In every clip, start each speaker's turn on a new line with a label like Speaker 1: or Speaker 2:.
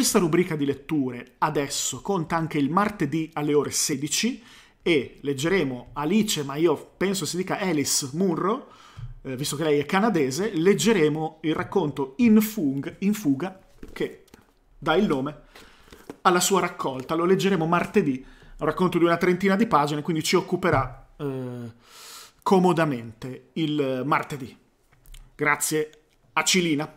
Speaker 1: Questa rubrica di letture adesso conta anche il martedì alle ore 16 e leggeremo Alice, ma io penso si dica Alice Munro, eh, visto che lei è canadese, leggeremo il racconto In, Fung, in Fuga, che dà il nome alla sua raccolta. Lo leggeremo martedì, un racconto di una trentina di pagine, quindi ci occuperà eh, comodamente il martedì. Grazie a Cilina.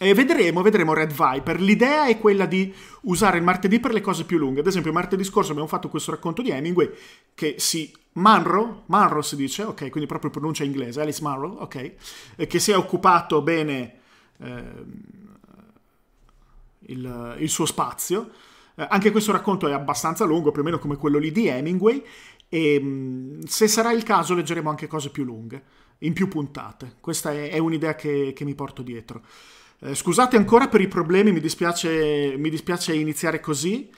Speaker 1: E vedremo, vedremo Red Viper. L'idea è quella di usare il martedì per le cose più lunghe. Ad esempio, martedì scorso abbiamo fatto questo racconto di Hemingway che si Manro, Manro si dice, ok, quindi proprio pronuncia inglese, Alice Manro, ok, che si è occupato bene eh, il, il, suo spazio. Eh, anche questo racconto è abbastanza lungo, più o meno come quello lì di Hemingway, e mh, mm, se sarà il caso leggeremo anche cose più lunghe, in più puntate. Questa è, è un'idea che, che mi porto dietro. Eh, scusate ancora per i problemi, mi dispiace, mi dispiace iniziare così.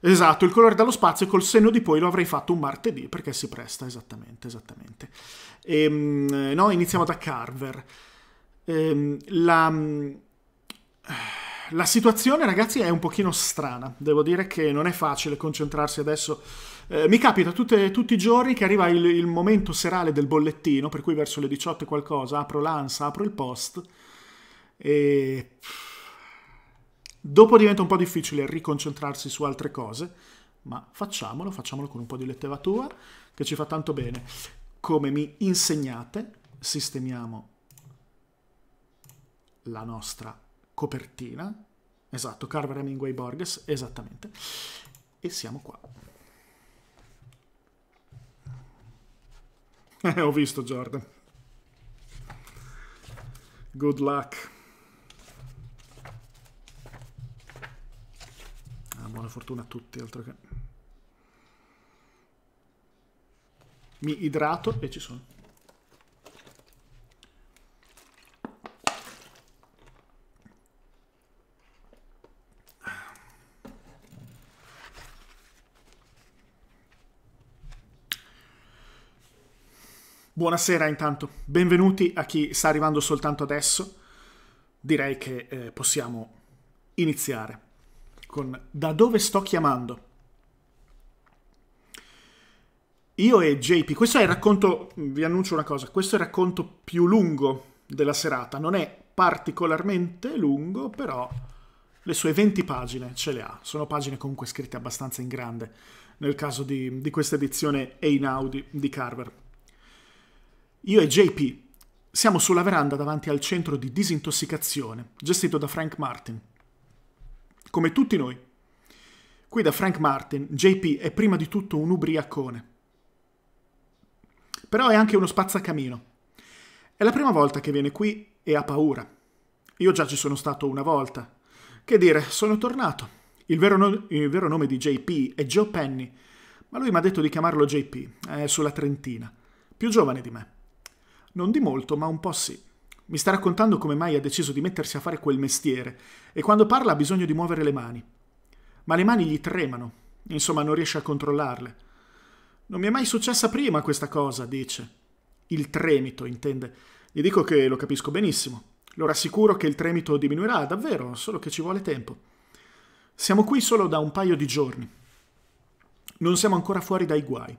Speaker 1: Esatto, il colore dallo spazio col senno di poi lo avrei fatto un martedì perché si presta, esattamente, esattamente. E, ehm, eh, no, iniziamo da Carver. E, ehm, la, eh, la, situazione, ragazzi, è un pochino strana. Devo dire che non è facile concentrarsi adesso. Eh, mi capita tutte, tutti i giorni che arriva il, il momento serale del bollettino, per cui verso le 18 qualcosa apro l'ANSA, apro il post e... Dopo diventa un po' difficile riconcentrarsi su altre cose, ma facciamolo, facciamolo con un po' di letteratura che ci fa tanto bene. Come mi insegnate, sistemiamo la nostra copertina. Esatto, Carver Hemingway Borges, esattamente. E siamo qua. Eh, ho visto Jordan. Good luck. buona fortuna a tutti, altro che... Mi idrato e ci sono. Buonasera intanto, benvenuti a chi sta arrivando soltanto adesso. Direi che eh, possiamo iniziare con Da dove sto chiamando? Io e JP, questo è il racconto, vi annuncio una cosa, questo è il racconto più lungo della serata, non è particolarmente lungo, però le sue 20 pagine ce le ha, sono pagine comunque scritte abbastanza in grande nel caso di, di questa edizione Einaudi di Carver. Io e JP siamo sulla veranda davanti al centro di disintossicazione gestito da Frank Martin come tutti noi. Qui da Frank Martin, JP è prima di tutto un ubriacone. Però è anche uno spazzacamino. È la prima volta che viene qui e ha paura. Io già ci sono stato una volta. Che dire, sono tornato. Il vero, no il vero nome di JP è Joe Penny, ma lui mi ha detto di chiamarlo JP, è sulla trentina, più giovane di me. Non di molto, ma un po' sì. Mi sta raccontando come mai ha deciso di mettersi a fare quel mestiere e quando parla ha bisogno di muovere le mani. Ma le mani gli tremano, insomma non riesce a controllarle. Non mi è mai successa prima questa cosa, dice. Il tremito, intende. Gli dico che lo capisco benissimo. Lo rassicuro che il tremito diminuirà, davvero, solo che ci vuole tempo. Siamo qui solo da un paio di giorni. Non siamo ancora fuori dai guai.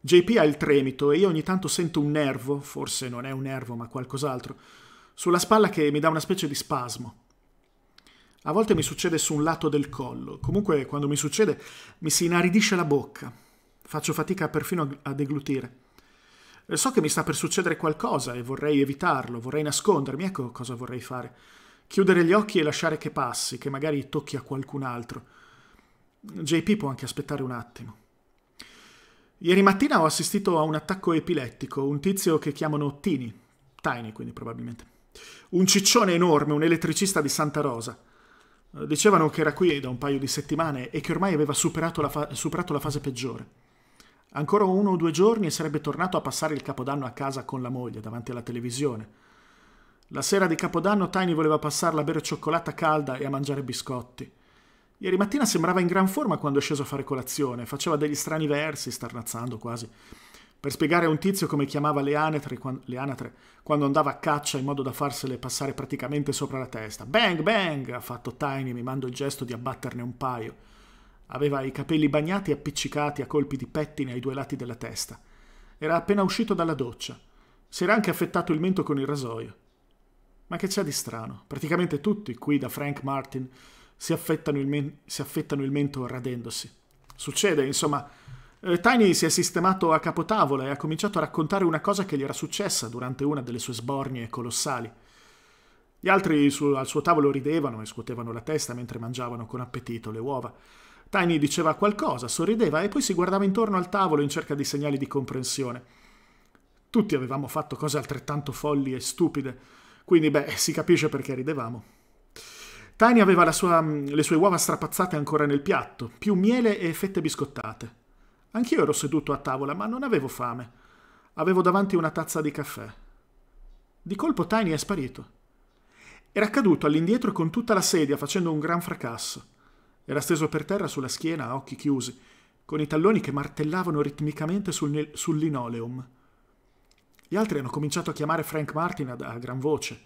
Speaker 1: JP ha il tremito e io ogni tanto sento un nervo, forse non è un nervo ma qualcos'altro, sulla spalla che mi dà una specie di spasmo. A volte mi succede su un lato del collo, comunque quando mi succede mi si inaridisce la bocca, faccio fatica perfino a deglutire. So che mi sta per succedere qualcosa e vorrei evitarlo, vorrei nascondermi, ecco cosa vorrei fare. Chiudere gli occhi e lasciare che passi, che magari tocchi a qualcun altro. JP può anche aspettare un attimo. Ieri mattina ho assistito a un attacco epilettico, un tizio che chiamano Tini, Tiny quindi probabilmente. Un ciccione enorme, un elettricista di Santa Rosa. Eh, dicevano che era qui da un paio di settimane e che ormai aveva superato la, superato la fase peggiore. Ancora uno o due giorni e sarebbe tornato a passare il capodanno a casa con la moglie, davanti alla televisione. La sera di capodanno Tiny voleva passarla a bere cioccolata calda e a mangiare biscotti. Ieri mattina sembrava in gran forma quando è sceso a fare colazione, faceva degli strani versi, starnazzando quasi, per spiegare a un tizio come chiamava le anatre, le anatre quando andava a caccia in modo da farsele passare praticamente sopra la testa. Bang, bang, ha fatto Tiny mi mando il gesto di abbatterne un paio. Aveva i capelli bagnati e appiccicati a colpi di pettine ai due lati della testa. Era appena uscito dalla doccia. Si era anche affettato il mento con il rasoio. Ma che c'è di strano? Praticamente tutti qui da Frank Martin si affettano il, men- si affettano il mento radendosi. Succede, insomma, eh, Tiny si è sistemato a capotavola e ha cominciato a raccontare una cosa che gli era successa durante una delle sue sbornie colossali. Gli altri su- al suo tavolo ridevano e scuotevano la testa mentre mangiavano con appetito le uova. Tiny diceva qualcosa, sorrideva e poi si guardava intorno al tavolo in cerca di segnali di comprensione. Tutti avevamo fatto cose altrettanto folli e stupide, quindi beh, si capisce perché ridevamo. Tiny aveva sua, mm, le sue uova strapazzate ancora nel piatto, più miele e fette biscottate. Anch'io ero seduto a tavola, ma non avevo fame. Avevo davanti una tazza di caffè. Di colpo Tiny è sparito. Era caduto all'indietro con tutta la sedia, facendo un gran fracasso. Era steso per terra sulla schiena, a occhi chiusi, con i talloni che martellavano ritmicamente sul, sul linoleum. Gli altri hanno cominciato a chiamare Frank Martin a, a gran voce,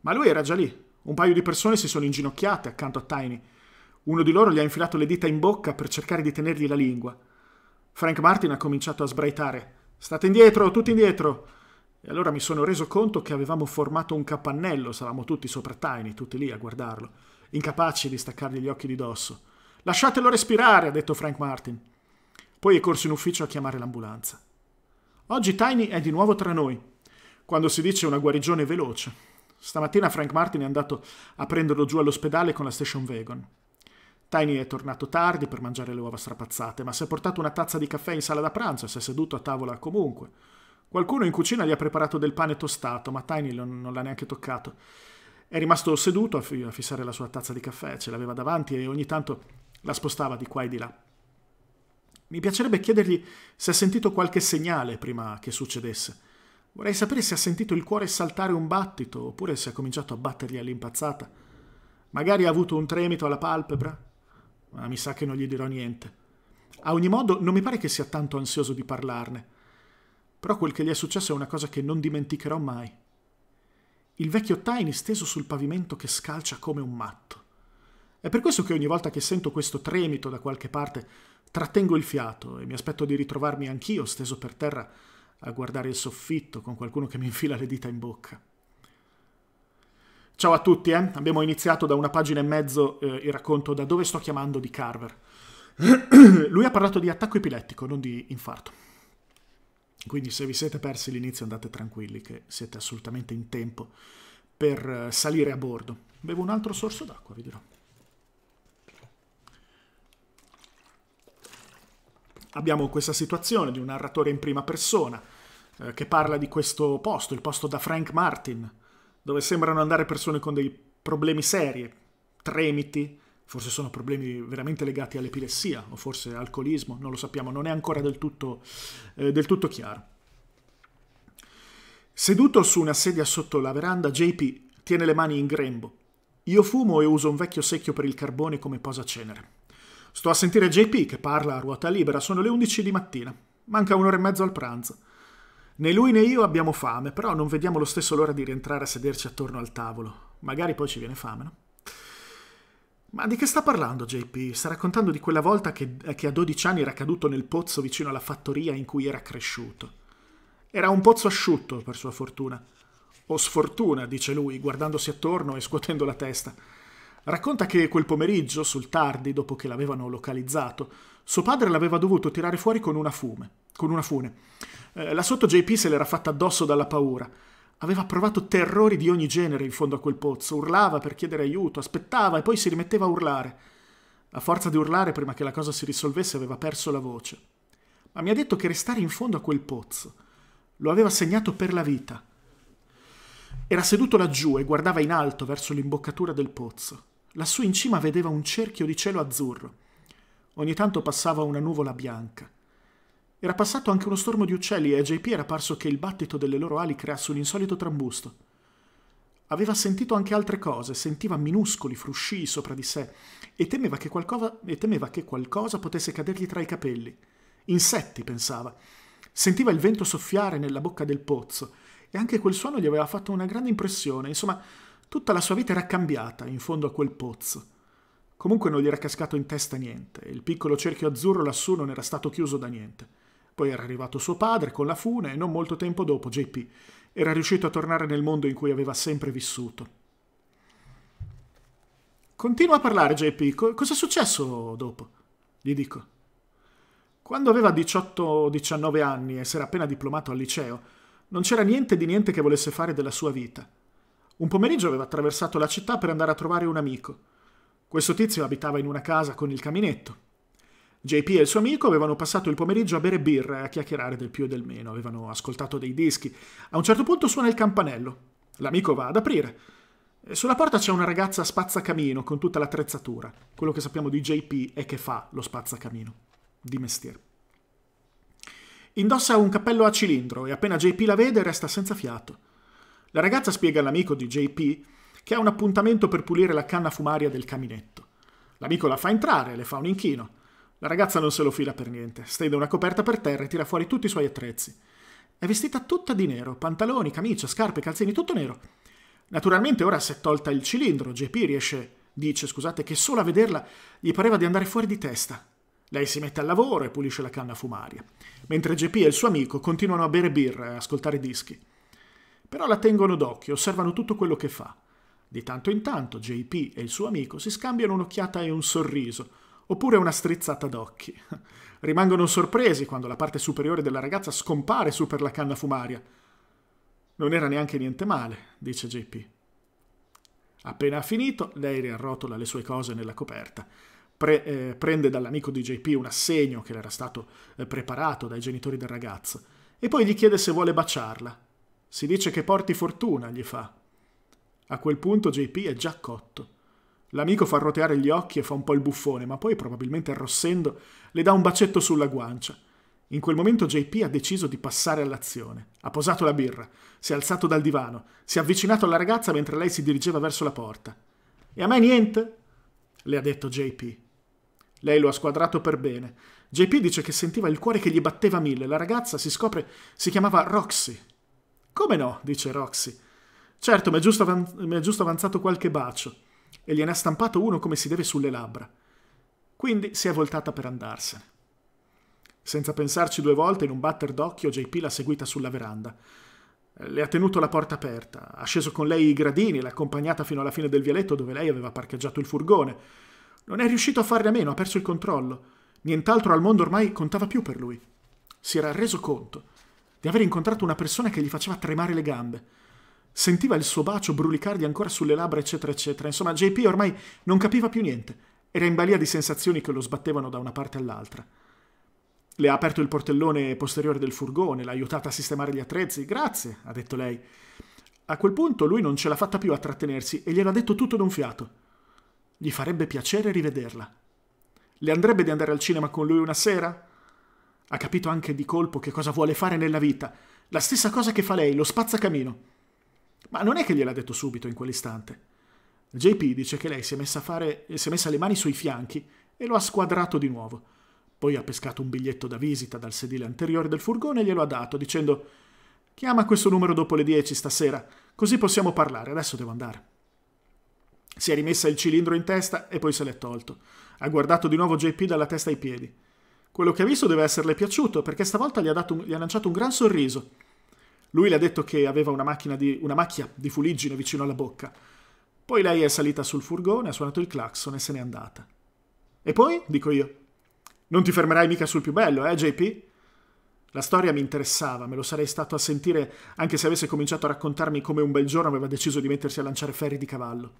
Speaker 1: ma lui era già lì, un paio di persone si sono inginocchiate accanto a Tiny. Uno di loro gli ha infilato le dita in bocca per cercare di tenergli la lingua. Frank Martin ha cominciato a sbraitare. State indietro, tutti indietro! E allora mi sono reso conto che avevamo formato un capannello, stavamo tutti sopra Tiny, tutti lì a guardarlo, incapaci di staccargli gli occhi di dosso. Lasciatelo respirare, ha detto Frank Martin. Poi è corso in ufficio a chiamare l'ambulanza. Oggi Tiny è di nuovo tra noi, quando si dice una guarigione veloce. Stamattina Frank Martin è andato a prenderlo giù all'ospedale con la station wagon. Tiny è tornato tardi per mangiare le uova strapazzate, ma si è portato una tazza di caffè in sala da pranzo e si è seduto a tavola comunque. Qualcuno in cucina gli ha preparato del pane tostato, ma Tiny non l'ha neanche toccato. È rimasto seduto a, a fissare la sua tazza di caffè, ce l'aveva davanti e ogni tanto la spostava di qua e di là. Mi piacerebbe chiedergli se ha sentito qualche segnale prima che succedesse. Vorrei sapere se ha sentito il cuore saltare un battito oppure se ha cominciato a battergli all'impazzata. Magari ha avuto un tremito alla palpebra, ma mi sa che non gli dirò niente. A ogni modo, non mi pare che sia tanto ansioso di parlarne. Però quel che gli è successo è una cosa che non dimenticherò mai. Il vecchio Tiny steso sul pavimento che scalcia come un matto. È per questo che ogni volta che sento questo tremito da qualche parte, trattengo il fiato e mi aspetto di ritrovarmi anch'io steso per terra a guardare il soffitto con qualcuno che mi infila le dita in bocca. Ciao a tutti, eh? abbiamo iniziato da una pagina e mezzo eh, il racconto da dove sto chiamando di Carver. Lui ha parlato di attacco epilettico, non di infarto. Quindi se vi siete persi l'inizio andate tranquilli che siete assolutamente in tempo per eh, salire a bordo. Bevo un altro sorso d'acqua, vi dirò. Abbiamo questa situazione di un narratore in prima persona eh, che parla di questo posto, il posto da Frank Martin, dove sembrano andare persone con dei problemi seri, tremiti, forse sono problemi veramente legati all'epilessia o forse alcolismo, non lo sappiamo, non è ancora del tutto, eh, del tutto chiaro. Seduto su una sedia sotto la veranda, JP tiene le mani in grembo. Io fumo e uso un vecchio secchio per il carbone come posa cenere. Sto a sentire JP che parla a ruota libera, sono le 11 di mattina, manca un'ora e mezzo al pranzo. Né lui né io abbiamo fame, però non vediamo lo stesso l'ora di rientrare a sederci attorno al tavolo. Magari poi ci viene fame, no? Ma di che sta parlando JP? Sta raccontando di quella volta che, eh, che, a 12 anni era caduto nel pozzo vicino alla fattoria in cui era cresciuto. Era un pozzo asciutto, per sua fortuna. O sfortuna, dice lui, guardandosi attorno e scuotendo la testa. Racconta che quel pomeriggio, sul tardi, dopo che l'avevano localizzato, suo padre l'aveva dovuto tirare fuori con una fume. Con una fune. Eh, la sotto JP se l'era fatta addosso dalla paura. Aveva provato terrori di ogni genere in fondo a quel pozzo, urlava per chiedere aiuto, aspettava e poi si rimetteva a urlare. A forza di urlare prima che la cosa si risolvesse aveva perso la voce. Ma mi ha detto che restare in fondo a quel pozzo lo aveva segnato per la vita. Era seduto laggiù e guardava in alto verso l'imboccatura del pozzo. Lassù in cima vedeva un cerchio di cielo azzurro. Ogni tanto passava una nuvola bianca. Era passato anche uno stormo di uccelli e a JP era parso che il battito delle loro ali creasse un insolito trambusto. Aveva sentito anche altre cose, sentiva minuscoli fruscii sopra di sé e temeva, qualcosa, e temeva che qualcosa potesse cadergli tra i capelli. Insetti, pensava. Sentiva il vento soffiare nella bocca del pozzo e anche quel suono gli aveva fatto una grande impressione. Insomma, tutta la sua vita era cambiata in fondo a quel pozzo. Comunque non gli era cascato in testa niente, il piccolo cerchio azzurro lassù non era stato chiuso da niente. Poi era arrivato suo padre con la fune e non molto tempo dopo JP era riuscito a tornare nel mondo in cui aveva sempre vissuto. Continua a parlare JP, Co cosa è successo dopo? Gli dico. Quando aveva 18-19 anni e si era appena diplomato al liceo, non c'era niente di niente che volesse fare della sua vita. Un pomeriggio aveva attraversato la città per andare a trovare un amico. Questo tizio abitava in una casa con il caminetto. JP e il suo amico avevano passato il pomeriggio a bere birra e a chiacchierare del più e del meno, avevano ascoltato dei dischi. A un certo punto suona il campanello. L'amico va ad aprire. Sulla porta c'è una ragazza spazzacamino con tutta l'attrezzatura. Quello che sappiamo di JP è che fa lo spazzacamino. Di mestiere. Indossa un cappello a cilindro e appena JP la vede resta senza fiato. La ragazza spiega all'amico di JP che ha un appuntamento per pulire la canna fumaria del caminetto. L'amico la fa entrare, le fa un inchino. La ragazza non se lo fila per niente, stende una coperta per terra e tira fuori tutti i suoi attrezzi. È vestita tutta di nero, pantaloni, camicia, scarpe, calzini, tutto nero. Naturalmente ora si è tolta il cilindro, JP riesce, dice, scusate, che solo a vederla gli pareva di andare fuori di testa. Lei si mette al lavoro e pulisce la canna fumaria, mentre JP e il suo amico continuano a bere birra e ascoltare dischi. Però la tengono d'occhio, osservano tutto quello che fa. Di tanto in tanto JP e il suo amico si scambiano un'occhiata e un sorriso, oppure una strizzata d'occhi. Rimangono sorpresi quando la parte superiore della ragazza scompare su per la canna fumaria. Non era neanche niente male, dice JP. Appena finito, lei riarrotola le sue cose nella coperta. Pre eh, prende dall'amico di JP un assegno che le era stato eh, preparato dai genitori del ragazzo e poi gli chiede se vuole baciarla. Si dice che porti fortuna, gli fa. A quel punto JP è già cotto. L'amico fa roteare gli occhi e fa un po' il buffone, ma poi, probabilmente arrossendo, le dà un bacetto sulla guancia. In quel momento JP ha deciso di passare all'azione. Ha posato la birra, si è alzato dal divano, si è avvicinato alla ragazza mentre lei si dirigeva verso la porta. E a me niente? le ha detto JP. Lei lo ha squadrato per bene. JP dice che sentiva il cuore che gli batteva mille. La ragazza si scopre si chiamava Roxy. Come no? dice Roxy. Certo, mi è giusto, mi è giusto avanzato qualche bacio e gliene ha stampato uno come si deve sulle labbra. Quindi si è voltata per andarsene. Senza pensarci due volte, in un batter d'occhio, JP l'ha seguita sulla veranda. Le ha tenuto la porta aperta, ha sceso con lei i gradini, l'ha accompagnata fino alla fine del vialetto dove lei aveva parcheggiato il furgone. Non è riuscito a farne a meno, ha perso il controllo. Nient'altro al mondo ormai contava più per lui. Si era reso conto di aver incontrato una persona che gli faceva tremare le gambe sentiva il suo bacio brulicargli ancora sulle labbra, eccetera, eccetera. Insomma, JP ormai non capiva più niente. Era in balia di sensazioni che lo sbattevano da una parte all'altra. Le ha aperto il portellone posteriore del furgone, l'ha aiutata a sistemare gli attrezzi. Grazie, ha detto lei. A quel punto lui non ce l'ha fatta più a trattenersi e gliel'ha detto tutto d'un fiato. Gli farebbe piacere rivederla. Le andrebbe di andare al cinema con lui una sera? Ha capito anche di colpo che cosa vuole fare nella vita. La stessa cosa che fa lei, lo spazzacamino. Ma non è che gliel'ha detto subito in quell'istante. JP dice che lei si è, messa a fare, si è messa le mani sui fianchi e lo ha squadrato di nuovo. Poi ha pescato un biglietto da visita dal sedile anteriore del furgone e glielo ha dato, dicendo Chiama questo numero dopo le 10 stasera, così possiamo parlare, adesso devo andare. Si è rimessa il cilindro in testa e poi se l'è tolto. Ha guardato di nuovo JP dalla testa ai piedi. Quello che ha visto deve esserle piaciuto, perché stavolta gli ha, un, gli ha lanciato un gran sorriso. Lui le ha detto che aveva una, di, una macchia di fuliggine vicino alla bocca. Poi lei è salita sul furgone, ha suonato il clacson e se n'è andata. E poi, dico io, non ti fermerai mica sul più bello, eh, JP? La storia mi interessava, me lo sarei stato a sentire anche se avesse cominciato a raccontarmi come un bel giorno aveva deciso di mettersi a lanciare ferri di cavallo.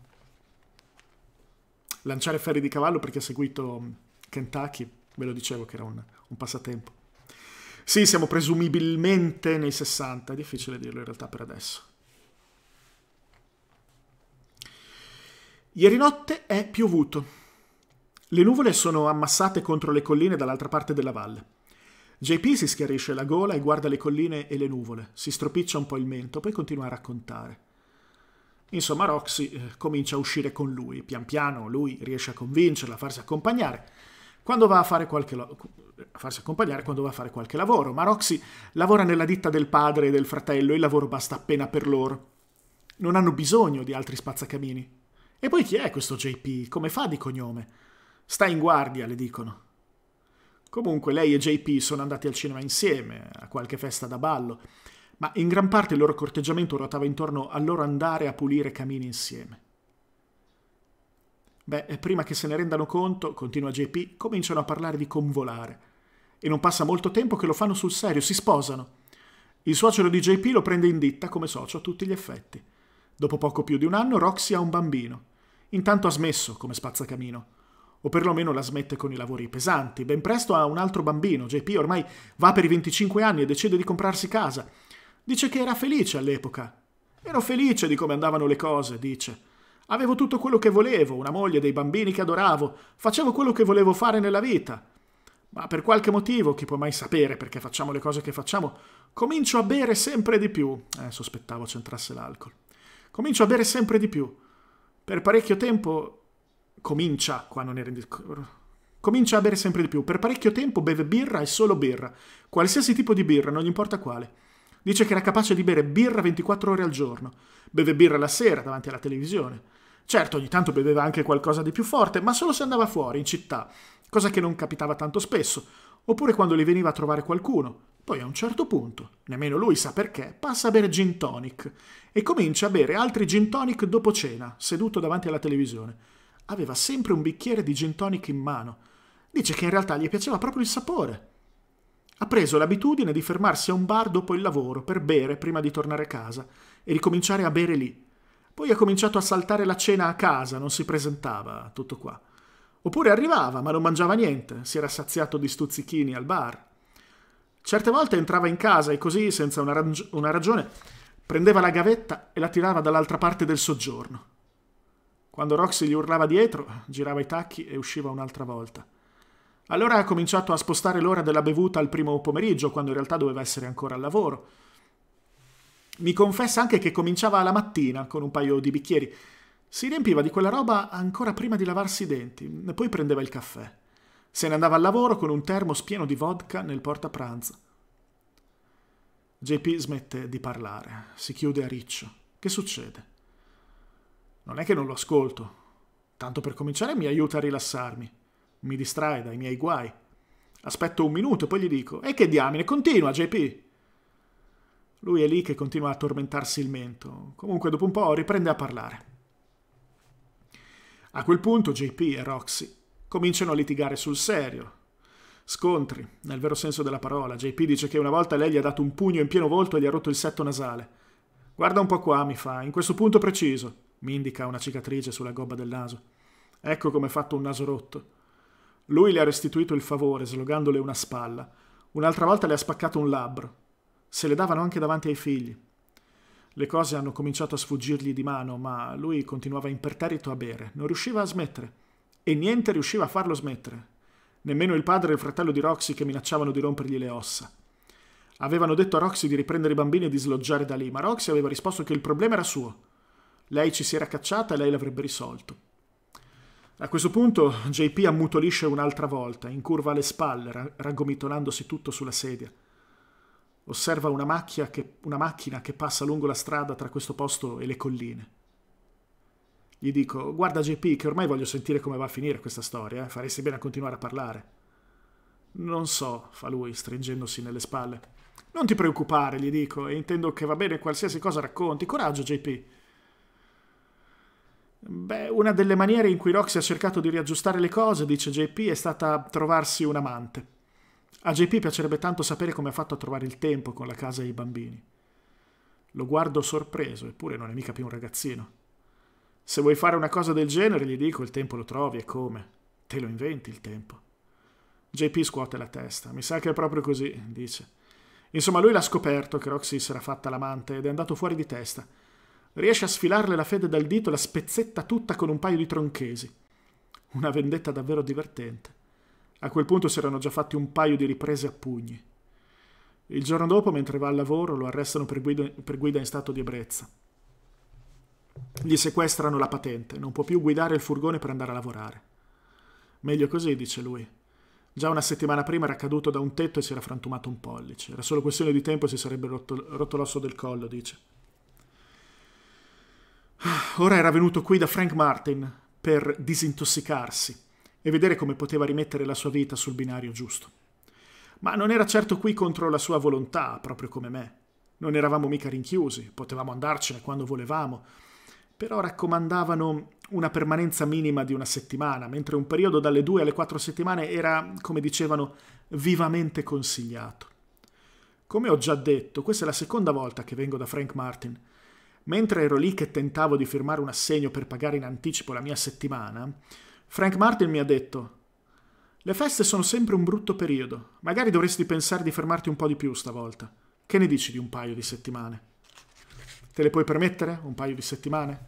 Speaker 1: Lanciare ferri di cavallo perché ha seguito mm, Kentucky, ve lo dicevo che era un, un passatempo. Sì, siamo presumibilmente nei 60, è difficile dirlo in realtà per adesso. Ieri notte è piovuto. Le nuvole sono ammassate contro le colline dall'altra parte della valle. JP si schiarisce la gola e guarda le colline e le nuvole, si stropiccia un po' il mento, poi continua a raccontare. Insomma, Roxy eh, comincia a uscire con lui. Pian piano lui riesce a convincerla, a farsi accompagnare quando va a fare qualche a farsi accompagnare quando va a fare qualche lavoro, ma Roxy lavora nella ditta del padre e del fratello e il lavoro basta appena per loro. Non hanno bisogno di altri spazzacamini. E poi chi è questo JP? Come fa di cognome? Sta in guardia, le dicono. Comunque lei e JP sono andati al cinema insieme, a qualche festa da ballo, ma in gran parte il loro corteggiamento ruotava intorno al loro andare a pulire camini insieme. Beh, prima che se ne rendano conto, continua JP, cominciano a parlare di convolare. E non passa molto tempo che lo fanno sul serio, si sposano. Il suocero di JP lo prende in ditta come socio a tutti gli effetti. Dopo poco più di un anno Roxy ha un bambino. Intanto ha smesso come spazzacamino. O perlomeno la smette con i lavori pesanti. Ben presto ha un altro bambino. JP ormai va per i 25 anni e decide di comprarsi casa. Dice che era felice all'epoca. Ero felice di come andavano le cose, dice. Avevo tutto quello che volevo, una moglie, dei bambini che adoravo, facevo quello che volevo fare nella vita. Ma per qualche motivo, chi può mai sapere perché facciamo le cose che facciamo, comincio a bere sempre di più. Eh, sospettavo c'entrasse l'alcol. Comincio a bere sempre di più. Per parecchio tempo... Comincia, qua non era in discorso... Comincia a bere sempre di più. Per parecchio tempo beve birra e solo birra. Qualsiasi tipo di birra, non gli importa quale. Dice che era capace di bere birra 24 ore al giorno. Beve birra la sera davanti alla televisione. Certo, ogni tanto beveva anche qualcosa di più forte, ma solo se andava fuori, in città, cosa che non capitava tanto spesso, oppure quando li veniva a trovare qualcuno. Poi a un certo punto, nemmeno lui sa perché, passa a bere gin tonic e comincia a bere altri gin tonic dopo cena, seduto davanti alla televisione. Aveva sempre un bicchiere di gin tonic in mano. Dice che in realtà gli piaceva proprio il sapore. Ha preso l'abitudine di fermarsi a un bar dopo il lavoro per bere prima di tornare a casa e ricominciare a bere lì, poi ha cominciato a saltare la cena a casa, non si presentava, tutto qua. Oppure arrivava, ma non mangiava niente, si era saziato di stuzzichini al bar. Certe volte entrava in casa e così, senza una, rag una ragione, prendeva la gavetta e la tirava dall'altra parte del soggiorno. Quando Roxy gli urlava dietro, girava i tacchi e usciva un'altra volta. Allora ha cominciato a spostare l'ora della bevuta al primo pomeriggio, quando in realtà doveva essere ancora al lavoro mi confessa anche che cominciava la mattina con un paio di bicchieri. Si riempiva di quella roba ancora prima di lavarsi i denti, poi prendeva il caffè. Se ne andava al lavoro con un termo pieno di vodka nel portapranzo. JP smette di parlare, si chiude a riccio. Che succede? Non è che non lo ascolto. Tanto per cominciare mi aiuta a rilassarmi. Mi distrae dai miei guai. Aspetto un minuto e poi gli dico: E che diamine, continua, JP! Lui è lì che continua a tormentarsi il mento. Comunque dopo un po' riprende a parlare. A quel punto JP e Roxy cominciano a litigare sul serio. Scontri, nel vero senso della parola. JP dice che una volta lei gli ha dato un pugno in pieno volto e gli ha rotto il setto nasale. Guarda un po' qua, mi fa, in questo punto preciso. Mi indica una cicatrice sulla gobba del naso. Ecco come è fatto un naso rotto. Lui le ha restituito il favore, slogandole una spalla. Un'altra volta le ha spaccato un labbro se le davano anche davanti ai figli. Le cose hanno cominciato a sfuggirgli di mano, ma lui continuava imperterrito a bere, non riusciva a smettere, e niente riusciva a farlo smettere, nemmeno il padre e il fratello di Roxy che minacciavano di rompergli le ossa. Avevano detto a Roxy di riprendere i bambini e di sloggiare da lì, ma Roxy aveva risposto che il problema era suo. Lei ci si era cacciata e lei l'avrebbe risolto. A questo punto JP ammutolisce un'altra volta, incurva le spalle, raggomitolandosi tutto sulla sedia. Osserva una macchina, che, una macchina che passa lungo la strada tra questo posto e le colline. Gli dico, guarda JP, che ormai voglio sentire come va a finire questa storia, eh? faresti bene a continuare a parlare. Non so, fa lui, stringendosi nelle spalle. Non ti preoccupare, gli dico, e intendo che va bene qualsiasi cosa racconti. Coraggio, JP. Beh, una delle maniere in cui Roxy ha cercato di riaggiustare le cose, dice JP, è stata trovarsi un amante. A JP piacerebbe tanto sapere come ha fatto a trovare il tempo con la casa e i bambini. Lo guardo sorpreso, eppure non è mica più un ragazzino. Se vuoi fare una cosa del genere, gli dico, il tempo lo trovi e come. Te lo inventi il tempo. JP scuote la testa. Mi sa che è proprio così, dice. Insomma, lui l'ha scoperto che Roxy si era fatta l'amante ed è andato fuori di testa. Riesce a sfilarle la fede dal dito e la spezzetta tutta con un paio di tronchesi. Una vendetta davvero divertente. A quel punto si erano già fatti un paio di riprese a pugni. Il giorno dopo, mentre va al lavoro, lo arrestano per guida, per guida in stato di ebbrezza. Gli sequestrano la patente, non può più guidare il furgone per andare a lavorare. Meglio così, dice lui. Già una settimana prima era caduto da un tetto e si era frantumato un pollice. Era solo questione di tempo e si sarebbe rotto, rotto l'osso del collo, dice. Ah, ora era venuto qui da Frank Martin per disintossicarsi e vedere come poteva rimettere la sua vita sul binario giusto. Ma non era certo qui contro la sua volontà, proprio come me. Non eravamo mica rinchiusi, potevamo andarcene quando volevamo, però raccomandavano una permanenza minima di una settimana, mentre un periodo dalle due alle quattro settimane era, come dicevano, vivamente consigliato. Come ho già detto, questa è la seconda volta che vengo da Frank Martin. Mentre ero lì che tentavo di firmare un assegno per pagare in anticipo la mia settimana, Frank Martin mi ha detto: Le feste sono sempre un brutto periodo. Magari dovresti pensare di fermarti un po' di più stavolta. Che ne dici di un paio di settimane? Te le puoi permettere? Un paio di settimane?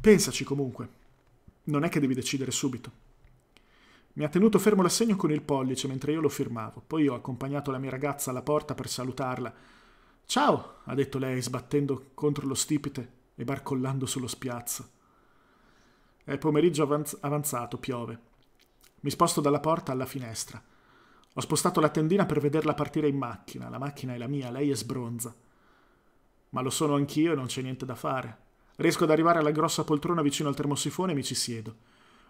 Speaker 1: Pensaci comunque. Non è che devi decidere subito. Mi ha tenuto fermo l'assegno con il pollice mentre io lo firmavo. Poi ho accompagnato la mia ragazza alla porta per salutarla. Ciao, ha detto lei, sbattendo contro lo stipite e barcollando sullo spiazzo. È il pomeriggio avanzato, piove. Mi sposto dalla porta alla finestra. Ho spostato la tendina per vederla partire in macchina. La macchina è la mia, lei è sbronza. Ma lo sono anch'io e non c'è niente da fare. Riesco ad arrivare alla grossa poltrona vicino al termosifone e mi ci siedo.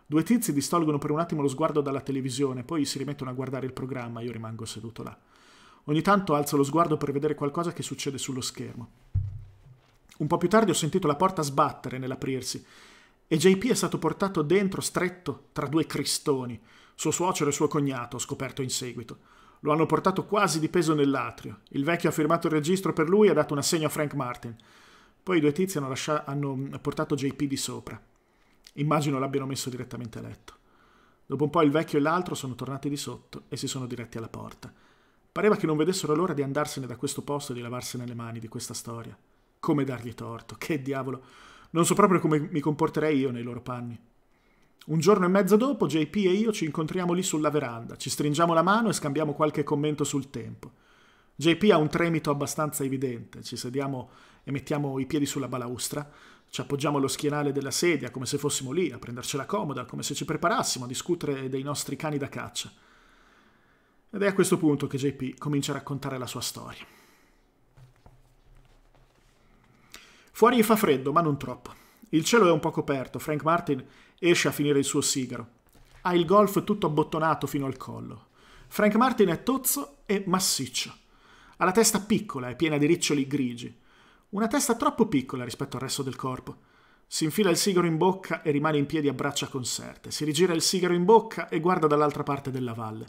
Speaker 1: Due tizi distolgono per un attimo lo sguardo dalla televisione, poi si rimettono a guardare il programma, io rimango seduto là. Ogni tanto alzo lo sguardo per vedere qualcosa che succede sullo schermo. Un po' più tardi ho sentito la porta sbattere nell'aprirsi e JP è stato portato dentro stretto tra due cristoni, suo suocero e suo cognato, ho scoperto in seguito. Lo hanno portato quasi di peso nell'atrio. Il vecchio ha firmato il registro per lui e ha dato un assegno a Frank Martin. Poi i due tizi hanno, lasciato, hanno portato JP di sopra. Immagino l'abbiano messo direttamente a letto. Dopo un po' il vecchio e l'altro sono tornati di sotto e si sono diretti alla porta. Pareva che non vedessero l'ora di andarsene da questo posto e di lavarsene le mani di questa storia. Come dargli torto? Che diavolo! Non so proprio come mi comporterei io nei loro panni. Un giorno e mezzo dopo, JP e io ci incontriamo lì sulla veranda, ci stringiamo la mano e scambiamo qualche commento sul tempo. JP ha un tremito abbastanza evidente, ci sediamo e mettiamo i piedi sulla balaustra, ci appoggiamo allo schienale della sedia come se fossimo lì a prendercela comoda, come se ci preparassimo a discutere dei nostri cani da caccia. Ed è a questo punto che JP comincia a raccontare la sua storia. Fuori fa freddo, ma non troppo. Il cielo è un po' coperto, Frank Martin esce a finire il suo sigaro. Ha il golf tutto abbottonato fino al collo. Frank Martin è tozzo e massiccio. Ha la testa piccola e piena di riccioli grigi. Una testa troppo piccola rispetto al resto del corpo. Si infila il sigaro in bocca e rimane in piedi a braccia conserte. Si rigira il sigaro in bocca e guarda dall'altra parte della valle.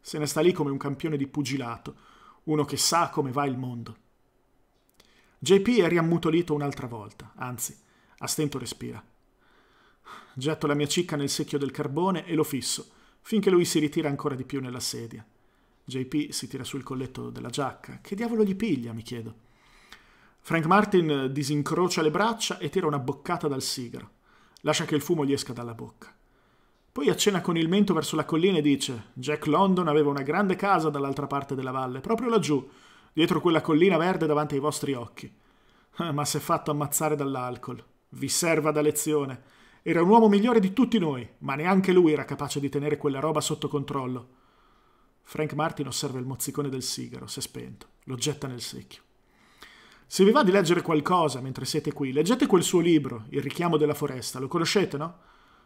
Speaker 1: Se ne sta lì come un campione di pugilato, uno che sa come va il mondo. JP è riammutolito un'altra volta, anzi, a stento respira. Getto la mia cicca nel secchio del carbone e lo fisso, finché lui si ritira ancora di più nella sedia. JP si tira su il colletto della giacca. Che diavolo gli piglia, mi chiedo. Frank Martin disincrocia le braccia e tira una boccata dal sigaro. Lascia che il fumo gli esca dalla bocca. Poi accena con il mento verso la collina e dice: Jack London aveva una grande casa dall'altra parte della valle, proprio laggiù, dietro quella collina verde davanti ai vostri occhi. Ah, ma s'è fatto ammazzare dall'alcol. Vi serva da lezione. Era un uomo migliore di tutti noi, ma neanche lui era capace di tenere quella roba sotto controllo. Frank Martin osserva il mozzicone del sigaro, s'è spento, lo getta nel secchio. Se vi va di leggere qualcosa mentre siete qui, leggete quel suo libro, Il richiamo della foresta, lo conoscete, no?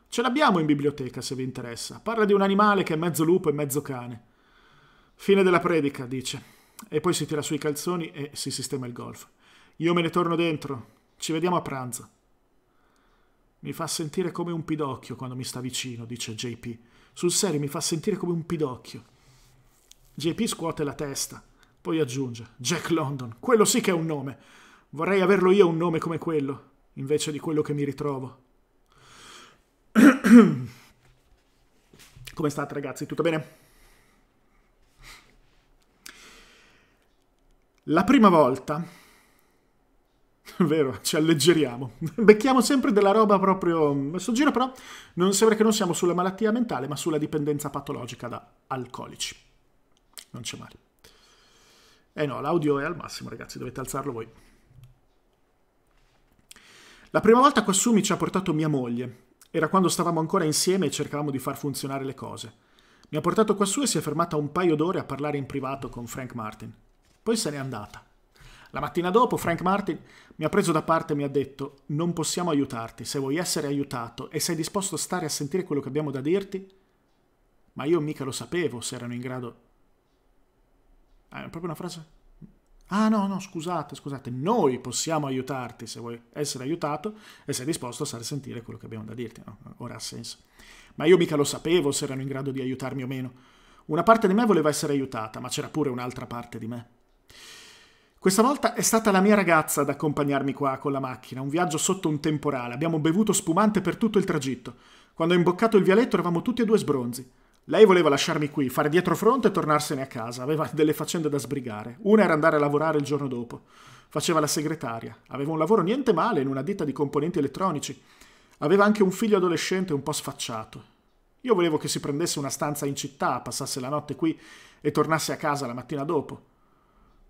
Speaker 1: Ce l'abbiamo in biblioteca se vi interessa. Parla di un animale che è mezzo lupo e mezzo cane. Fine della predica, dice. E poi si tira sui calzoni e si sistema il golf. Io me ne torno dentro. Ci vediamo a pranzo. Mi fa sentire come un pidocchio quando mi sta vicino, dice JP. Sul serio mi fa sentire come un pidocchio. JP scuote la testa, poi aggiunge: Jack London, quello sì che è un nome. Vorrei averlo io un nome come quello, invece di quello che mi ritrovo. Come state ragazzi? Tutto bene? La prima volta, vero, ci alleggeriamo, becchiamo sempre della roba proprio... Questo giro però non sembra che non siamo sulla malattia mentale, ma sulla dipendenza patologica da alcolici. Non c'è male. Eh no, l'audio è al massimo, ragazzi, dovete alzarlo voi. La prima volta quassù mi ci ha portato mia moglie. Era quando stavamo ancora insieme e cercavamo di far funzionare le cose. Mi ha portato quassù e si è fermata un paio d'ore a parlare in privato con Frank Martin. Poi se n'è andata. La mattina dopo Frank Martin mi ha preso da parte e mi ha detto non possiamo aiutarti, se vuoi essere aiutato e sei disposto a stare a sentire quello che abbiamo da dirti, ma io mica lo sapevo se erano in grado... Ah, è proprio una frase? Ah no, no, scusate, scusate, noi possiamo aiutarti se vuoi essere aiutato e sei disposto a stare a sentire quello che abbiamo da dirti, no, ora ha senso. Ma io mica lo sapevo se erano in grado di aiutarmi o meno. Una parte di me voleva essere aiutata, ma c'era pure un'altra parte di me questa volta è stata la mia ragazza ad accompagnarmi qua con la macchina, un viaggio sotto un temporale. Abbiamo bevuto spumante per tutto il tragitto. Quando ho imboccato il vialetto eravamo tutti e due sbronzi. Lei voleva lasciarmi qui, fare dietro fronte e tornarsene a casa. Aveva delle faccende da sbrigare. Una era andare a lavorare il giorno dopo. Faceva la segretaria. Aveva un lavoro niente male in una ditta di componenti elettronici. Aveva anche un figlio adolescente un po' sfacciato. Io volevo che si prendesse una stanza in città, passasse la notte qui e tornasse a casa la mattina dopo.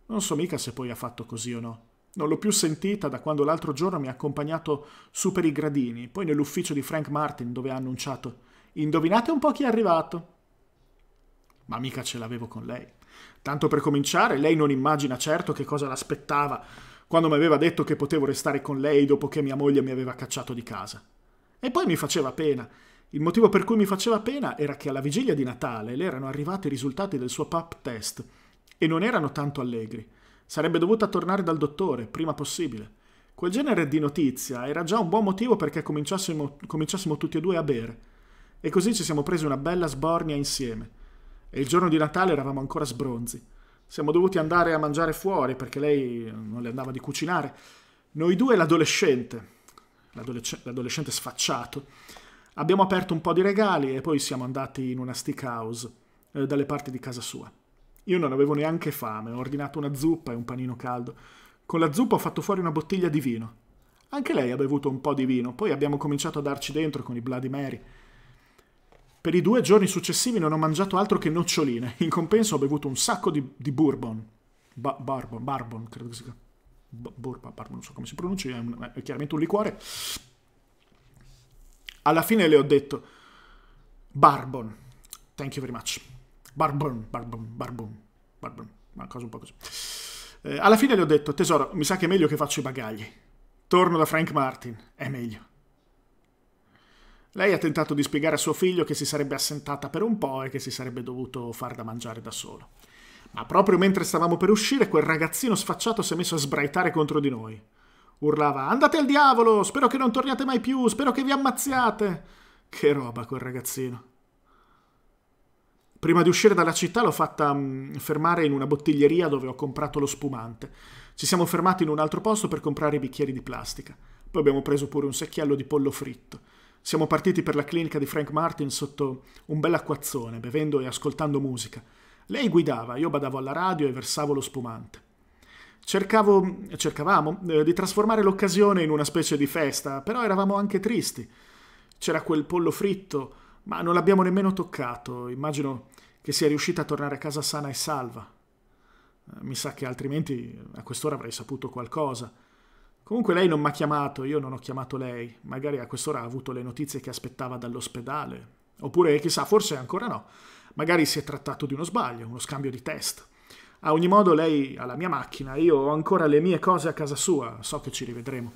Speaker 1: Non so mica se poi ha fatto così o no. Non l'ho più sentita da quando l'altro giorno mi ha accompagnato su per i gradini, poi nell'ufficio di Frank Martin dove ha annunciato Indovinate un po' chi è arrivato. Ma mica ce l'avevo con lei. Tanto per cominciare, lei non immagina certo che cosa l'aspettava quando mi aveva detto che potevo restare con lei dopo che mia moglie mi aveva cacciato di casa. E poi mi faceva pena. Il motivo per cui mi faceva pena era che alla vigilia di Natale le erano arrivati i risultati del suo pap test e non erano tanto allegri. Sarebbe dovuta tornare dal dottore, prima possibile. Quel genere di notizia era già un buon motivo perché cominciassimo, cominciassimo tutti e due a bere. E così ci siamo presi una bella sbornia insieme. E il giorno di Natale eravamo ancora sbronzi. Siamo dovuti andare a mangiare fuori perché lei non le andava di cucinare. Noi due e l'adolescente, l'adolesc- l'adolescente sfacciato, abbiamo aperto un po' di regali e poi siamo andati in una stick house eh, dalle parti di casa sua. Io non avevo neanche fame, ho ordinato una zuppa e un panino caldo. Con la zuppa ho fatto fuori una bottiglia di vino. Anche lei ha bevuto un po' di vino, poi abbiamo cominciato a darci dentro con i Bloody Mary. Per i due giorni successivi non ho mangiato altro che noccioline. In compenso ho bevuto un sacco di, di bourbon. Ba- barbon, barbon, credo che si chiami. B- bourbon, barbon, non so come si pronuncia, è, è chiaramente un liquore. Alla fine le ho detto, barbon, thank you very much. Barbun, barbun, barbun, barbun, una cosa un po' così. Eh, alla fine le ho detto, tesoro, mi sa che è meglio che faccio i bagagli. Torno da Frank Martin, è meglio. Lei ha tentato di spiegare a suo figlio che si sarebbe assentata per un po' e che si sarebbe dovuto far da mangiare da solo. Ma proprio mentre stavamo per uscire, quel ragazzino sfacciato si è messo a sbraitare contro di noi. Urlava: Andate al diavolo! Spero che non torniate mai più! Spero che vi ammazziate! Che roba quel ragazzino! Prima di uscire dalla città l'ho fatta mh, mm, fermare in una bottiglieria dove ho comprato lo spumante. Ci siamo fermati in un altro posto per comprare i bicchieri di plastica. Poi abbiamo preso pure un secchiello di pollo fritto. Siamo partiti per la clinica di Frank Martin sotto un bel acquazzone, bevendo e ascoltando musica. Lei guidava, io badavo alla radio e versavo lo spumante. Cercavo, cercavamo eh, di trasformare l'occasione in una specie di festa, però eravamo anche tristi. C'era quel pollo fritto, ma non l'abbiamo nemmeno toccato. Immagino che sia riuscita a tornare a casa sana e salva. Eh, mi sa che altrimenti eh, a quest'ora avrei saputo qualcosa. Comunque lei non mi ha chiamato, io non ho chiamato lei. Magari a quest'ora ha avuto le notizie che aspettava dall'ospedale. Oppure, chissà, forse ancora no. Magari si è trattato di uno sbaglio, uno scambio di test. A ogni modo lei ha la mia macchina, io ho ancora le mie cose a casa sua, so che ci rivedremo.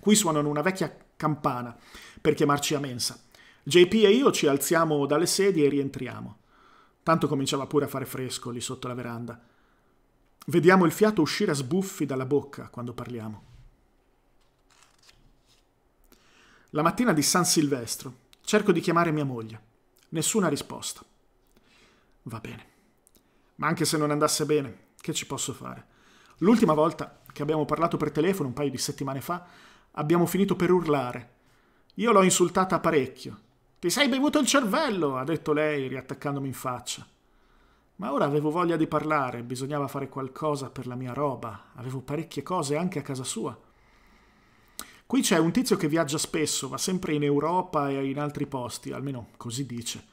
Speaker 1: Qui suonano una vecchia campana per chiamarci a mensa. JP e io ci alziamo dalle sedie e rientriamo. Tanto cominciava pure a fare fresco lì sotto la veranda. Vediamo il fiato uscire a sbuffi dalla bocca quando parliamo. La mattina di San Silvestro cerco di chiamare mia moglie. Nessuna risposta. Va bene. Ma anche se non andasse bene, che ci posso fare? L'ultima volta che abbiamo parlato per telefono, un paio di settimane fa, abbiamo finito per urlare. Io l'ho insultata parecchio ti sei bevuto il cervello, ha detto lei, riattaccandomi in faccia. Ma ora avevo voglia di parlare, bisognava fare qualcosa per la mia roba, avevo parecchie cose anche a casa sua. Qui c'è un tizio che viaggia spesso, va sempre in Europa e in altri posti, almeno così dice.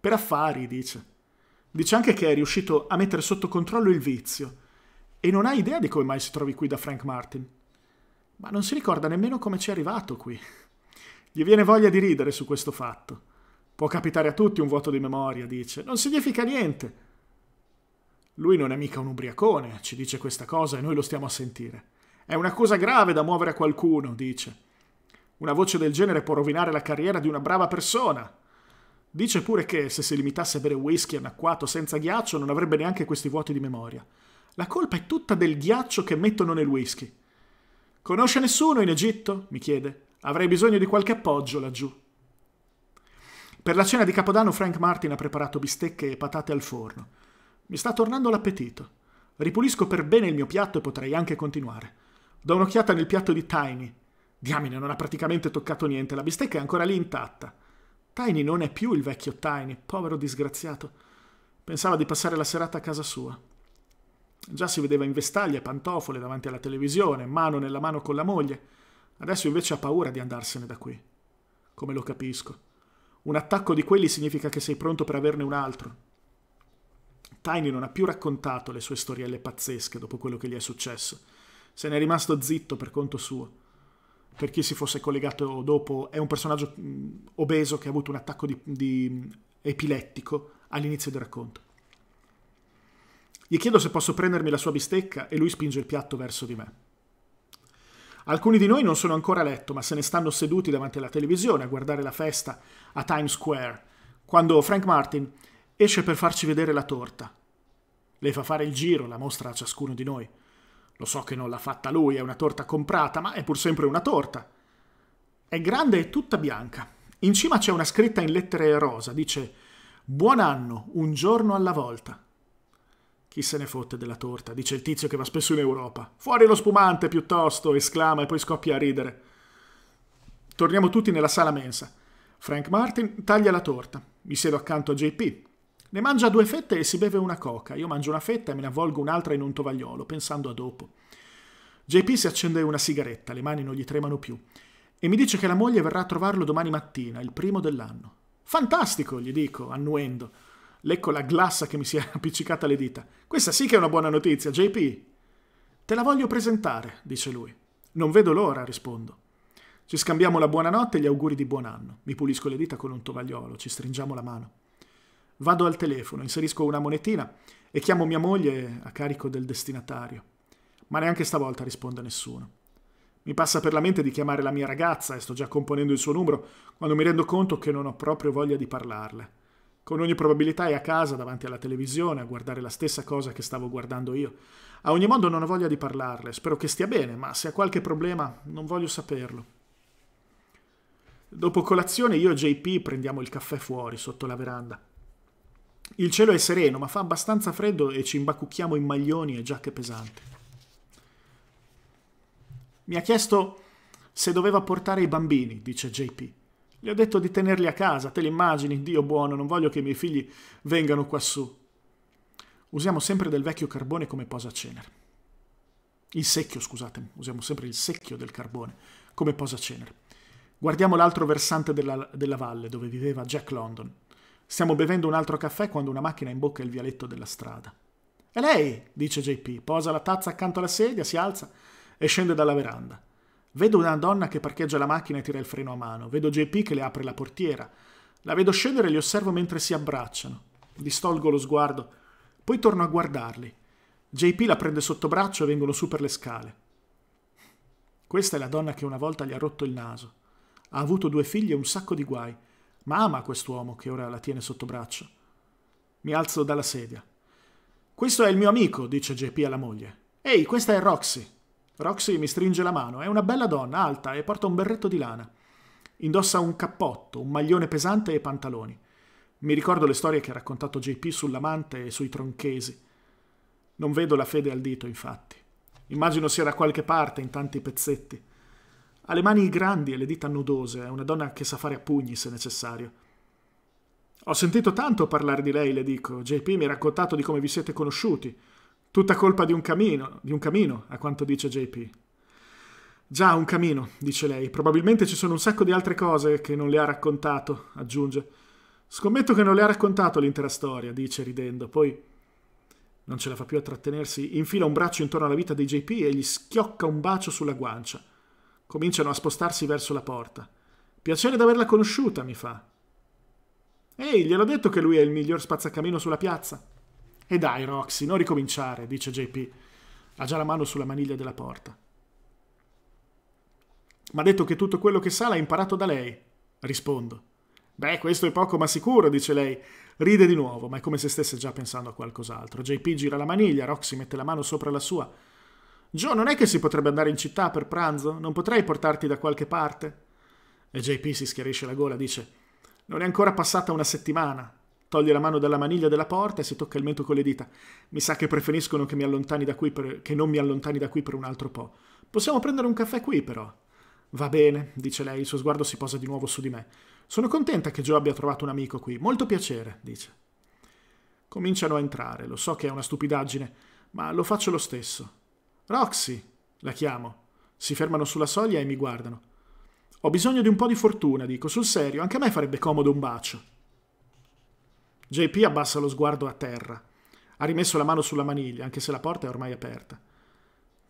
Speaker 1: Per affari, dice. Dice anche che è riuscito a mettere sotto controllo il vizio e non ha idea di come mai si trovi qui da Frank Martin. Ma non si ricorda nemmeno come ci è arrivato qui. Gli viene voglia di ridere su questo fatto. Può capitare a tutti un vuoto di memoria, dice. Non significa niente. Lui non è mica un ubriacone, ci dice questa cosa e noi lo stiamo a sentire. È una cosa grave da muovere a qualcuno, dice. Una voce del genere può rovinare la carriera di una brava persona. Dice pure che se si limitasse a bere whisky anacquato senza ghiaccio non avrebbe neanche questi vuoti di memoria. La colpa è tutta del ghiaccio che mettono nel whisky. Conosce nessuno in Egitto? mi chiede. Avrei bisogno di qualche appoggio laggiù. Per la cena di Capodanno Frank Martin ha preparato bistecche e patate al forno. Mi sta tornando l'appetito. Ripulisco per bene il mio piatto e potrei anche continuare. Do un'occhiata nel piatto di Tiny. Diamine, non ha praticamente toccato niente, la bistecca è ancora lì intatta. Tiny non è più il vecchio Tiny, povero disgraziato. Pensava di passare la serata a casa sua. Già si vedeva in vestaglie e pantofole davanti alla televisione, mano nella mano con la moglie. Adesso invece ha paura di andarsene da qui. Come lo capisco. Un attacco di quelli significa che sei pronto per averne un altro. Tiny non ha più raccontato le sue storielle pazzesche dopo quello che gli è successo. Se ne è rimasto zitto per conto suo. Per chi si fosse collegato dopo, è un personaggio mm, obeso che ha avuto un attacco di, di mm, epilettico all'inizio del racconto. Gli chiedo se posso prendermi la sua bistecca e lui spinge il piatto verso di me. Alcuni di noi non sono ancora a letto, ma se ne stanno seduti davanti alla televisione a guardare la festa a Times Square, quando Frank Martin esce per farci vedere la torta. Lei fa fare il giro, la mostra a ciascuno di noi. Lo so che non l'ha fatta lui, è una torta comprata, ma è pur sempre una torta. È grande e tutta bianca. In cima c'è una scritta in lettere rosa, dice Buon anno, un giorno alla volta. Chi se ne fotte della torta, dice il tizio che va spesso in Europa. Fuori lo spumante piuttosto, esclama e poi scoppia a ridere. Torniamo tutti nella sala mensa. Frank Martin taglia la torta. Mi siedo accanto a JP. Ne mangia due fette e si beve una coca. Io mangio una fetta e me ne avvolgo un'altra in un tovagliolo, pensando a dopo. JP si accende una sigaretta, le mani non gli tremano più. E mi dice che la moglie verrà a trovarlo domani mattina, il primo dell'anno. Fantastico, gli dico, annuendo. Lecco la glassa che mi si è appiccicata alle dita. Questa sì che è una buona notizia, JP. Te la voglio presentare, dice lui. Non vedo l'ora, rispondo. Ci scambiamo la buonanotte e gli auguri di buon anno. Mi pulisco le dita con un tovagliolo, ci stringiamo la mano. Vado al telefono, inserisco una monetina e chiamo mia moglie a carico del destinatario. Ma neanche stavolta risponde nessuno. Mi passa per la mente di chiamare la mia ragazza e sto già componendo il suo numero quando mi rendo conto che non ho proprio voglia di parlarle. Con ogni probabilità è a casa davanti alla televisione a guardare la stessa cosa che stavo guardando io. A ogni modo non ho voglia di parlarle, spero che stia bene, ma se ha qualche problema non voglio saperlo. Dopo colazione io e JP prendiamo il caffè fuori, sotto la veranda. Il cielo è sereno, ma fa abbastanza freddo e ci imbacucchiamo in maglioni e giacche pesanti. Mi ha chiesto se doveva portare i bambini, dice JP. Gli ho detto di tenerli a casa, te li immagini, Dio buono, non voglio che i miei figli vengano quassù. Usiamo sempre del vecchio carbone come posa cenere. Il secchio, scusate, usiamo sempre il secchio del carbone come posa cenere. Guardiamo l'altro versante della, della valle dove viveva Jack London. Stiamo bevendo un altro caffè quando una macchina imbocca il vialetto della strada. E lei, dice JP, posa la tazza accanto alla sedia, si alza e scende dalla veranda. Vedo una donna che parcheggia la macchina e tira il freno a mano. Vedo JP che le apre la portiera. La vedo scendere e li osservo mentre si abbracciano. Distolgo lo sguardo. Poi torno a guardarli. JP la prende sotto braccio e vengono su per le scale. Questa è la donna che una volta gli ha rotto il naso. Ha avuto due figli e un sacco di guai, ma ama quest'uomo che ora la tiene sotto braccio. Mi alzo dalla sedia. Questo è il mio amico, dice JP alla moglie. Ehi, questa è Roxy. Roxy mi stringe la mano, è una bella donna, alta e porta un berretto di lana. Indossa un cappotto, un maglione pesante e pantaloni. Mi ricordo le storie che ha raccontato JP sull'amante e sui tronchesi. Non vedo la fede al dito, infatti. Immagino sia da qualche parte, in tanti pezzetti. Ha le mani grandi e le dita nudose, è una donna che sa fare a pugni se necessario. Ho sentito tanto parlare di lei, le dico. JP mi ha raccontato di come vi siete conosciuti. Tutta colpa di un camino, di un camino, a quanto dice JP. Già, un camino, dice lei. Probabilmente ci sono un sacco di altre cose che non le ha raccontato, aggiunge. Scommetto che non le ha raccontato l'intera storia, dice ridendo. Poi non ce la fa più a trattenersi, infila un braccio intorno alla vita di JP e gli schiocca un bacio sulla guancia. Cominciano a spostarsi verso la porta. Piacere d'averla conosciuta, mi fa. Ehi, gliel'ho detto che lui è il miglior spazzacamino sulla piazza. E dai, Roxy, non ricominciare, dice JP. Ha già la mano sulla maniglia della porta. Ma ha detto che tutto quello che sa l'ha imparato da lei. Rispondo. Beh, questo è poco ma sicuro, dice lei. Ride di nuovo, ma è come se stesse già pensando a qualcos'altro. JP gira la maniglia, Roxy mette la mano sopra la sua. Joe, non è che si potrebbe andare in città per pranzo? Non potrei portarti da qualche parte? E JP si schiarisce la gola, dice: Non è ancora passata una settimana toglie la mano dalla maniglia della porta e si tocca il mento con le dita. Mi sa che preferiscono che, mi allontani da qui per, che non mi allontani da qui per un altro po'. Possiamo prendere un caffè qui, però. Va bene, dice lei, il suo sguardo si posa di nuovo su di me. Sono contenta che Joe abbia trovato un amico qui. Molto piacere, dice. Cominciano a entrare, lo so che è una stupidaggine, ma lo faccio lo stesso. Roxy, la chiamo. Si fermano sulla soglia e mi guardano. Ho bisogno di un po' di fortuna, dico, sul serio, anche a me farebbe comodo un bacio. JP abbassa lo sguardo a terra. Ha rimesso la mano sulla maniglia, anche se la porta è ormai aperta.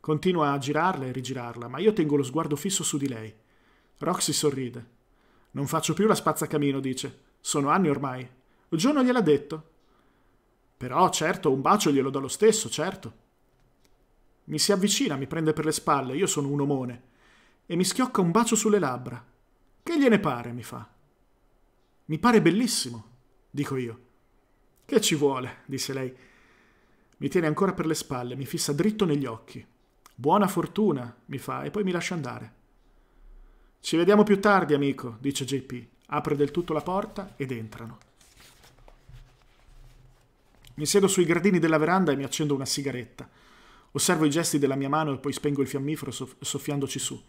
Speaker 1: Continua a girarla e rigirarla, ma io tengo lo sguardo fisso su di lei. Roxy sorride. Non faccio più la spazzacamino, dice. Sono anni ormai. Un giorno gliel'ha detto. Però, certo, un bacio glielo do lo stesso, certo. Mi si avvicina, mi prende per le spalle, io sono un omone, e mi schiocca un bacio sulle labbra. Che gliene pare, mi fa. Mi pare bellissimo dico io. Che ci vuole? disse lei. Mi tiene ancora per le spalle, mi fissa dritto negli occhi. Buona fortuna, mi fa, e poi mi lascia andare. Ci vediamo più tardi, amico, dice JP. Apre del tutto la porta ed entrano. Mi siedo sui gradini della veranda e mi accendo una sigaretta. Osservo i gesti della mia mano e poi spengo il fiammifero soffiandoci su.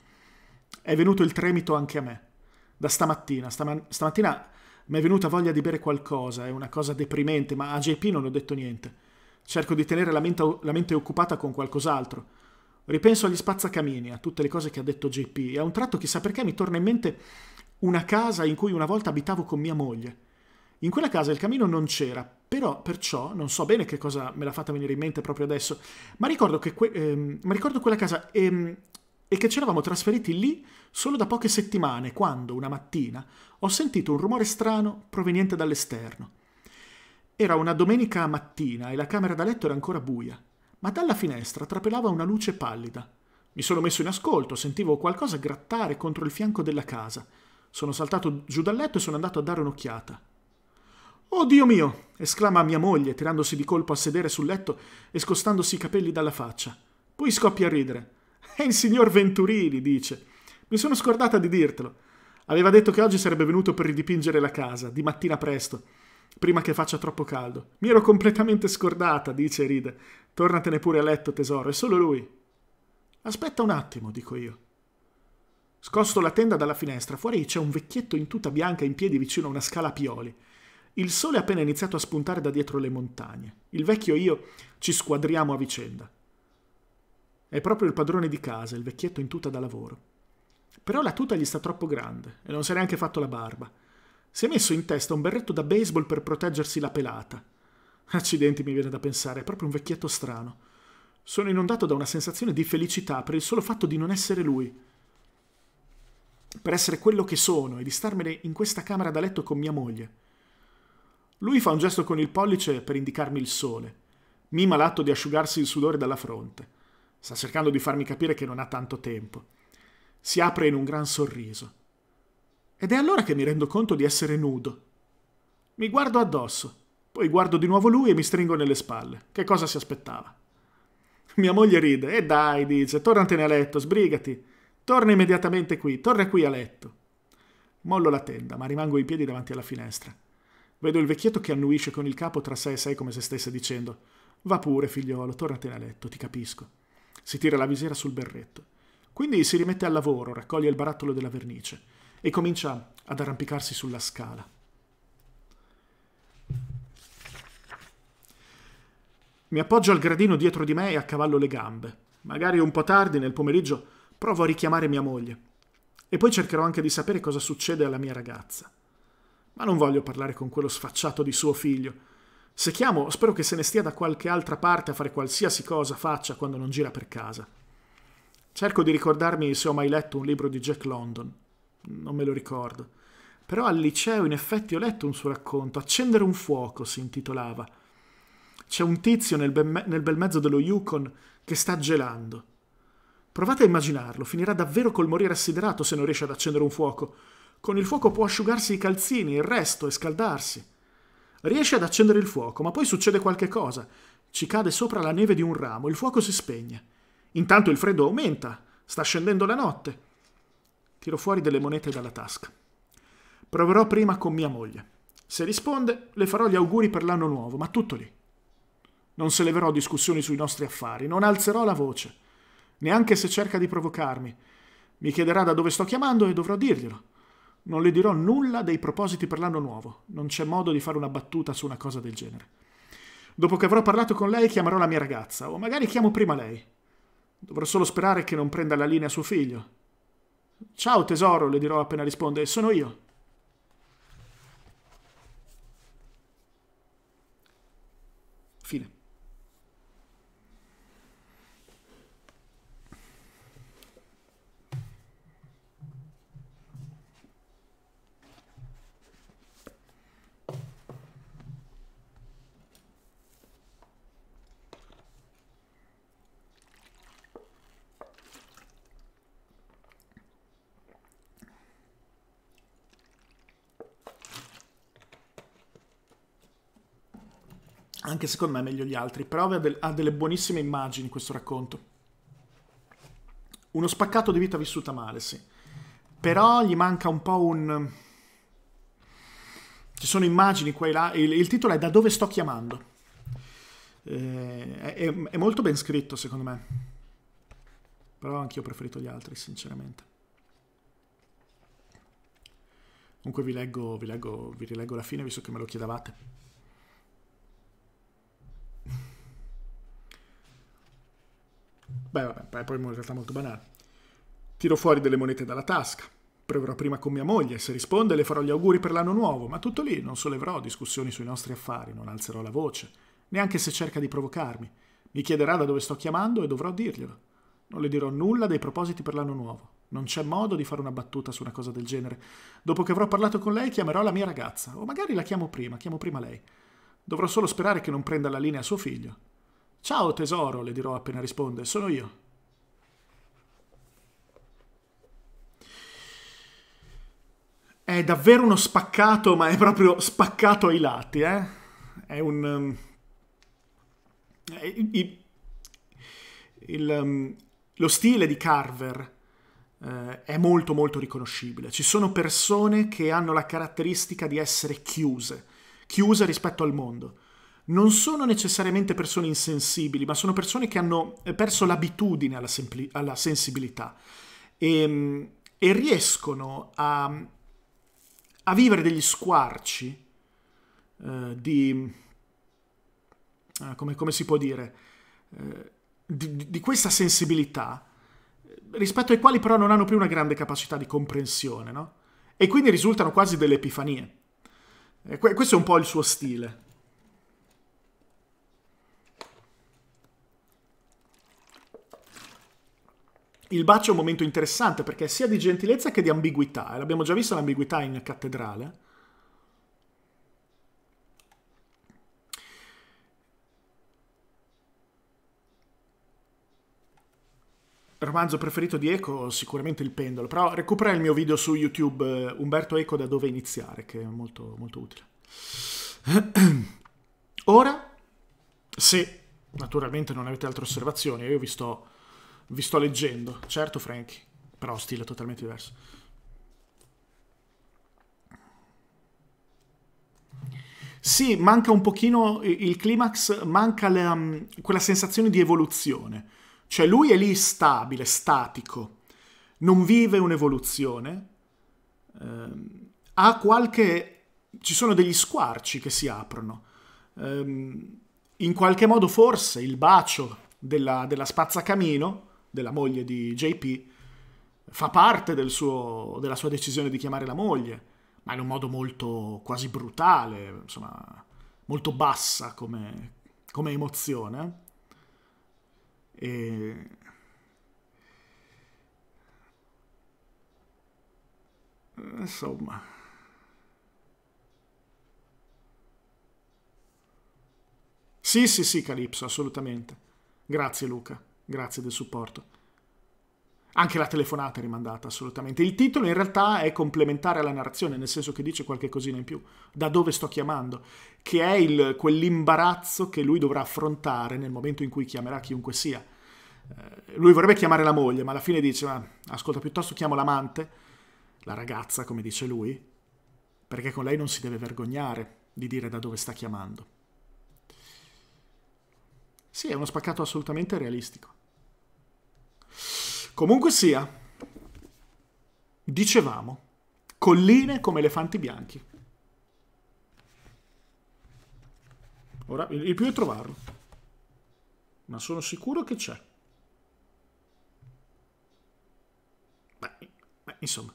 Speaker 1: È venuto il tremito anche a me. Da stamattina, stamattina mi è venuta voglia di bere qualcosa, è una cosa deprimente, ma a JP non ho detto niente. Cerco di tenere la mente, la mente occupata con qualcos'altro. Ripenso agli spazzacamini, a tutte le cose che ha detto JP, e a un tratto chissà perché mi torna in mente una casa in cui una volta abitavo con mia moglie. In quella casa il camino non c'era, però perciò non so bene che cosa me l'ha fatta venire in mente proprio adesso, ma ricordo, che que ehm, ma ricordo quella casa ehm, e che ci eravamo trasferiti lì solo da poche settimane quando, una mattina, ho sentito un rumore strano proveniente dall'esterno. Era una domenica mattina e la camera da letto era ancora buia, ma dalla finestra trapelava una luce pallida. Mi sono messo in ascolto, sentivo qualcosa grattare contro il fianco della casa. Sono saltato giù dal letto e sono andato a dare un'occhiata. Oh Dio mio! esclama mia moglie, tirandosi di colpo a sedere sul letto e scostandosi i capelli dalla faccia. Poi scoppia a ridere. È il signor Venturini, dice. Mi sono scordata di dirtelo. Aveva detto che oggi sarebbe venuto per ridipingere la casa, di mattina presto, prima che faccia troppo caldo. Mi ero completamente scordata, dice e ride. Tornatene pure a letto, tesoro, è solo lui. Aspetta un attimo, dico io. Scosto la tenda dalla finestra, fuori c'è un vecchietto in tuta bianca in piedi vicino a una scala a pioli. Il sole è appena iniziato a spuntare da dietro le montagne. Il vecchio e io ci squadriamo a vicenda. È proprio il padrone di casa, il vecchietto in tuta da lavoro. Però la tuta gli sta troppo grande e non si è neanche fatto la barba. Si è messo in testa un berretto da baseball per proteggersi la pelata. Accidenti, mi viene da pensare, è proprio un vecchietto strano. Sono inondato da una sensazione di felicità per il solo fatto di non essere lui. Per essere quello che sono e di starmene in questa camera da letto con mia moglie. Lui fa un gesto con il pollice per indicarmi il sole. Mima l'atto di asciugarsi il sudore dalla fronte. Sta cercando di farmi capire che non ha tanto tempo. Si apre in un gran sorriso. Ed è allora che mi rendo conto di essere nudo. Mi guardo addosso, poi guardo di nuovo lui e mi stringo nelle spalle. Che cosa si aspettava? Mia moglie ride. E eh, dai, dice, tornatene a letto, sbrigati. Torna immediatamente qui, torna qui a letto. Mollo la tenda, ma rimango in piedi davanti alla finestra. Vedo il vecchietto che annuisce con il capo tra sé e sé come se stesse dicendo «Va pure, figliolo, tornatene a letto, ti capisco» si tira la visiera sul berretto. Quindi si rimette al lavoro, raccoglie il barattolo della vernice e comincia ad arrampicarsi sulla scala. Mi appoggio al gradino dietro di me e accavallo le gambe. Magari un po' tardi nel pomeriggio provo a richiamare mia moglie. E poi cercherò anche di sapere cosa succede alla mia ragazza. Ma non voglio parlare con quello sfacciato di suo figlio se chiamo, spero che se ne stia da qualche altra parte a fare qualsiasi cosa faccia quando non gira per casa. Cerco di ricordarmi se ho mai letto un libro di Jack London. Non me lo ricordo. Però al liceo in effetti ho letto un suo racconto, Accendere un fuoco si intitolava. C'è un tizio nel, be- nel bel mezzo dello Yukon che sta gelando. Provate a immaginarlo, finirà davvero col morire assiderato se non riesce ad accendere un fuoco. Con il fuoco può asciugarsi i calzini, il resto e scaldarsi. Riesce ad accendere il fuoco, ma poi succede qualche cosa. Ci cade sopra la neve di un ramo, il fuoco si spegne. Intanto il freddo aumenta, sta scendendo la notte. Tiro fuori delle monete dalla tasca. Proverò prima con mia moglie. Se risponde, le farò gli auguri per l'anno nuovo, ma tutto lì. Non se leverò discussioni sui nostri affari, non alzerò la voce. Neanche se cerca di provocarmi. Mi chiederà da dove sto chiamando e dovrò dirglielo. Non le dirò nulla dei propositi per l'anno nuovo, non c'è modo di fare una battuta su una cosa del genere. Dopo che avrò parlato con lei chiamerò la mia ragazza, o magari chiamo prima lei. Dovrò solo sperare che non prenda la linea suo figlio. Ciao tesoro, le dirò appena risponde, sono io. anche secondo me meglio gli altri, però ha, del, ha delle buonissime immagini questo racconto. Uno spaccato di vita vissuta male, sì. Però gli manca un po' un... Ci sono immagini qua e là, il, il titolo è Da dove sto chiamando. Eh, è, è, molto ben scritto, secondo me. Però anch'io ho preferito gli altri, sinceramente. Comunque vi leggo, vi leggo, vi rileggo la fine, visto che me lo chiedevate. Beh, vabbè, poi in realtà molto banale. Tiro fuori delle monete dalla tasca. Pregherò prima con mia moglie, se risponde le farò gli auguri per l'anno nuovo, ma tutto lì non solleverò discussioni sui nostri affari, non alzerò la voce, neanche se cerca di provocarmi. Mi chiederà da dove sto chiamando e dovrò dirglielo. Non le dirò nulla dei propositi per l'anno nuovo. Non c'è modo di fare una battuta su una cosa del genere. Dopo che avrò parlato con lei chiamerò la mia ragazza, o magari la chiamo prima, chiamo prima lei. Dovrò solo sperare che non prenda la linea a suo figlio. Ciao tesoro, le dirò appena risponde, sono io. È davvero uno spaccato, ma è proprio spaccato ai lati, eh? È un... Um, è, il, il, um, lo stile di Carver eh, è molto molto riconoscibile. Ci sono persone che hanno la caratteristica di essere chiuse, chiuse rispetto al mondo non sono necessariamente persone insensibili, ma sono persone che hanno perso l'abitudine alla, alla, sensibilità e, ehm, e riescono a, a, vivere degli squarci eh, di... Eh, come, come, si può dire? Eh, di, di, questa sensibilità eh, rispetto ai quali però non hanno più una grande capacità di comprensione, no? E quindi risultano quasi delle epifanie. Questo è un po' il suo stile. Il bacio è un momento interessante perché è sia di gentilezza che di ambiguità. Eh. L'abbiamo già visto l'ambiguità in cattedrale. Il romanzo preferito di Eco sicuramente Il pendolo, però recupera il mio video su YouTube eh, Umberto Eco da dove iniziare, che è molto, molto utile. Ora, se naturalmente non avete altre osservazioni, io vi sto vi sto leggendo. Certo, Frankie, però stile totalmente diverso. Sì, manca un pochino il climax, manca la, mm, quella sensazione di evoluzione. Cioè lui è lì stabile, statico, non vive un'evoluzione, ehm, ha qualche... ci sono degli squarci che si aprono. Ehm, in qualche modo forse il bacio della, della spazzacamino della moglie di JP, fa parte del suo, della sua decisione di chiamare la moglie, ma in un modo molto quasi brutale, insomma, molto bassa come, come emozione. E... Insomma. Sì, sì, sì, Calypso, assolutamente. Grazie Luca. Grazie del supporto. Anche la telefonata è rimandata, assolutamente. Il titolo in realtà è complementare alla narrazione, nel senso che dice qualche cosina in più. Da dove sto chiamando? Che è il, quell'imbarazzo che lui dovrà affrontare nel momento in cui chiamerà chiunque sia. Eh, lui vorrebbe chiamare la moglie, ma alla fine dice, ma ascolta, piuttosto chiamo l'amante, la ragazza, come dice lui, perché con lei non si deve vergognare di dire da dove sta chiamando. Sì, è uno spaccato assolutamente realistico. Comunque sia, dicevamo, colline come elefanti bianchi. Ora, il più è trovarlo. Ma sono sicuro che c'è. Beh, beh, insomma.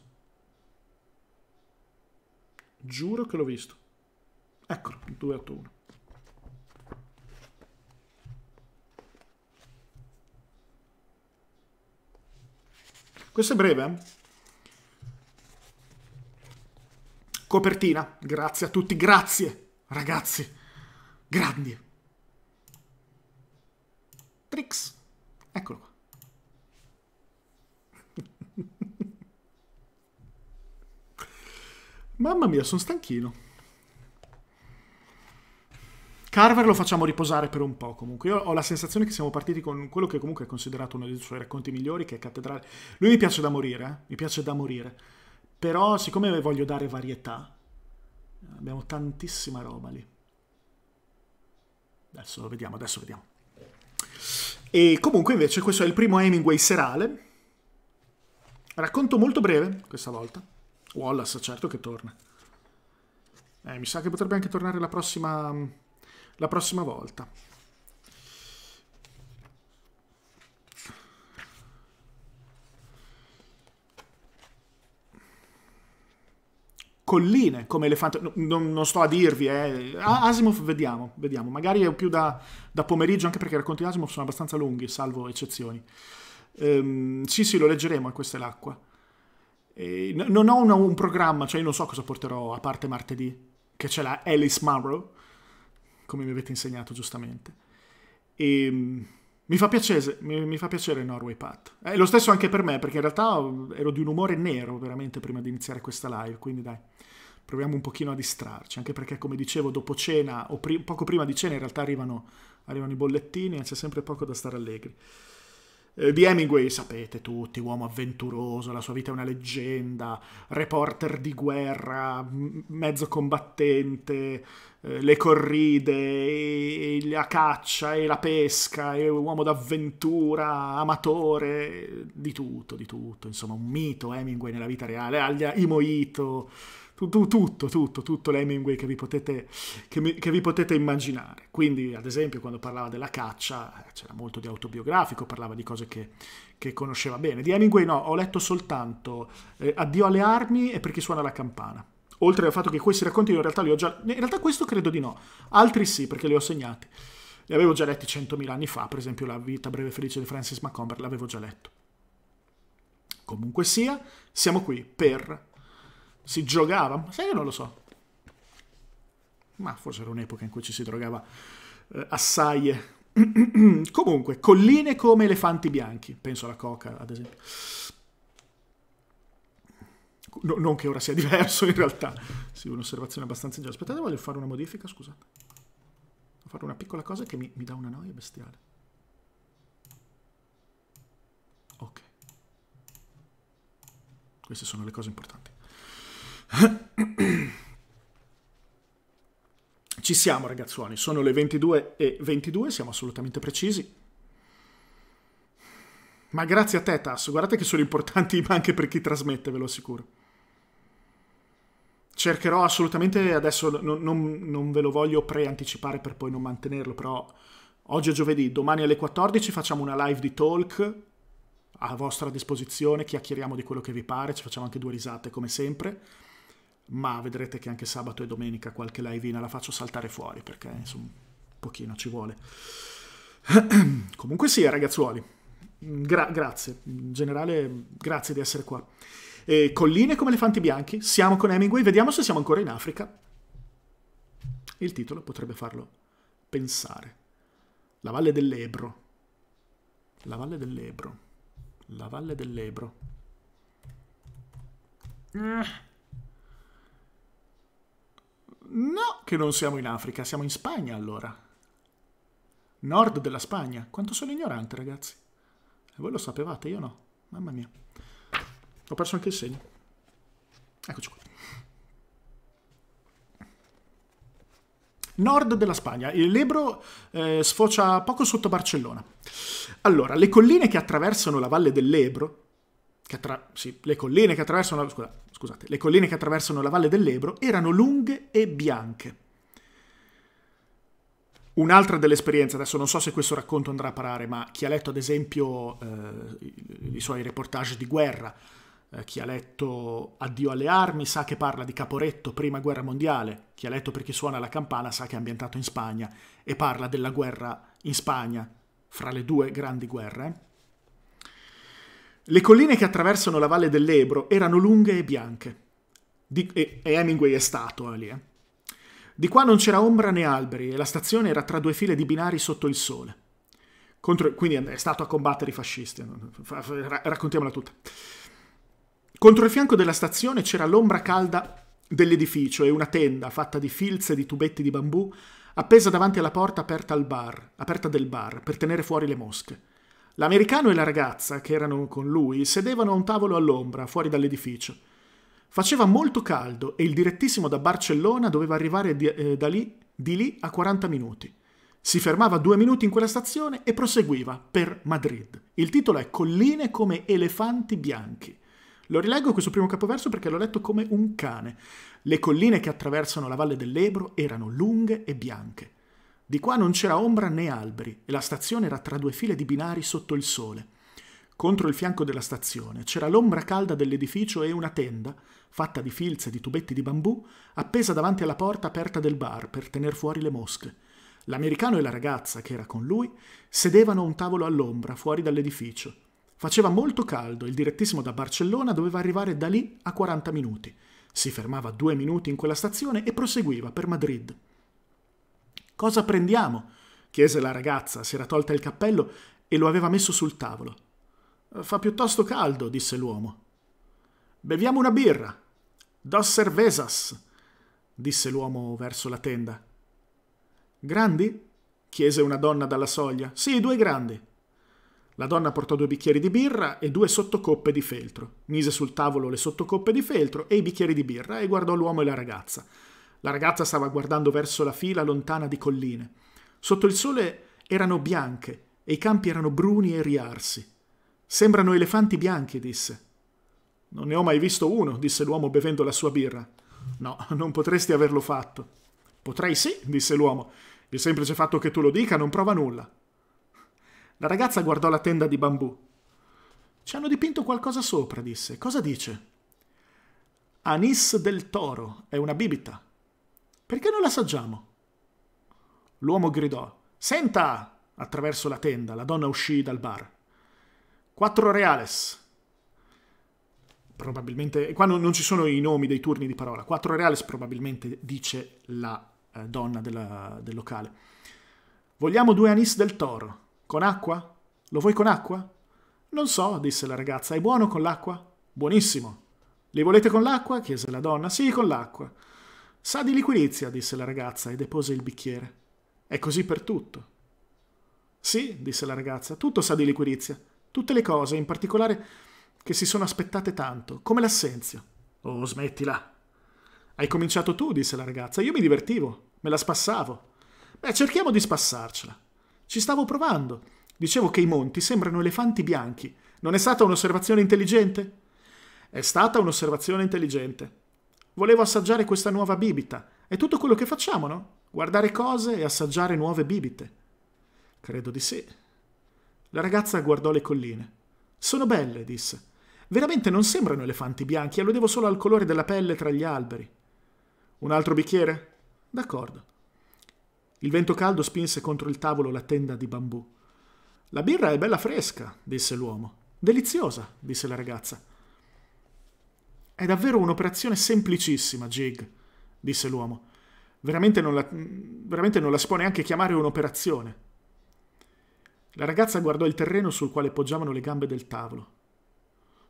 Speaker 1: Giuro che l'ho visto. Eccolo, 281. Questo è breve. Eh? Copertina. Grazie a tutti. Grazie, ragazzi. Grandi. Trix. Eccolo qua. Mamma mia, sono stanchino. Carver lo facciamo riposare per un po' comunque. Io ho la sensazione che siamo partiti con quello che comunque è considerato uno dei suoi racconti migliori, che è Cattedrale. Lui mi piace da morire, eh? mi piace da morire. Però siccome voglio dare varietà, abbiamo tantissima roba lì. Adesso lo vediamo, adesso vediamo. E comunque invece questo è il primo Hemingway serale. Racconto molto breve questa volta. Wallace certo che torna. Eh, mi sa che potrebbe anche tornare la prossima mm, la prossima volta. colline come elefante. Non, non, sto a dirvi, eh. Asimov, vediamo, vediamo. Magari è più da, da, pomeriggio, anche perché i racconti di Asimov sono abbastanza lunghi, salvo eccezioni. Ehm, sì, sì, lo leggeremo, questa è l'acqua. E non ho un, un programma, cioè io non so cosa porterò a parte martedì, che c'è la Alice Munro come mi avete insegnato giustamente. E ehm, mi fa piacere, mi, mi fa piacere Norway Pat. Eh, lo stesso anche per me, perché in realtà ero di un umore nero veramente prima di iniziare questa live, quindi dai, proviamo un pochino a distrarci, anche perché come dicevo dopo cena o pri poco prima di cena in realtà arrivano, arrivano i bollettini e c'è sempre poco da stare allegri. Eh, di Hemingway sapete tutti, uomo avventuroso, la sua vita è una leggenda, reporter di guerra, mezzo combattente, eh, le corride, la caccia e la pesca, e uomo d'avventura, amatore, di tutto, di tutto, insomma un mito Hemingway nella vita reale, aglia Imoito, tutto, tutto, tutto, tutto l'Hemingway che vi, potete, che, mi, che vi potete immaginare. Quindi ad esempio quando parlava della caccia eh, c'era molto di autobiografico, parlava di cose che, che conosceva bene. Di Hemingway no, ho letto soltanto eh, Addio alle armi e perché suona la campana. Oltre al fatto che questi racconti io in realtà li ho già... In realtà questo credo di no. Altri sì, perché li ho segnati. Li avevo già letti 100.000 anni fa, per esempio La vita breve e felice di Francis Macomber, l'avevo già letto. Comunque sia, siamo qui per... Si giocava? Sai che non lo so. Ma forse era un'epoca in cui ci si drogava eh, assaie. Eh. Comunque, colline come elefanti bianchi, penso alla coca ad esempio. No, non che ora sia diverso in realtà. Sì, un'osservazione abbastanza ingenua. Aspettate, voglio fare una modifica, scusate. voglio fare una piccola cosa che mi, mi dà una noia bestiale. Ok. Queste sono le cose importanti. Ci siamo ragazzuoni sono le 22 e 22, siamo assolutamente precisi. Ma grazie a te, Tasso. Guardate che sono importanti anche per chi trasmette, ve lo assicuro cercherò assolutamente, adesso non, non, non ve lo voglio preanticipare per poi non mantenerlo, però oggi è giovedì, domani alle 14 facciamo una live di talk a vostra disposizione, chiacchieriamo di quello che vi pare, ci facciamo anche due risate come sempre, ma vedrete che anche sabato e domenica qualche live la faccio saltare fuori perché insomma un pochino ci vuole. Comunque sì, ragazzuoli, gra grazie, in generale grazie di essere qua eh, colline come elefanti bianchi. Siamo con Hemingway, vediamo se siamo ancora in Africa. Il titolo potrebbe farlo pensare. La valle dell'Ebro. La valle dell'Ebro. La valle dell'Ebro. Eh. No, che non siamo in Africa, siamo in Spagna allora. Nord della Spagna. Quanto sono ignorante, ragazzi. E voi lo sapevate, io no. Mamma mia. Ho perso anche il segno. Eccoci qua. Nord della Spagna. Il Lebro eh, sfocia poco sotto Barcellona. Allora, le colline che attraversano la valle dell'Ebro, sì, le colline che attraversano, scusa, scusate, le colline che attraversano la valle dell'Ebro erano lunghe e bianche. Un'altra delle esperienze, adesso non so se questo racconto andrà a parare, ma chi ha letto ad esempio eh, i suoi reportage di guerra, eh, chi ha letto Addio alle armi sa che parla di Caporetto, Prima Guerra Mondiale, chi ha letto Per chi suona la campana sa che è ambientato in Spagna e parla della guerra in Spagna, fra le due grandi guerre. Eh. Le colline che attraversano la valle dell'Ebro erano lunghe e bianche. Di, e, e, Hemingway è stato eh, lì. Eh. Di qua non c'era ombra né alberi e la stazione era tra due file di binari sotto il sole. Contro, quindi è stato a combattere i fascisti. Raccontiamola tutta. Contro il fianco della stazione c'era l'ombra calda dell'edificio e una tenda fatta di filze e di tubetti di bambù appesa davanti alla porta aperta, al bar, aperta del bar per tenere fuori le mosche. L'americano e la ragazza, che erano con lui, sedevano a un tavolo all'ombra fuori dall'edificio. Faceva molto caldo e il direttissimo da Barcellona doveva arrivare di, eh, da lì, di lì a 40 minuti. Si fermava due minuti in quella stazione e proseguiva per Madrid. Il titolo è Colline come elefanti bianchi. Lo rileggo questo primo capoverso perché l'ho letto come un cane. Le colline che attraversano la valle dell'Ebro erano lunghe e bianche. Di qua non c'era ombra né alberi e la stazione era tra due file di binari sotto il sole. Contro il fianco della stazione c'era l'ombra calda dell'edificio e una tenda, fatta di filze e di tubetti di bambù, appesa davanti alla porta aperta del bar per tener fuori le mosche. L'americano e la ragazza, che era con lui, sedevano a un tavolo all'ombra fuori dall'edificio. Faceva molto caldo, il direttissimo da Barcellona doveva arrivare da lì a 40 minuti. Si fermava due minuti in quella stazione e proseguiva per Madrid. Cosa prendiamo? chiese la ragazza, si era tolta il cappello e lo aveva messo sul tavolo. Eh, fa piuttosto caldo, disse l'uomo. Beviamo una birra. Dos cervezas, disse l'uomo verso la tenda. Grandi? chiese una donna dalla soglia. Sì, due grandi. La donna portò due bicchieri di birra e due sottocoppe di feltro. Mise sul tavolo le sottocoppe di feltro e i bicchieri di birra e guardò l'uomo e la ragazza. La ragazza stava guardando verso la fila lontana di colline. Sotto il sole erano bianche e i campi erano bruni e riarsi. Sembrano elefanti bianchi, disse. Non ne ho mai visto uno, disse l'uomo bevendo la sua birra. No, non potresti averlo fatto. Potrei sì, disse l'uomo. Il semplice fatto che tu lo dica non prova nulla. La ragazza guardò la tenda di bambù. Ci hanno dipinto qualcosa sopra, disse. Cosa dice? Anis del toro è una bibita. Perché non l'assaggiamo? L'uomo gridò. Senta! Attraverso la tenda, la donna uscì dal bar. Quattro reales. Probabilmente, qua non, non ci sono i nomi dei turni di parola. Quattro reales probabilmente dice la eh, donna della, del locale. Vogliamo due anis del toro. Con acqua? Lo vuoi con acqua? Non so, disse la ragazza, è buono con l'acqua? Buonissimo. Li volete con l'acqua? chiese la donna. Sì, con l'acqua. Sa di liquirizia, disse la ragazza e depose il bicchiere. È così per tutto. Sì, disse la ragazza, tutto sa di liquirizia. Tutte le cose, in particolare che si sono aspettate tanto, come l'assenzio. Oh, smettila. Hai cominciato tu, disse la ragazza. Io mi divertivo, me la spassavo. Beh, cerchiamo di spassarcela. Ci stavo provando. Dicevo che i monti sembrano elefanti bianchi. Non è stata un'osservazione intelligente? È stata un'osservazione intelligente. Volevo assaggiare questa nuova bibita. È tutto quello che facciamo, no? Guardare cose e assaggiare nuove bibite. Credo di sì. La ragazza guardò le colline. Sono belle, disse. Veramente non sembrano elefanti bianchi, e lo devo solo al colore della pelle tra gli alberi. Un altro bicchiere? D'accordo. Il vento caldo spinse contro il tavolo la tenda di bambù. La birra è bella fresca, disse l'uomo. Deliziosa, disse la ragazza. È davvero un'operazione semplicissima, Jig, disse l'uomo. Veramente non, la, veramente non la si può neanche chiamare un'operazione. La ragazza guardò il terreno sul quale poggiavano le gambe del tavolo.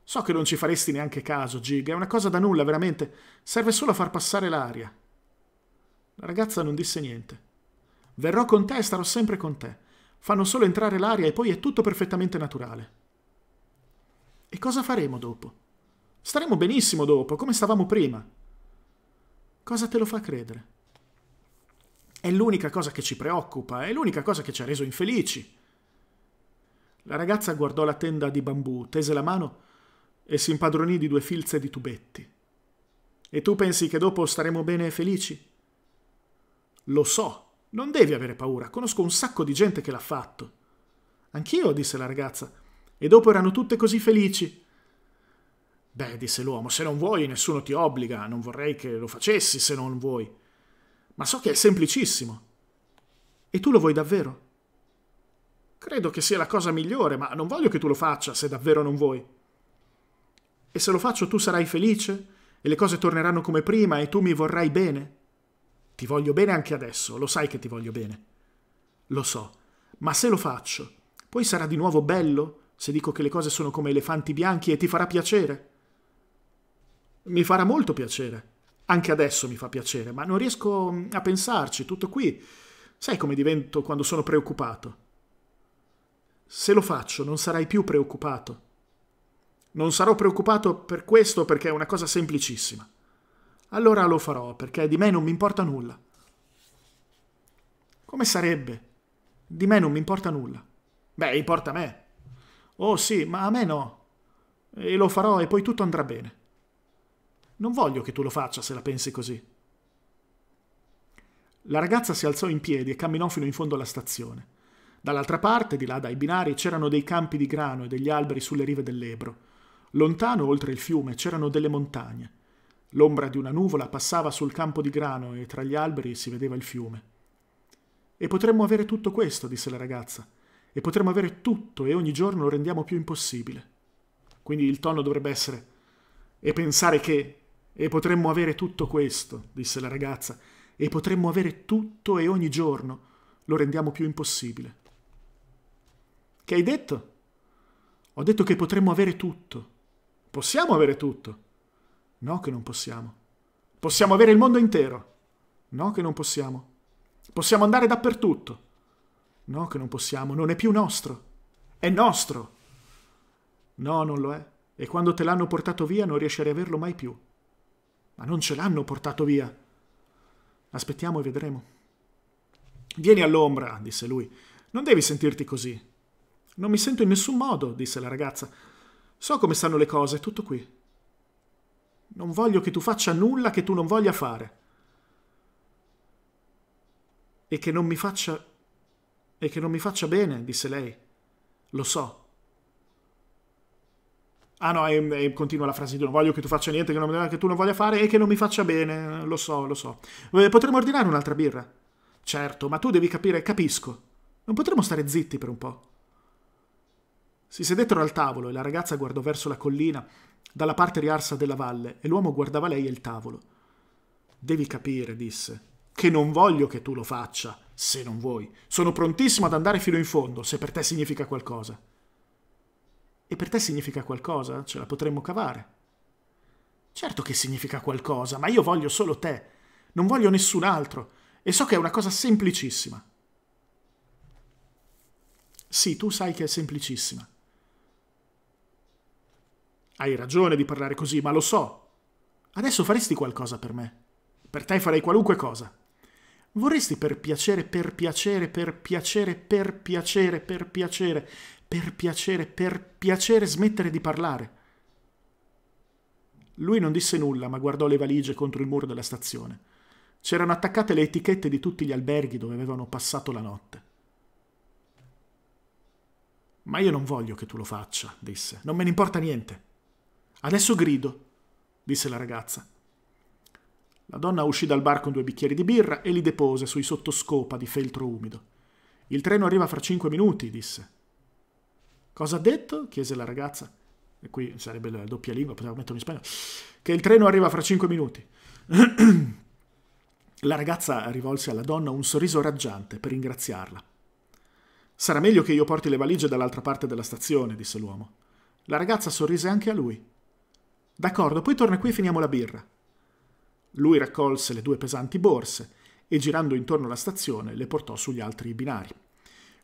Speaker 1: So che non ci faresti neanche caso, Jig, è una cosa da nulla, veramente. Serve solo a far passare l'aria. La ragazza non disse niente. Verrò con te e starò sempre con te. Fanno solo entrare l'aria e poi è tutto perfettamente naturale. E cosa faremo dopo? Staremo benissimo dopo, come stavamo prima. Cosa te lo fa credere? È l'unica cosa che ci preoccupa, è l'unica cosa che ci ha reso infelici. La ragazza guardò la tenda di bambù, tese la mano e si impadronì di due filze di tubetti. E tu pensi che dopo staremo bene e felici? Lo so, non devi avere paura, conosco un sacco di gente che l'ha fatto. Anch'io, disse la ragazza, e dopo erano tutte così felici. Beh, disse l'uomo, se non vuoi nessuno ti obbliga, non vorrei che lo facessi se non vuoi. Ma so che è semplicissimo. E tu lo vuoi davvero? Credo che sia la cosa migliore, ma non voglio che tu lo faccia se davvero non vuoi. E se lo faccio tu sarai felice? E le cose torneranno come prima e tu mi vorrai bene? Ti voglio bene anche adesso, lo sai che ti voglio bene. Lo so, ma se lo faccio, poi sarà di nuovo bello se dico che le cose sono come elefanti bianchi e ti farà piacere? Mi farà molto piacere. Anche adesso mi fa piacere, ma non riesco mm, a pensarci, tutto qui. Sai come divento quando sono preoccupato? Se lo faccio non sarai più preoccupato. Non sarò preoccupato per questo perché è una cosa semplicissima allora lo farò perché di me non mi importa nulla. Come sarebbe? Di me non mi importa nulla. Beh, importa a me. Oh sì, ma a me no. E lo farò e poi tutto andrà bene. Non voglio che tu lo faccia se la pensi così. La ragazza si alzò in piedi e camminò fino in fondo alla stazione. Dall'altra parte, di là dai binari, c'erano dei campi di grano e degli alberi sulle rive dell'Ebro. Lontano, oltre il fiume, c'erano delle montagne. L'ombra di una nuvola passava sul campo di grano e tra gli alberi si vedeva il fiume. E potremmo avere tutto questo, disse la ragazza. E potremmo avere tutto e ogni giorno lo rendiamo più impossibile. Quindi il tono dovrebbe essere e pensare che e potremmo avere tutto questo, disse la ragazza, e potremmo avere tutto e ogni giorno lo rendiamo più impossibile. Che hai detto? Ho detto che potremmo avere tutto. Possiamo avere tutto. No che non possiamo. Possiamo avere il mondo intero. No che non possiamo. Possiamo andare dappertutto. No che non possiamo. Non è più nostro. È nostro. No, non lo è. E quando te l'hanno portato via non riesci a riaverlo mai più. Ma non ce l'hanno portato via. Aspettiamo e vedremo. Vieni all'ombra, disse lui. Non devi sentirti così. Non mi sento in nessun modo, disse la ragazza. So come stanno le cose, tutto qui. Non voglio che tu faccia nulla che tu non voglia fare. E che non mi faccia... e che non mi faccia bene, disse lei. Lo so. Ah no, e, e continua la frase di non voglio che tu faccia niente che, non, che tu non voglia fare e che non mi faccia bene, lo so, lo so. Eh, potremmo ordinare un'altra birra? Certo, ma tu devi capire, capisco. Non potremmo stare zitti per un po'. Si sedettero al tavolo e la ragazza guardò verso la collina dalla parte riarsa della valle e l'uomo guardava lei e il tavolo. Devi capire, disse, che non voglio che tu lo faccia, se non vuoi. Sono prontissimo ad andare fino in fondo, se per te significa qualcosa. E per te significa qualcosa? Ce la potremmo cavare. Certo che significa qualcosa, ma io voglio solo te. Non voglio nessun altro. E so che è una cosa semplicissima. Sì, tu sai che è semplicissima. Hai ragione di parlare così, ma lo so. Adesso faresti qualcosa per me. Per te farei qualunque cosa. Vorresti per piacere, per piacere, per piacere, per piacere, per piacere, per piacere, per piacere smettere di parlare. Lui non disse nulla, ma guardò le valigie contro il muro della stazione. C'erano attaccate le etichette di tutti gli alberghi dove avevano passato la notte. Ma io non voglio che tu lo faccia, disse. Non me ne importa niente. Adesso grido, disse la ragazza. La donna uscì dal bar con due bicchieri di birra e li depose sui sottoscopa di feltro umido. Il treno arriva fra cinque minuti, disse. Cosa ha detto? chiese la ragazza. E qui sarebbe la doppia lingua, potevo metterlo in spagnolo. Che il treno arriva fra cinque minuti. la ragazza rivolse alla donna un sorriso raggiante per ringraziarla. Sarà meglio che io porti le valigie dall'altra parte della stazione, disse l'uomo. La ragazza sorrise anche a lui D'accordo, poi torna qui e finiamo la birra. Lui raccolse le due pesanti borse e girando intorno alla stazione le portò sugli altri binari.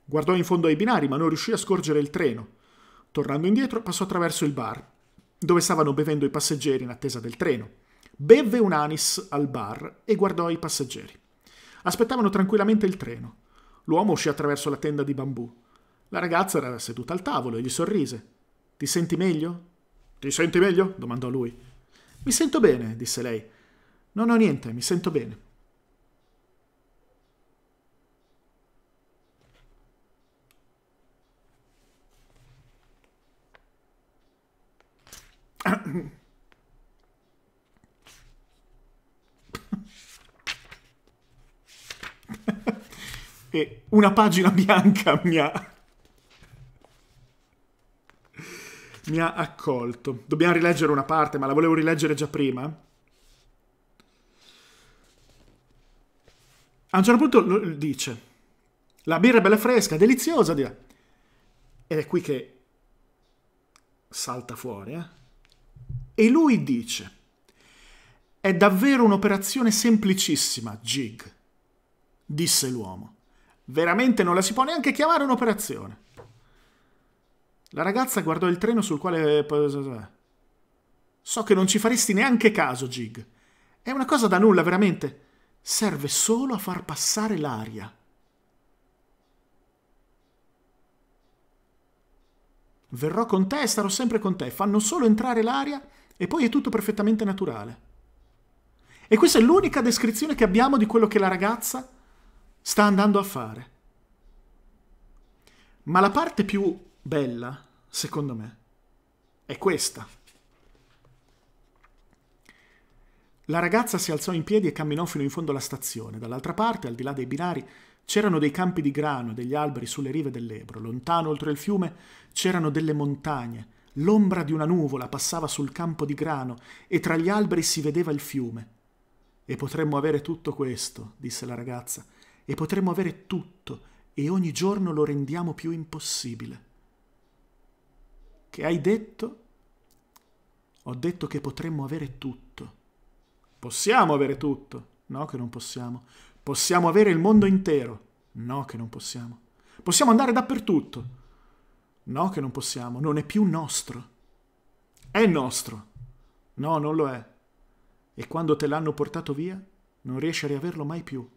Speaker 1: Guardò in fondo ai binari ma non riuscì a scorgere il treno. Tornando indietro passò attraverso il bar, dove stavano bevendo i passeggeri in attesa del treno. Bevve un anis al bar e guardò i passeggeri. Aspettavano tranquillamente il treno. L'uomo uscì attraverso la tenda di bambù. La ragazza era seduta al tavolo e gli sorrise. Ti senti meglio? Ti senti meglio? domandò lui. Mi sento bene, disse lei. Non ho niente, mi sento bene. e una pagina bianca mi ha mi ha accolto. Dobbiamo rileggere una parte, ma la volevo rileggere già prima. A un certo punto dice, la birra è bella fresca, deliziosa, dirà. Ed è qui che salta fuori, eh? E lui dice, è davvero un'operazione semplicissima, Jig, disse l'uomo. Veramente non la si può neanche chiamare un'operazione. La ragazza guardò il treno sul quale... Eh, so che non ci faresti neanche caso, Jig. È una cosa da nulla, veramente. Serve solo a far passare l'aria. Verrò con te e starò sempre con te. Fanno solo entrare l'aria e poi è tutto perfettamente naturale. E questa è l'unica descrizione che abbiamo di quello che la ragazza sta andando a fare. Ma la parte più bella secondo me, è questa. La ragazza si alzò in piedi e camminò fino in fondo alla stazione. Dall'altra parte, al di là dei binari, c'erano dei campi di grano e degli alberi sulle rive dell'Ebro. Lontano oltre il fiume c'erano delle montagne. L'ombra di una nuvola passava sul campo di grano e tra gli alberi si vedeva il fiume. E potremmo avere tutto questo, disse la ragazza, e potremmo avere tutto, e ogni giorno lo rendiamo più impossibile che hai detto, ho detto che potremmo avere tutto. Possiamo avere tutto? No che non possiamo. Possiamo avere il mondo intero? No che non possiamo. Possiamo andare dappertutto? No che non possiamo. Non è più nostro. È nostro. No, non lo è. E quando te l'hanno portato via, non riesci a riaverlo mai più.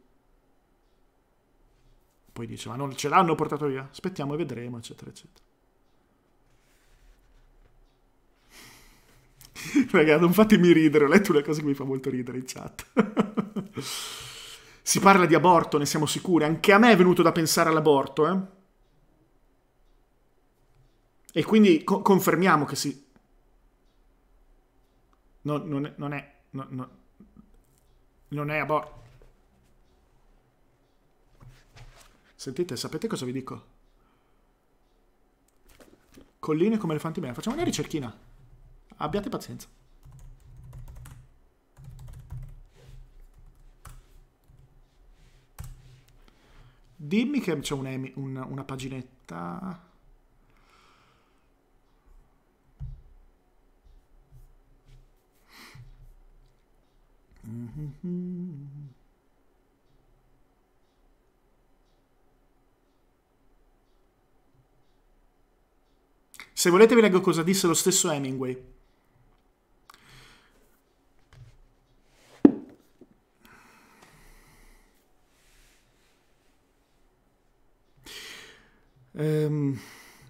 Speaker 1: Poi dice, ma non ce l'hanno portato via? Aspettiamo e vedremo, eccetera, eccetera. Ragazzi, non fatemi ridere, ho letto una cosa che mi fa molto ridere in chat. si parla di aborto, ne siamo sicuri. Anche a me è venuto da pensare all'aborto, eh. E quindi co confermiamo che si... No, non è... Non è, no, no, non è aborto. Sentite, sapete cosa vi dico? Colline come elefanti bene. Facciamo una ricerchina abbiate pazienza. Dimmi che c'è un, un, una paginetta. Se volete vi leggo cosa disse lo stesso Hemingway. ehm,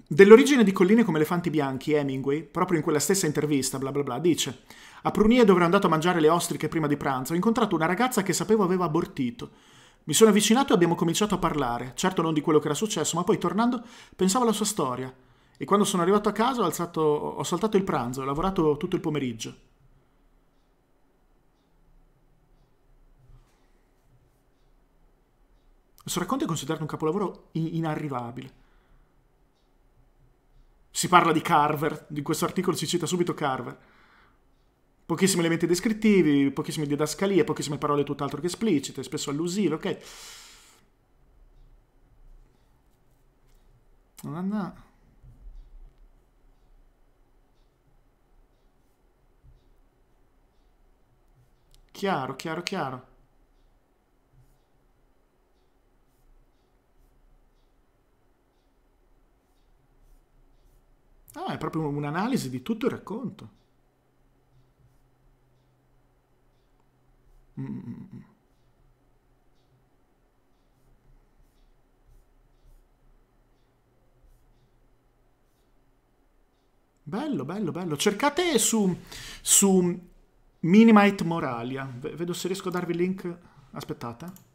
Speaker 1: dell'origine di colline come elefanti bianchi, Hemingway, proprio in quella stessa intervista, bla bla bla, dice a Prunie dove ero andato a mangiare le ostriche prima di pranzo ho incontrato una ragazza che sapevo aveva abortito. Mi sono avvicinato e abbiamo cominciato a parlare, certo non di quello che era successo, ma poi tornando pensavo alla sua storia. E quando sono arrivato a casa ho, alzato, ho saltato il pranzo, ho lavorato tutto il pomeriggio. Questo racconto è considerato un capolavoro inarrivabile. Si parla di Carver, in questo articolo si cita subito Carver. Pochissimi elementi descrittivi, pochissime didascalie, pochissime parole tutt'altro che esplicite, spesso allusive, ok. Non no. Chiaro, chiaro, chiaro. No, ah, è proprio un'analisi di tutto il racconto. Mm, mm, mm, mm. Bello, bello, bello. Cercate su, su Minimite Moralia. Vedo se riesco a darvi il link. Aspettate.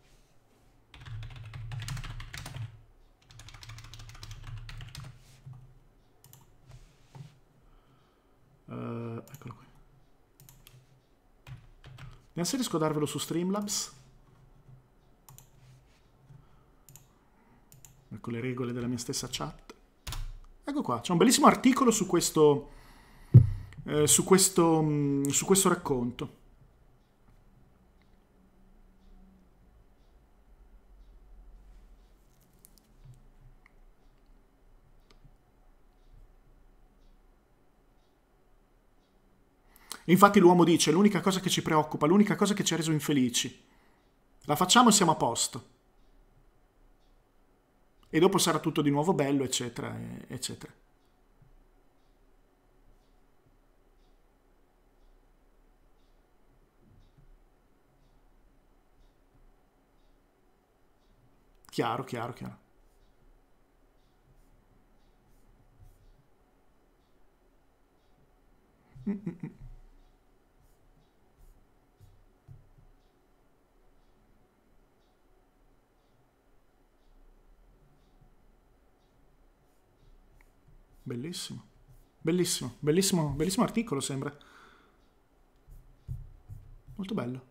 Speaker 1: eccolo qui. Vediamo se riesco a darvelo su Streamlabs. Ecco le regole della mia stessa chat. Ecco qua, c'è un bellissimo articolo su questo, eh, su questo, mm, su questo racconto. Infatti l'uomo dice l'unica cosa che ci preoccupa, l'unica cosa che ci ha reso infelici. La facciamo e siamo a posto. E dopo sarà tutto di nuovo bello, eccetera, eccetera. Chiaro, chiaro, chiaro. Mm-mm-mm. Bellissimo. Bellissimo, bellissimo, bellissimo articolo sembra. Molto bello.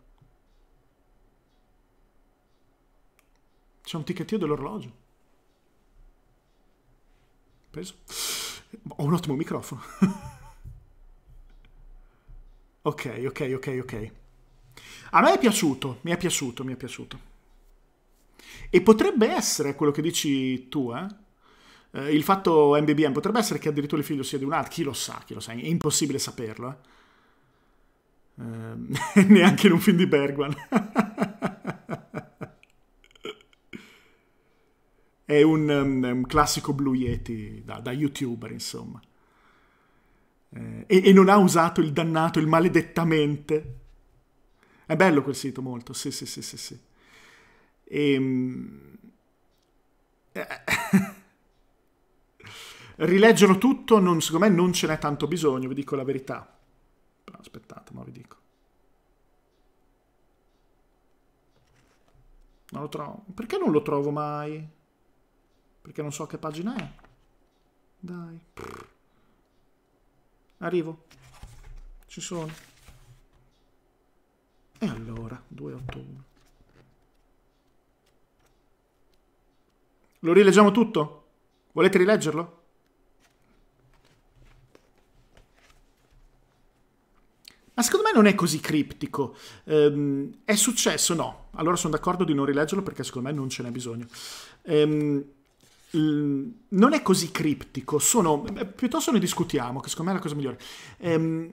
Speaker 1: C'è un ticchettio dell'orologio. Peso. Ho un ottimo microfono. ok, ok, ok, ok. A me è piaciuto, mi è piaciuto, mi è piaciuto. E potrebbe essere quello che dici tu, eh? Eh, il fatto MBBM potrebbe essere che addirittura il figlio sia di un altro, chi lo sa, chi lo sa, è impossibile saperlo. Eh? Eh, neanche in un film di Bergman. è un, um, un, classico Blue Yeti da, da youtuber, insomma. Eh, e, e, non ha usato il dannato, il maledettamente. È bello quel sito molto, sì, sì, sì, sì, sì. E, ehm, eh, rileggerlo tutto, non, secondo me non ce n'è tanto bisogno, vi dico la verità. Però aspettate, ma vi dico. Non lo trovo. Perché non lo trovo mai? Perché non so che pagina è. Dai. Arrivo. Ci sono. E allora, 281. Lo rileggiamo tutto? Volete rileggerlo? Ma secondo me non è così criptico. Ehm, è successo? No. Allora sono d'accordo di non rileggerlo perché secondo me non ce n'è bisogno. Ehm, non è così criptico, sono, eh, piuttosto ne discutiamo, che secondo me è la cosa migliore. Ehm,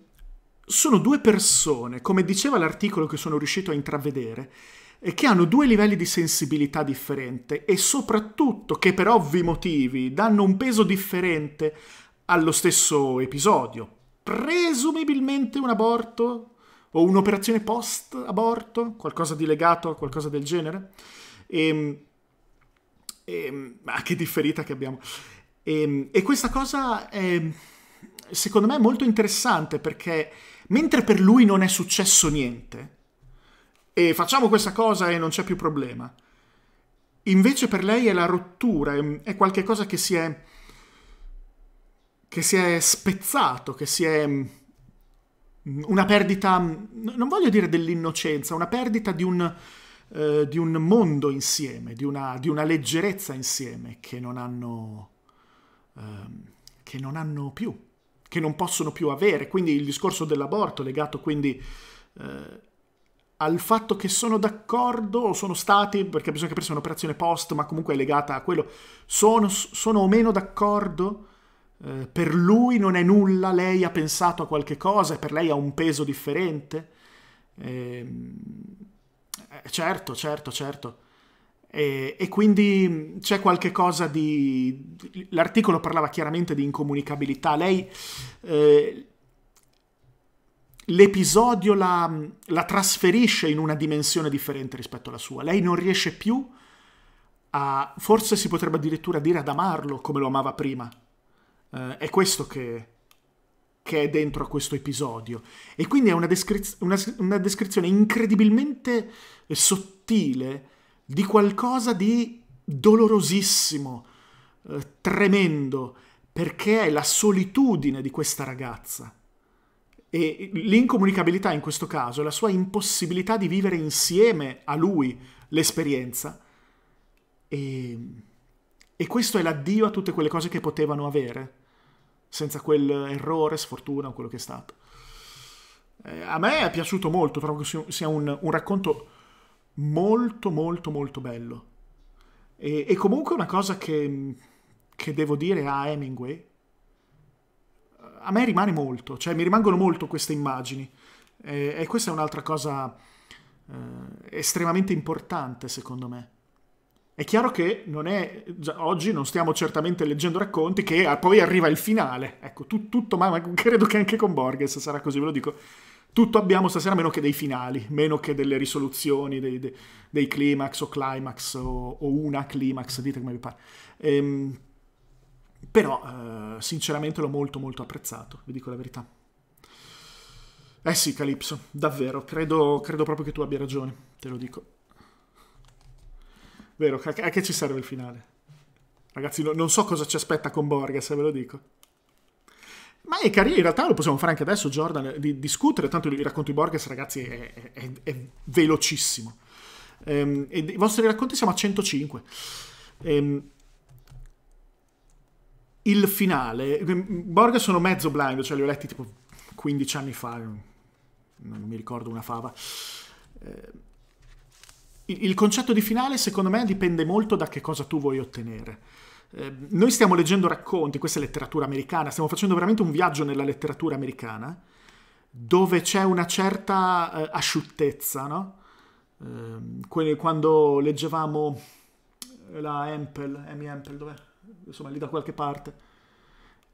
Speaker 1: sono due persone, come diceva l'articolo che sono riuscito a intravedere, eh, che hanno due livelli di sensibilità differente e soprattutto che per ovvi motivi danno un peso differente allo stesso episodio presumibilmente un aborto o un'operazione post aborto, qualcosa di legato a qualcosa del genere. E, e, ah, che differita che abbiamo. E, ehm, e questa cosa è, secondo me, molto interessante perché mentre per lui non è successo niente, e facciamo questa cosa e non c'è più problema, invece per lei è la rottura, è, è qualcosa che si è che si è spezzato, che si è mm, una perdita, mm, non voglio dire dell'innocenza, una perdita di un, eh, di un mondo insieme, di una, di una, leggerezza insieme che non hanno, eh, che non hanno più, che non possono più avere. Quindi il discorso dell'aborto legato quindi eh, al fatto che sono d'accordo, o sono stati, perché bisogna capire se è un'operazione post, ma comunque è legata a quello, sono, sono o meno d'accordo eh, per lui non è nulla, lei ha pensato a qualche cosa e per lei ha un peso differente. Ehm, eh, certo, certo, certo. E, e quindi mm, c'è qualche cosa di... L'articolo parlava chiaramente di incomunicabilità. Lei... Eh, l'episodio la, mm, la, trasferisce in una dimensione differente rispetto alla sua. Lei non riesce più a, forse si potrebbe addirittura dire ad amarlo come lo amava prima. Eh, è questo che, che, è dentro a questo episodio. E quindi è una, descriz- una, una descrizione incredibilmente eh, sottile di qualcosa di dolorosissimo, eh, tremendo, perché è la solitudine di questa ragazza. E l'incomunicabilità in questo caso, la sua impossibilità di vivere insieme a lui l'esperienza. E, e questo è l'addio a tutte quelle cose che potevano avere senza quel errore, sfortuna o quello che è stato. Eh, a me è piaciuto molto, trovo che sia un, un racconto molto molto molto bello. E, e comunque una cosa che, che, devo dire a Hemingway, a me rimane molto, cioè mi rimangono molto queste immagini. E, eh, e questa è un'altra cosa eh, estremamente importante secondo me. È chiaro che non è, oggi non stiamo certamente leggendo racconti, che ah, poi arriva il finale. Ecco, tu, tutto, ma, ma credo che anche con Borges sarà così, ve lo dico. Tutto abbiamo stasera meno che dei finali, meno che delle risoluzioni, dei, dei, dei climax o climax o, o, una climax, dite come vi pare. Ehm, però, eh, sinceramente, l'ho molto molto apprezzato, vi dico la verità. Eh sì, Calypso, davvero, credo, credo proprio che tu abbia ragione, te lo dico. Vero, a che ci serve il finale? Ragazzi, no, non so cosa ci aspetta con Borges, ve lo dico. Ma è carino, in realtà lo possiamo fare anche adesso, Jordan, eh, di discutere. Tanto il racconto di Borges, ragazzi, è, è, è velocissimo. Ehm, e I vostri racconti siamo a 105. Ehm, il finale... Ehm, Borges sono mezzo blind, cioè li ho letti tipo 15 anni fa. Non mi ricordo una fava. Ehm, il concetto di finale secondo me dipende molto da che cosa tu vuoi ottenere. Eh, noi stiamo leggendo racconti, questa è letteratura americana, stiamo facendo veramente un viaggio nella letteratura americana dove c'è una certa eh, asciuttezza, no? eh, quando leggevamo eh, la Empel, Amy Empel, dov'è? Insomma, lì da qualche parte.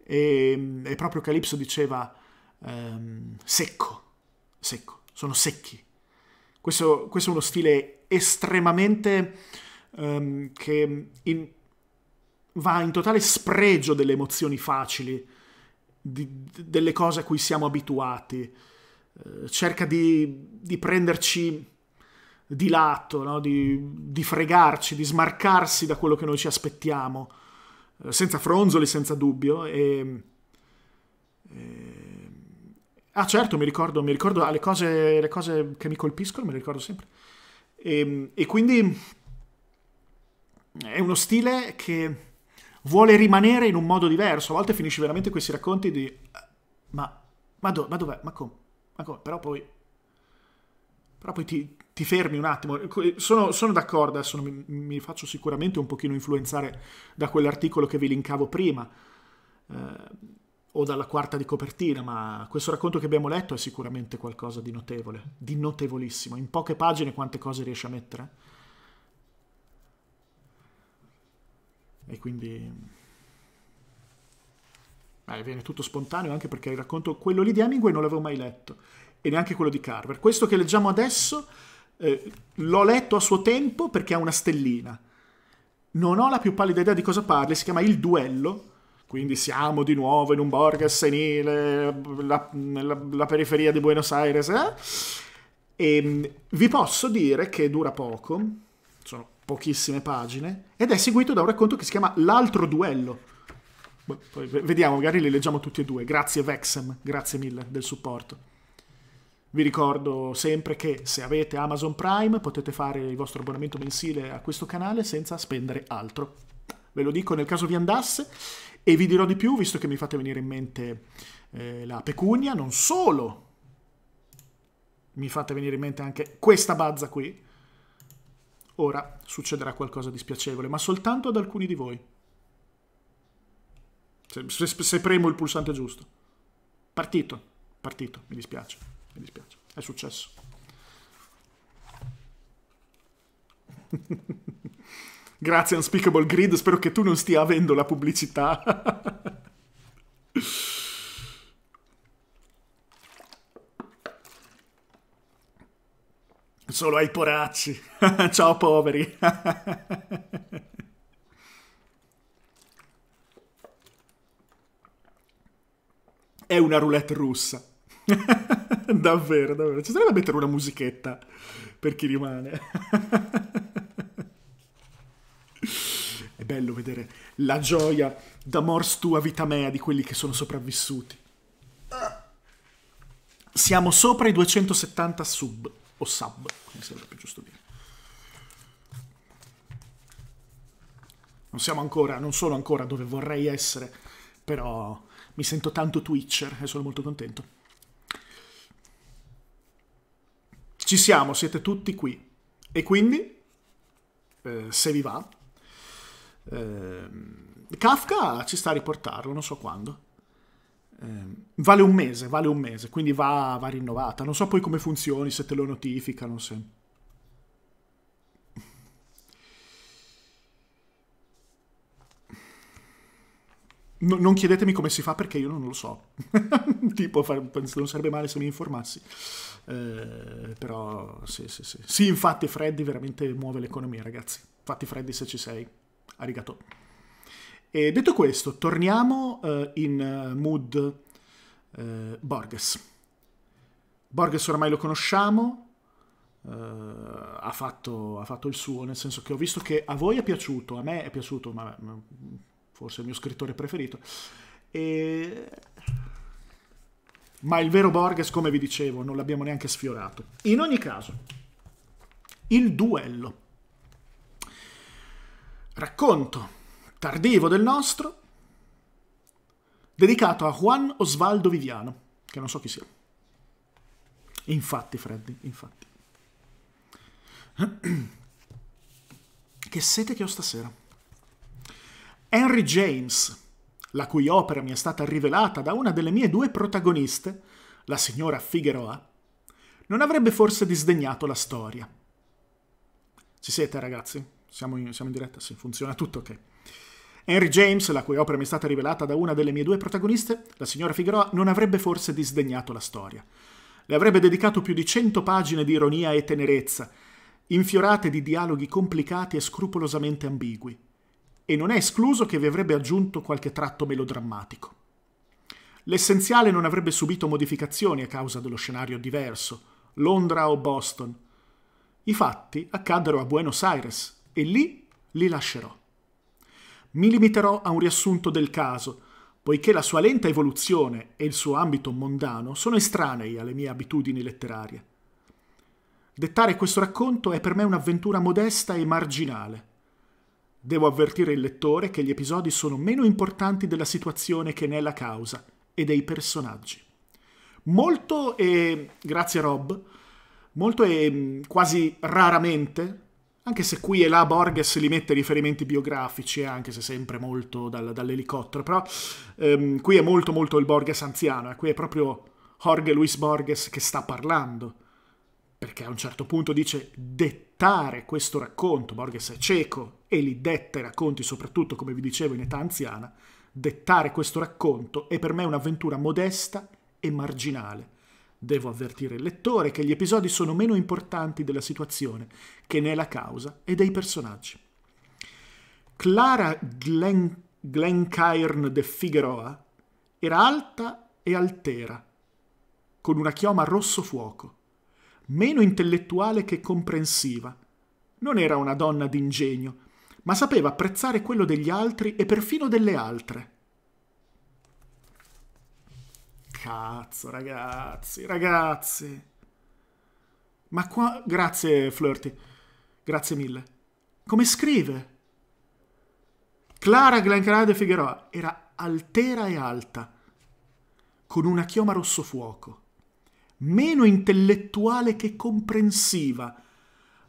Speaker 1: E, ehm, e proprio Calipso diceva ehm, secco, secco, sono secchi questo, questo è uno stile estremamente um, che in, va in totale spregio delle emozioni facili, di, delle cose a cui siamo abituati. Eh, cerca di, di, prenderci di lato, no? di, di, fregarci, di smarcarsi da quello che noi ci aspettiamo, eh, senza fronzoli, senza dubbio. E, e Ah certo, mi ricordo, mi ricordo ah, le, cose, le, cose, che mi colpiscono, me le ricordo sempre. E, ehm, e quindi è uno stile che vuole rimanere in un modo diverso. A volte finisci veramente questi racconti di... Eh, ma, ma, do, ma dov'è? Ma come? Ma come? Però poi... Però poi ti, ti fermi un attimo. Sono, sono d'accordo, adesso mi, mi, faccio sicuramente un pochino influenzare da quell'articolo che vi linkavo prima. Eh, o dalla quarta di copertina, ma questo racconto che abbiamo letto è sicuramente qualcosa di notevole, di notevolissimo. In poche pagine quante cose riesce a mettere? E quindi... Eh, viene tutto spontaneo anche perché il racconto, quello lì di Hemingway non l'avevo mai letto e neanche quello di Carver. Questo che leggiamo adesso eh, l'ho letto a suo tempo perché ha una stellina. Non ho la più pallida idea di cosa parli, si chiama Il Duello quindi siamo di nuovo in un borgo senile, la, la, la, periferia di Buenos Aires. Eh? E ehm, vi posso dire che dura poco, sono pochissime pagine, ed è seguito da un racconto che si chiama L'altro duello. Boh, poi vediamo, magari li leggiamo tutti e due. Grazie Vexem, grazie mille del supporto. Vi ricordo sempre che se avete Amazon Prime potete fare il vostro abbonamento mensile a questo canale senza spendere altro. Ve lo dico nel caso vi andasse. E vi dirò di più, visto che mi fate venire in mente eh, la pecunia, non solo mi fate venire in mente anche questa bazza qui, ora succederà qualcosa di spiacevole, ma soltanto ad alcuni di voi. Se, se, se premo il pulsante giusto. Partito, partito, mi dispiace, mi dispiace, è successo. Grazie Unspeakable Grid, spero che tu non stia avendo la pubblicità. Solo ai poracci. Ciao poveri. È una roulette russa. davvero, davvero. Ci sarebbe da mettere una musichetta per chi rimane bello vedere la gioia da mors tua vita mea di quelli che sono sopravvissuti. Siamo sopra i 270 sub, o sub, come sembra più giusto dire. Non siamo ancora, non sono ancora dove vorrei essere, però mi sento tanto Twitcher e sono molto contento. Ci siamo, siete tutti qui. E quindi, eh, se vi va, eh, Kafka ci sta a riportarlo, non so quando. Eh, vale un mese, vale un mese, quindi va, va rinnovata. Non so poi come funzioni, se te lo notificano, se... No, non chiedetemi come si fa perché io non lo so. tipo, far, non sarebbe male se mi informassi. Eh, però sì, sì, sì. Sì, infatti Freddy veramente muove l'economia, ragazzi. Fatti, Freddy se ci sei arigato. E detto questo, torniamo uh, in eh, mood uh, Borges. Borges ormai lo conosciamo, Uh, ha, fatto, ha, fatto, il suo, nel senso che ho visto che a voi è piaciuto, a me è piaciuto, ma forse è il mio scrittore preferito. E... Ma il vero Borges, come vi dicevo, non l'abbiamo neanche sfiorato. In ogni caso, il duello racconto tardivo del nostro, dedicato a Juan Osvaldo Viviano, che non so chi sia. Infatti, Freddy, infatti. Che sete che ho stasera. Henry James, la cui opera mi è stata rivelata da una delle mie due protagoniste, la signora Figueroa, non avrebbe forse disdegnato la storia. Ci siete, ragazzi? Siamo in, siamo in diretta? Sì, funziona tutto, ok. Henry James, la cui opera mi è stata rivelata da una delle mie due protagoniste, la signora Figueroa, non avrebbe forse disdegnato la storia. Le avrebbe dedicato più di cento pagine di ironia e tenerezza, infiorate di dialoghi complicati e scrupolosamente ambigui. E non è escluso che vi avrebbe aggiunto qualche tratto melodrammatico. L'essenziale non avrebbe subito modificazioni a causa dello scenario diverso, Londra o Boston. I fatti accaddero a Buenos Aires, e lì li lascerò. Mi limiterò a un riassunto del caso, poiché la sua lenta evoluzione e il suo ambito mondano sono estranei alle mie abitudini letterarie. Dettare questo racconto è per me un'avventura modesta e marginale. Devo avvertire il lettore che gli episodi sono meno importanti della situazione che ne è la causa e dei personaggi. Molto e grazie Rob, molto e quasi raramente anche se qui e là Borges li mette riferimenti biografici, eh, anche se sempre molto dal, dall'elicottero, però ehm, qui è molto molto il Borges anziano, eh, qui è proprio Jorge Luis Borges che sta parlando, perché a un certo punto dice dettare questo racconto, Borges è cieco e li detta i racconti, soprattutto come vi dicevo in età anziana, dettare questo racconto è per me un'avventura modesta e marginale, Devo avvertire il lettore che gli episodi sono meno importanti della situazione, che ne è la causa e dei personaggi. Clara Glen, Glencairn de Figueroa era alta e altera, con una chioma rosso fuoco, meno intellettuale che comprensiva. Non era una donna d'ingegno, ma sapeva apprezzare quello degli altri e perfino delle altre. cazzo, ragazzi, ragazzi. Ma qua... Grazie, Flirty. Grazie mille. Come scrive? Clara Glencarade Figueroa era altera e alta, con una chioma rosso fuoco, meno intellettuale che comprensiva.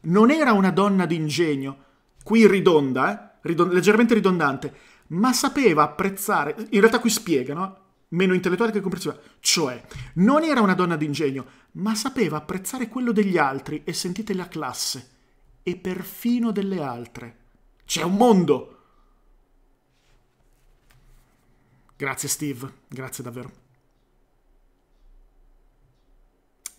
Speaker 1: Non era una donna d'ingegno, qui ridonda, eh? Ridond leggermente ridondante, ma sapeva apprezzare, in realtà qui spiega, no? meno intellettuale che comprensiva. Cioè, non era una donna d'ingegno, ma sapeva apprezzare quello degli altri e sentite la classe, e perfino delle altre. C'è un mondo! Grazie Steve, grazie davvero.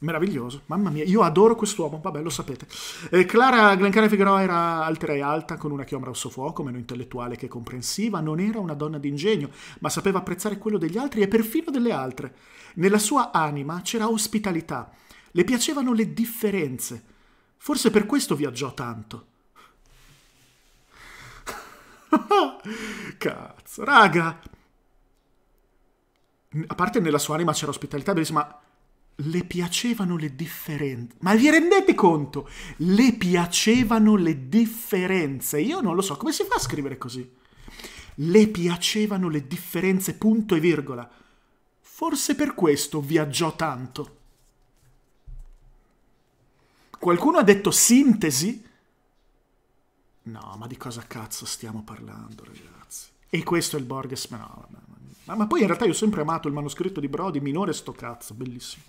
Speaker 1: meraviglioso, mamma mia, io adoro quest'uomo, vabbè lo sapete. Eh, Clara Glencare Figueroa era altera e alta, con una chioma rosso fuoco, meno intellettuale che comprensiva, non era una donna d'ingegno, ma sapeva apprezzare quello degli altri e perfino delle altre. Nella sua anima c'era ospitalità, le piacevano le differenze, forse per questo viaggiò tanto. Cazzo, raga! A parte nella sua anima c'era ospitalità, bellissima, ma le piacevano le differenze. Ma vi rendete conto? Le piacevano le differenze. Io non lo so, come si fa a scrivere così? Le piacevano le differenze, punto e virgola. Forse per questo viaggiò tanto. Qualcuno ha detto sintesi? No, ma di cosa cazzo stiamo parlando, ragazzi? E questo è il Borges, ma no, vabbè. Ma, ma, poi in realtà io ho sempre amato il manoscritto di Brody, minore sto cazzo, bellissimo.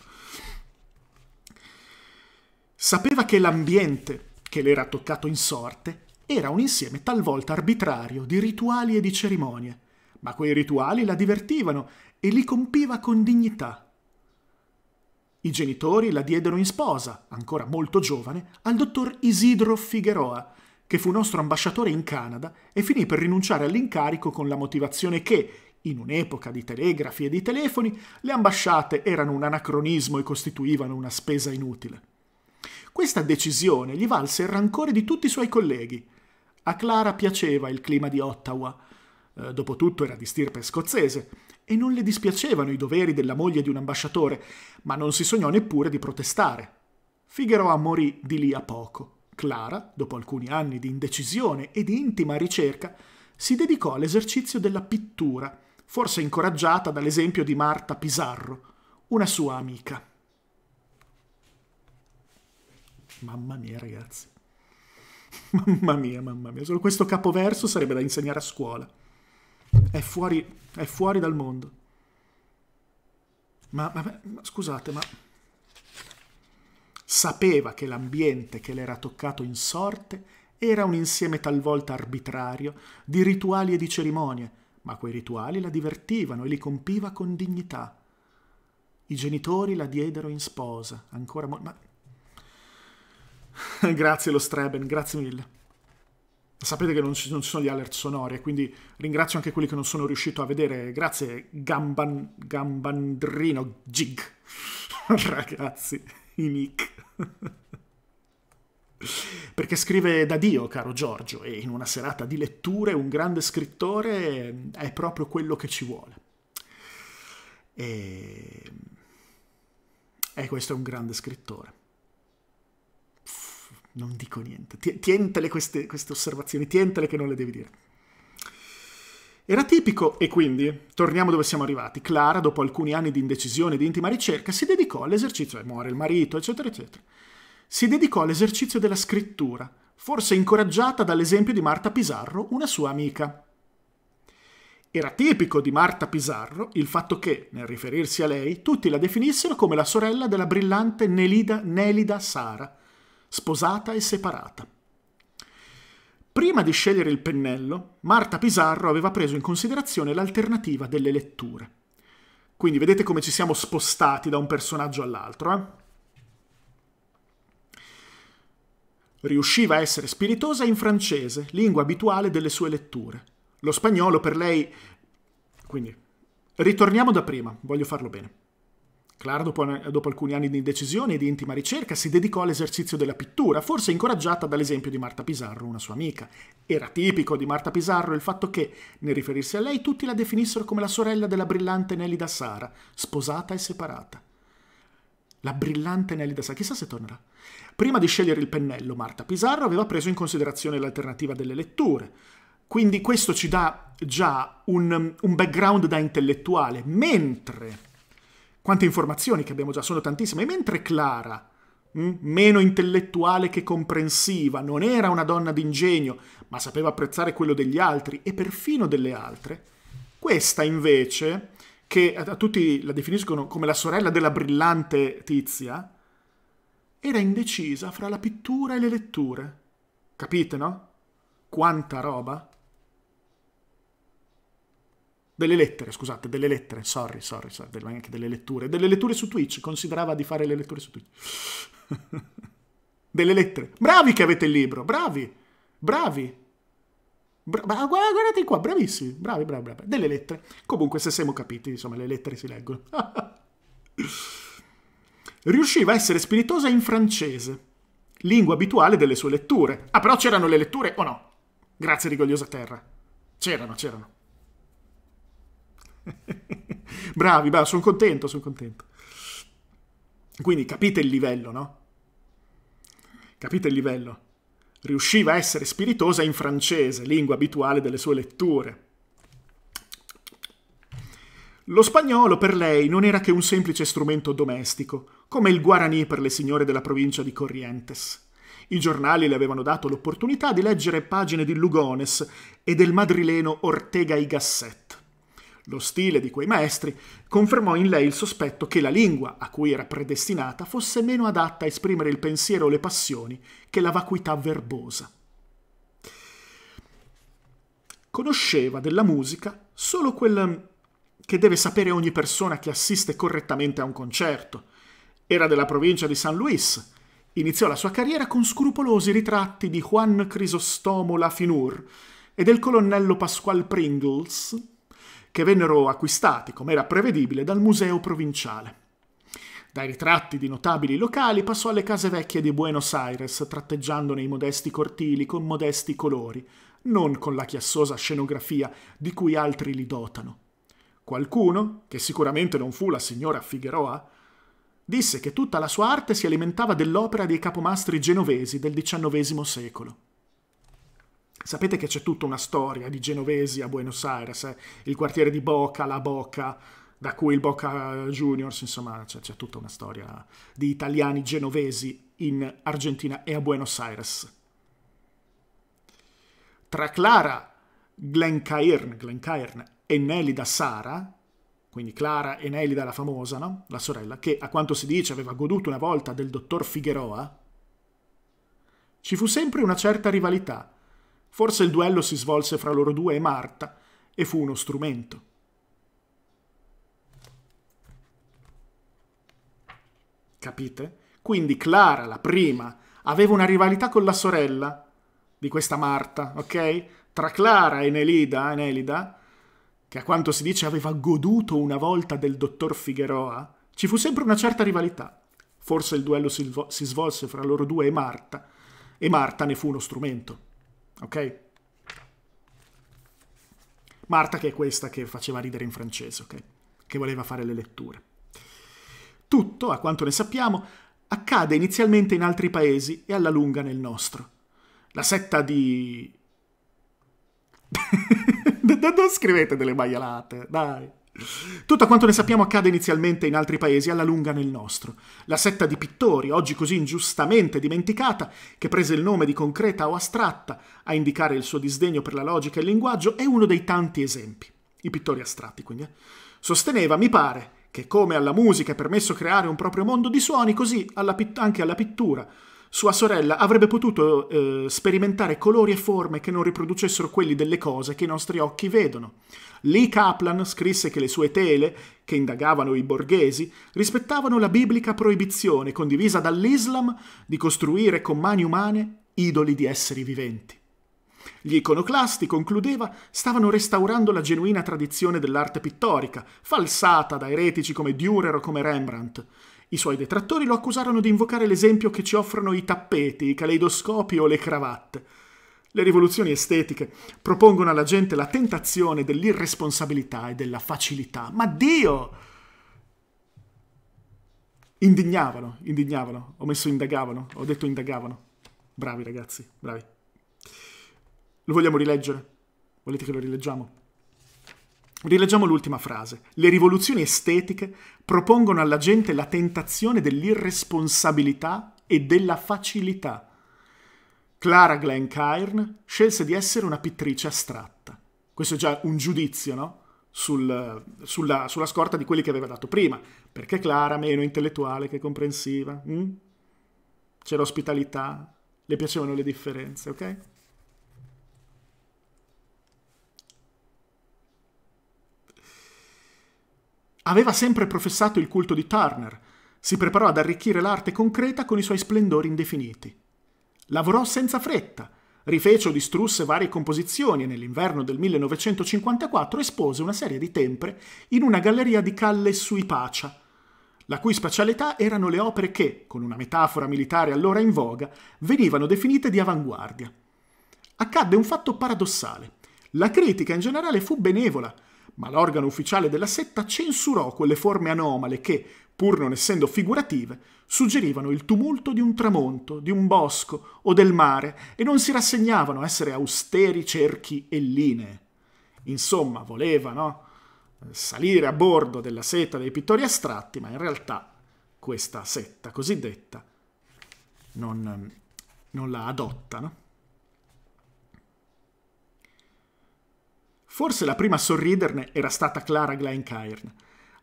Speaker 1: Sapeva che l'ambiente che l'era toccato in sorte era un insieme talvolta arbitrario di rituali e di cerimonie, ma quei rituali la divertivano e li compiva con dignità. I genitori la diedero in sposa, ancora molto giovane, al dottor Isidro Figueroa, che fu nostro ambasciatore in Canada e finì per rinunciare all'incarico con la motivazione che, in un'epoca di telegrafi e di telefoni, le ambasciate erano un anacronismo e costituivano una spesa inutile. Questa decisione gli valse il rancore di tutti i suoi colleghi. A Clara piaceva il clima di Ottawa, eh, dopotutto era di stirpe scozzese, e non le dispiacevano i doveri della moglie di un ambasciatore, ma non si sognò neppure di protestare. Figueroa morì di lì a poco. Clara, dopo alcuni anni di indecisione e di intima ricerca, si dedicò all'esercizio della pittura, forse incoraggiata dall'esempio di Marta Pizarro, una sua amica. Mamma mia, ragazzi. Mamma mia, mamma mia. Solo questo capoverso sarebbe da insegnare a scuola. È fuori, è fuori dal mondo. Ma, ma, ma scusate, ma sapeva che l'ambiente che le era toccato in sorte era un insieme talvolta arbitrario di rituali e di cerimonie, ma quei rituali la divertivano e li compiva con dignità. I genitori la diedero in sposa, ancora... Mo- ma grazie lo Streben, grazie mille. Sapete che non ci, non ci, sono gli alert sonori, quindi ringrazio anche quelli che non sono riuscito a vedere. Grazie Gamban, Gambandrino Gig. Ragazzi, i nick. Perché scrive da Dio, caro Giorgio, e in una serata di letture un grande scrittore è proprio quello che ci vuole. E... e questo è un grande scrittore. Non dico niente. Tientele queste, queste osservazioni, tientele che non le devi dire. Era tipico, e quindi, torniamo dove siamo arrivati, Clara, dopo alcuni anni di indecisione e di intima ricerca, si dedicò all'esercizio, e muore il marito, eccetera, eccetera. Si dedicò all'esercizio della scrittura, forse incoraggiata dall'esempio di Marta Pisarro, una sua amica. Era tipico di Marta Pisarro il fatto che, nel riferirsi a lei, tutti la definissero come la sorella della brillante Nelida, Nelida Sara, sposata e separata. Prima di scegliere il pennello, Marta Pisarro aveva preso in considerazione l'alternativa delle letture. Quindi vedete come ci siamo spostati da un personaggio all'altro. Eh? Riusciva a essere spiritosa in francese, lingua abituale delle sue letture. Lo spagnolo per lei... Quindi, ritorniamo da prima, voglio farlo bene. Clara, dopo, dopo, alcuni anni di indecisione e di intima ricerca, si dedicò all'esercizio della pittura, forse incoraggiata dall'esempio di Marta Pizarro, una sua amica. Era tipico di Marta Pizarro il fatto che, nel riferirsi a lei, tutti la definissero come la sorella della brillante Nelly da Sara, sposata e separata. La brillante Nelly da Sara, chissà se tornerà. Prima di scegliere il pennello, Marta Pizarro aveva preso in considerazione l'alternativa delle letture. Quindi questo ci dà già un, un background da intellettuale, mentre quante informazioni che abbiamo già, sono tantissime. E mentre Clara, mh, mm, meno intellettuale che comprensiva, non era una donna d'ingegno, ma sapeva apprezzare quello degli altri e perfino delle altre, questa invece, che a tutti la definiscono come la sorella della brillante tizia, era indecisa fra la pittura e le letture. Capite, no? Quanta roba! delle lettere, scusate, delle lettere, sorry, sorry, sorry, anche delle letture, delle letture su Twitch, considerava di fare le letture su Twitch. delle lettere. Bravi che avete il libro, bravi, bravi. Bra- guardate qua, bravissimi, bravi, bravi, bravi. Delle lettere. Comunque, se siamo capiti, insomma, le lettere si leggono. Riusciva a essere spiritosa in francese, lingua abituale delle sue letture. Ah, però c'erano le letture o oh no? Grazie rigogliosa terra. C'erano, c'erano. bravi, bravi, sono contento, sono contento. Quindi capite il livello, no? Capite il livello? Riusciva a essere spiritosa in francese, lingua abituale delle sue letture. Lo spagnolo per lei non era che un semplice strumento domestico, come il guaraní per le signore della provincia di Corrientes. I giornali le avevano dato l'opportunità di leggere pagine di Lugones e del madrileno Ortega y Gasset lo stile di quei maestri, confermò in lei il sospetto che la lingua a cui era predestinata fosse meno adatta a esprimere il pensiero o le passioni che la vacuità verbosa. Conosceva della musica solo quel mm, che deve sapere ogni persona che assiste correttamente a un concerto. Era della provincia di San Luis. Iniziò la sua carriera con scrupolosi ritratti di Juan Crisostomo Lafinur e del colonnello Pasquale Pringles, che vennero acquistati, come era prevedibile, dal museo provinciale. Dai ritratti di notabili locali passò alle case vecchie di Buenos Aires, tratteggiando nei modesti cortili con modesti colori, non con la chiassosa scenografia di cui altri li dotano. Qualcuno, che sicuramente non fu la signora Figueroa, disse che tutta la sua arte si alimentava dell'opera dei capomastri genovesi del XIX secolo. Sapete che c'è tutta una storia di genovesi a Buenos Aires, eh? il quartiere di Boca, la Boca, da cui il Boca Juniors, insomma, c'è, c'è tutta una storia di italiani genovesi in Argentina e a Buenos Aires. Tra Clara Glencairn, Glencairn e Nelida Sara, quindi Clara e Nelida la famosa, no? la sorella, che a quanto si dice aveva goduto una volta del dottor Figueroa, ci fu sempre una certa rivalità Forse il duello si svolse fra loro due e Marta, e fu uno strumento. Capite? Quindi Clara, la prima, aveva una rivalità con la sorella di questa Marta, ok? Tra Clara e Nelida, eh, Nelida, che a quanto si dice aveva goduto una volta del dottor Figueroa, ci fu sempre una certa rivalità. Forse il duello si, si svolse fra loro due e Marta, e Marta ne fu uno strumento ok? Marta che è questa che faceva ridere in francese, ok? Che voleva fare le letture. Tutto, a quanto ne sappiamo, accade inizialmente in altri paesi e alla lunga nel nostro. La setta di... non scrivete delle maialate, dai! Tutto quanto ne sappiamo accade inizialmente in altri paesi, alla lunga nel nostro. La setta di pittori, oggi così ingiustamente dimenticata, che prese il nome di concreta o astratta a indicare il suo disdegno per la logica e il linguaggio, è uno dei tanti esempi. I pittori astratti, quindi. Eh? Sosteneva, mi pare, che come alla musica è permesso creare un proprio mondo di suoni, così alla anche alla pittura sua sorella avrebbe potuto eh, sperimentare colori e forme che non riproducessero quelli delle cose che i nostri occhi vedono. Lee Kaplan scrisse che le sue tele, che indagavano i borghesi, rispettavano la biblica proibizione condivisa dall'Islam di costruire con mani umane idoli di esseri viventi. Gli iconoclasti, concludeva, stavano restaurando la genuina tradizione dell'arte pittorica, falsata da eretici come Dürer o come Rembrandt, i suoi detrattori lo accusarono di invocare l'esempio che ci offrono i tappeti, i caleidoscopi o le cravatte. Le rivoluzioni estetiche propongono alla gente la tentazione dell'irresponsabilità e della facilità. Ma Dio! Indignavano, indignavano. Ho messo indagavano, ho detto indagavano. Bravi ragazzi, bravi. Lo vogliamo rileggere? Volete che lo rileggiamo? Rileggiamo l'ultima frase. Le rivoluzioni estetiche propongono alla gente la tentazione dell'irresponsabilità e della facilità. Clara Glencairn scelse di essere una pittrice astratta. Questo è già un giudizio, no? Sul, sulla, sulla, scorta di quelli che aveva dato prima. Perché Clara, meno intellettuale che comprensiva. Mm? C'era ospitalità, le piacevano le differenze, ok? Aveva sempre professato il culto di Turner, si preparò ad arricchire l'arte concreta con i suoi splendori indefiniti. Lavorò senza fretta, rifece o distrusse varie composizioni e nell'inverno del 1954 espose una serie di tempre in una galleria di Calle sui Pacia, la cui specialità erano le opere che, con una metafora militare allora in voga, venivano definite di avanguardia. Accadde un fatto paradossale. La critica in generale fu benevola, ma l'organo ufficiale della setta censurò quelle forme anomale che, pur non essendo figurative, suggerivano il tumulto di un tramonto, di un bosco o del mare e non si rassegnavano a essere austeri cerchi e linee. Insomma, volevano salire a bordo della setta dei pittori astratti, ma in realtà questa setta cosiddetta non, non la adottano. Forse la prima a sorriderne era stata Clara Glencairn.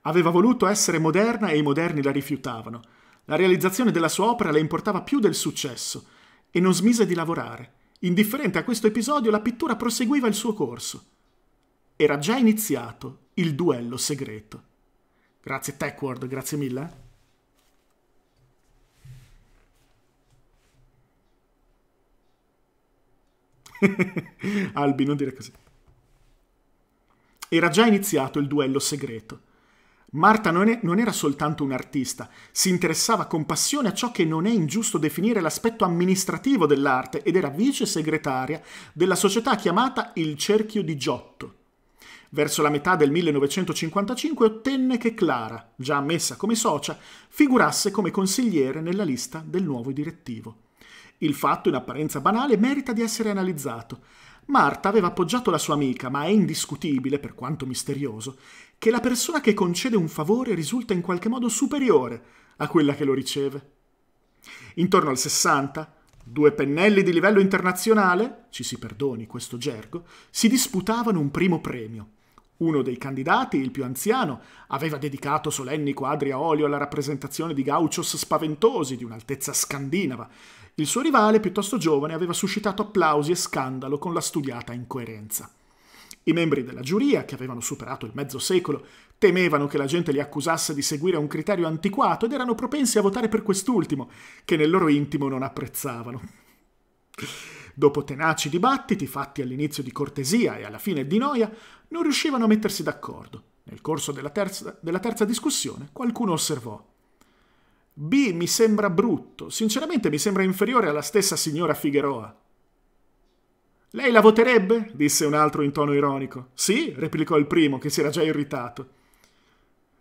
Speaker 1: Aveva voluto essere moderna e i moderni la rifiutavano. La realizzazione della sua opera le importava più del successo e non smise di lavorare. Indifferente a questo episodio, la pittura proseguiva il suo corso. Era già iniziato il duello segreto. Grazie Techward, grazie mille. Eh. Albi, non dire così. Era già iniziato il duello segreto. Marta non, è, non, era soltanto un'artista, si interessava con passione a ciò che non è ingiusto definire l'aspetto amministrativo dell'arte ed era vice segretaria della società chiamata Il Cerchio di Giotto. Verso la metà del 1955 ottenne che Clara, già ammessa come socia, figurasse come consigliere nella lista del nuovo direttivo. Il fatto, in apparenza banale, merita di essere analizzato. Marta aveva appoggiato la sua amica, ma è indiscutibile, per quanto misterioso, che la persona che concede un favore risulta in qualche modo superiore a quella che lo riceve. Intorno al 60, due pennelli di livello internazionale, ci si perdoni questo gergo, si disputavano un primo premio. Uno dei candidati, il più anziano, aveva dedicato solenni quadri a olio alla rappresentazione di gauchos spaventosi di un'altezza scandinava il suo rivale, piuttosto giovane, aveva suscitato applausi e scandalo con la studiata incoerenza. I membri della giuria, che avevano superato il mezzo secolo, temevano che la gente li accusasse di seguire un criterio antiquato ed erano propensi a votare per quest'ultimo, che nel loro intimo non apprezzavano. Dopo tenaci dibattiti, fatti all'inizio di cortesia e alla fine di noia, non riuscivano a mettersi d'accordo. Nel corso della terza, della terza discussione qualcuno osservò B mi sembra brutto, sinceramente mi sembra inferiore alla stessa signora Figueroa. Lei la voterebbe? disse un altro in tono ironico. Sì, replicò il primo, che si era già irritato.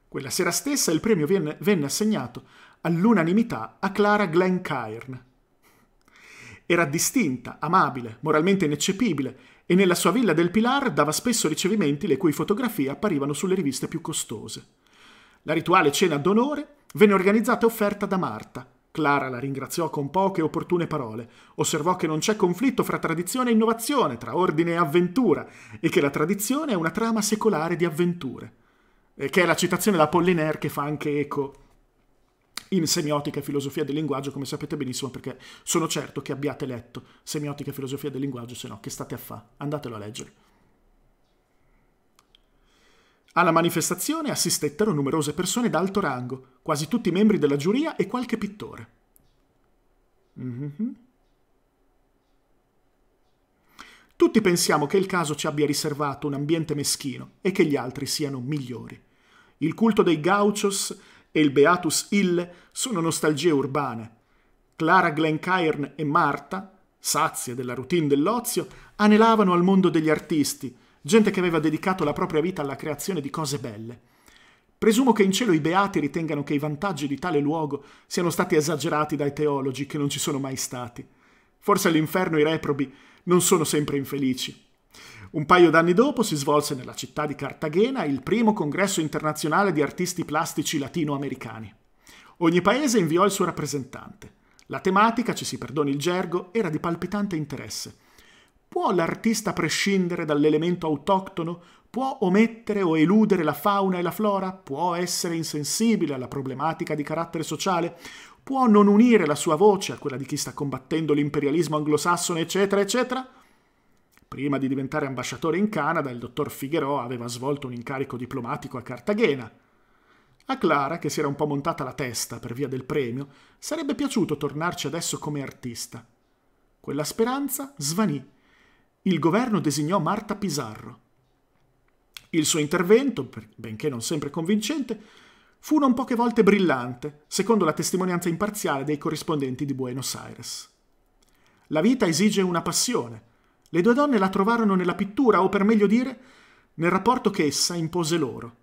Speaker 1: Quella sera stessa il premio venne, venne assegnato all'unanimità a Clara Glencairn. Era distinta, amabile, moralmente ineccepibile e nella sua villa del Pilar dava spesso ricevimenti le cui fotografie apparivano sulle riviste più costose. La rituale cena d'onore venne organizzata e offerta da Marta. Clara la ringraziò con poche opportune parole, osservò che non c'è conflitto fra tradizione e innovazione, tra ordine e avventura, e che la tradizione è una trama secolare di avventure, che è la citazione da Pollinaire che fa anche eco in Semiotica e Filosofia del Linguaggio, come sapete benissimo, perché sono certo che abbiate letto Semiotica e Filosofia del Linguaggio, se no che state a fa? Andatelo a leggere. Alla manifestazione assistettero numerose persone d'alto rango, quasi tutti membri della giuria e qualche pittore. Mm -hmm. Tutti pensiamo che il caso ci abbia riservato un ambiente meschino e che gli altri siano migliori. Il culto dei gauchos e il Beatus Hill sono nostalgie urbane. Clara Glencairn e Marta, sazie della routine dell'ozio, anelavano al mondo degli artisti, gente che aveva dedicato la propria vita alla creazione di cose belle. Presumo che in cielo i beati ritengano che i vantaggi di tale luogo siano stati esagerati dai teologi che non ci sono mai stati. Forse all'inferno i reprobi non sono sempre infelici. Un paio d'anni dopo si svolse nella città di Cartagena il primo congresso internazionale di artisti plastici latinoamericani. Ogni paese inviò il suo rappresentante. La tematica, ci si perdoni il gergo, era di palpitante interesse. Può l'artista prescindere dall'elemento autoctono? Può omettere o eludere la fauna e la flora? Può essere insensibile alla problematica di carattere sociale? Può non unire la sua voce a quella di chi sta combattendo l'imperialismo anglosassone, eccetera, eccetera? Prima di diventare ambasciatore in Canada, il dottor Figueroa aveva svolto un incarico diplomatico a Cartagena. A Clara, che si era un po' montata la testa per via del premio, sarebbe piaciuto tornarci adesso come artista. Quella speranza svanì il governo designò Marta Pizarro. Il suo intervento, benché non sempre convincente, fu non poche volte brillante, secondo la testimonianza imparziale dei corrispondenti di Buenos Aires. La vita esige una passione. Le due donne la trovarono nella pittura, o per meglio dire, nel rapporto che essa impose loro.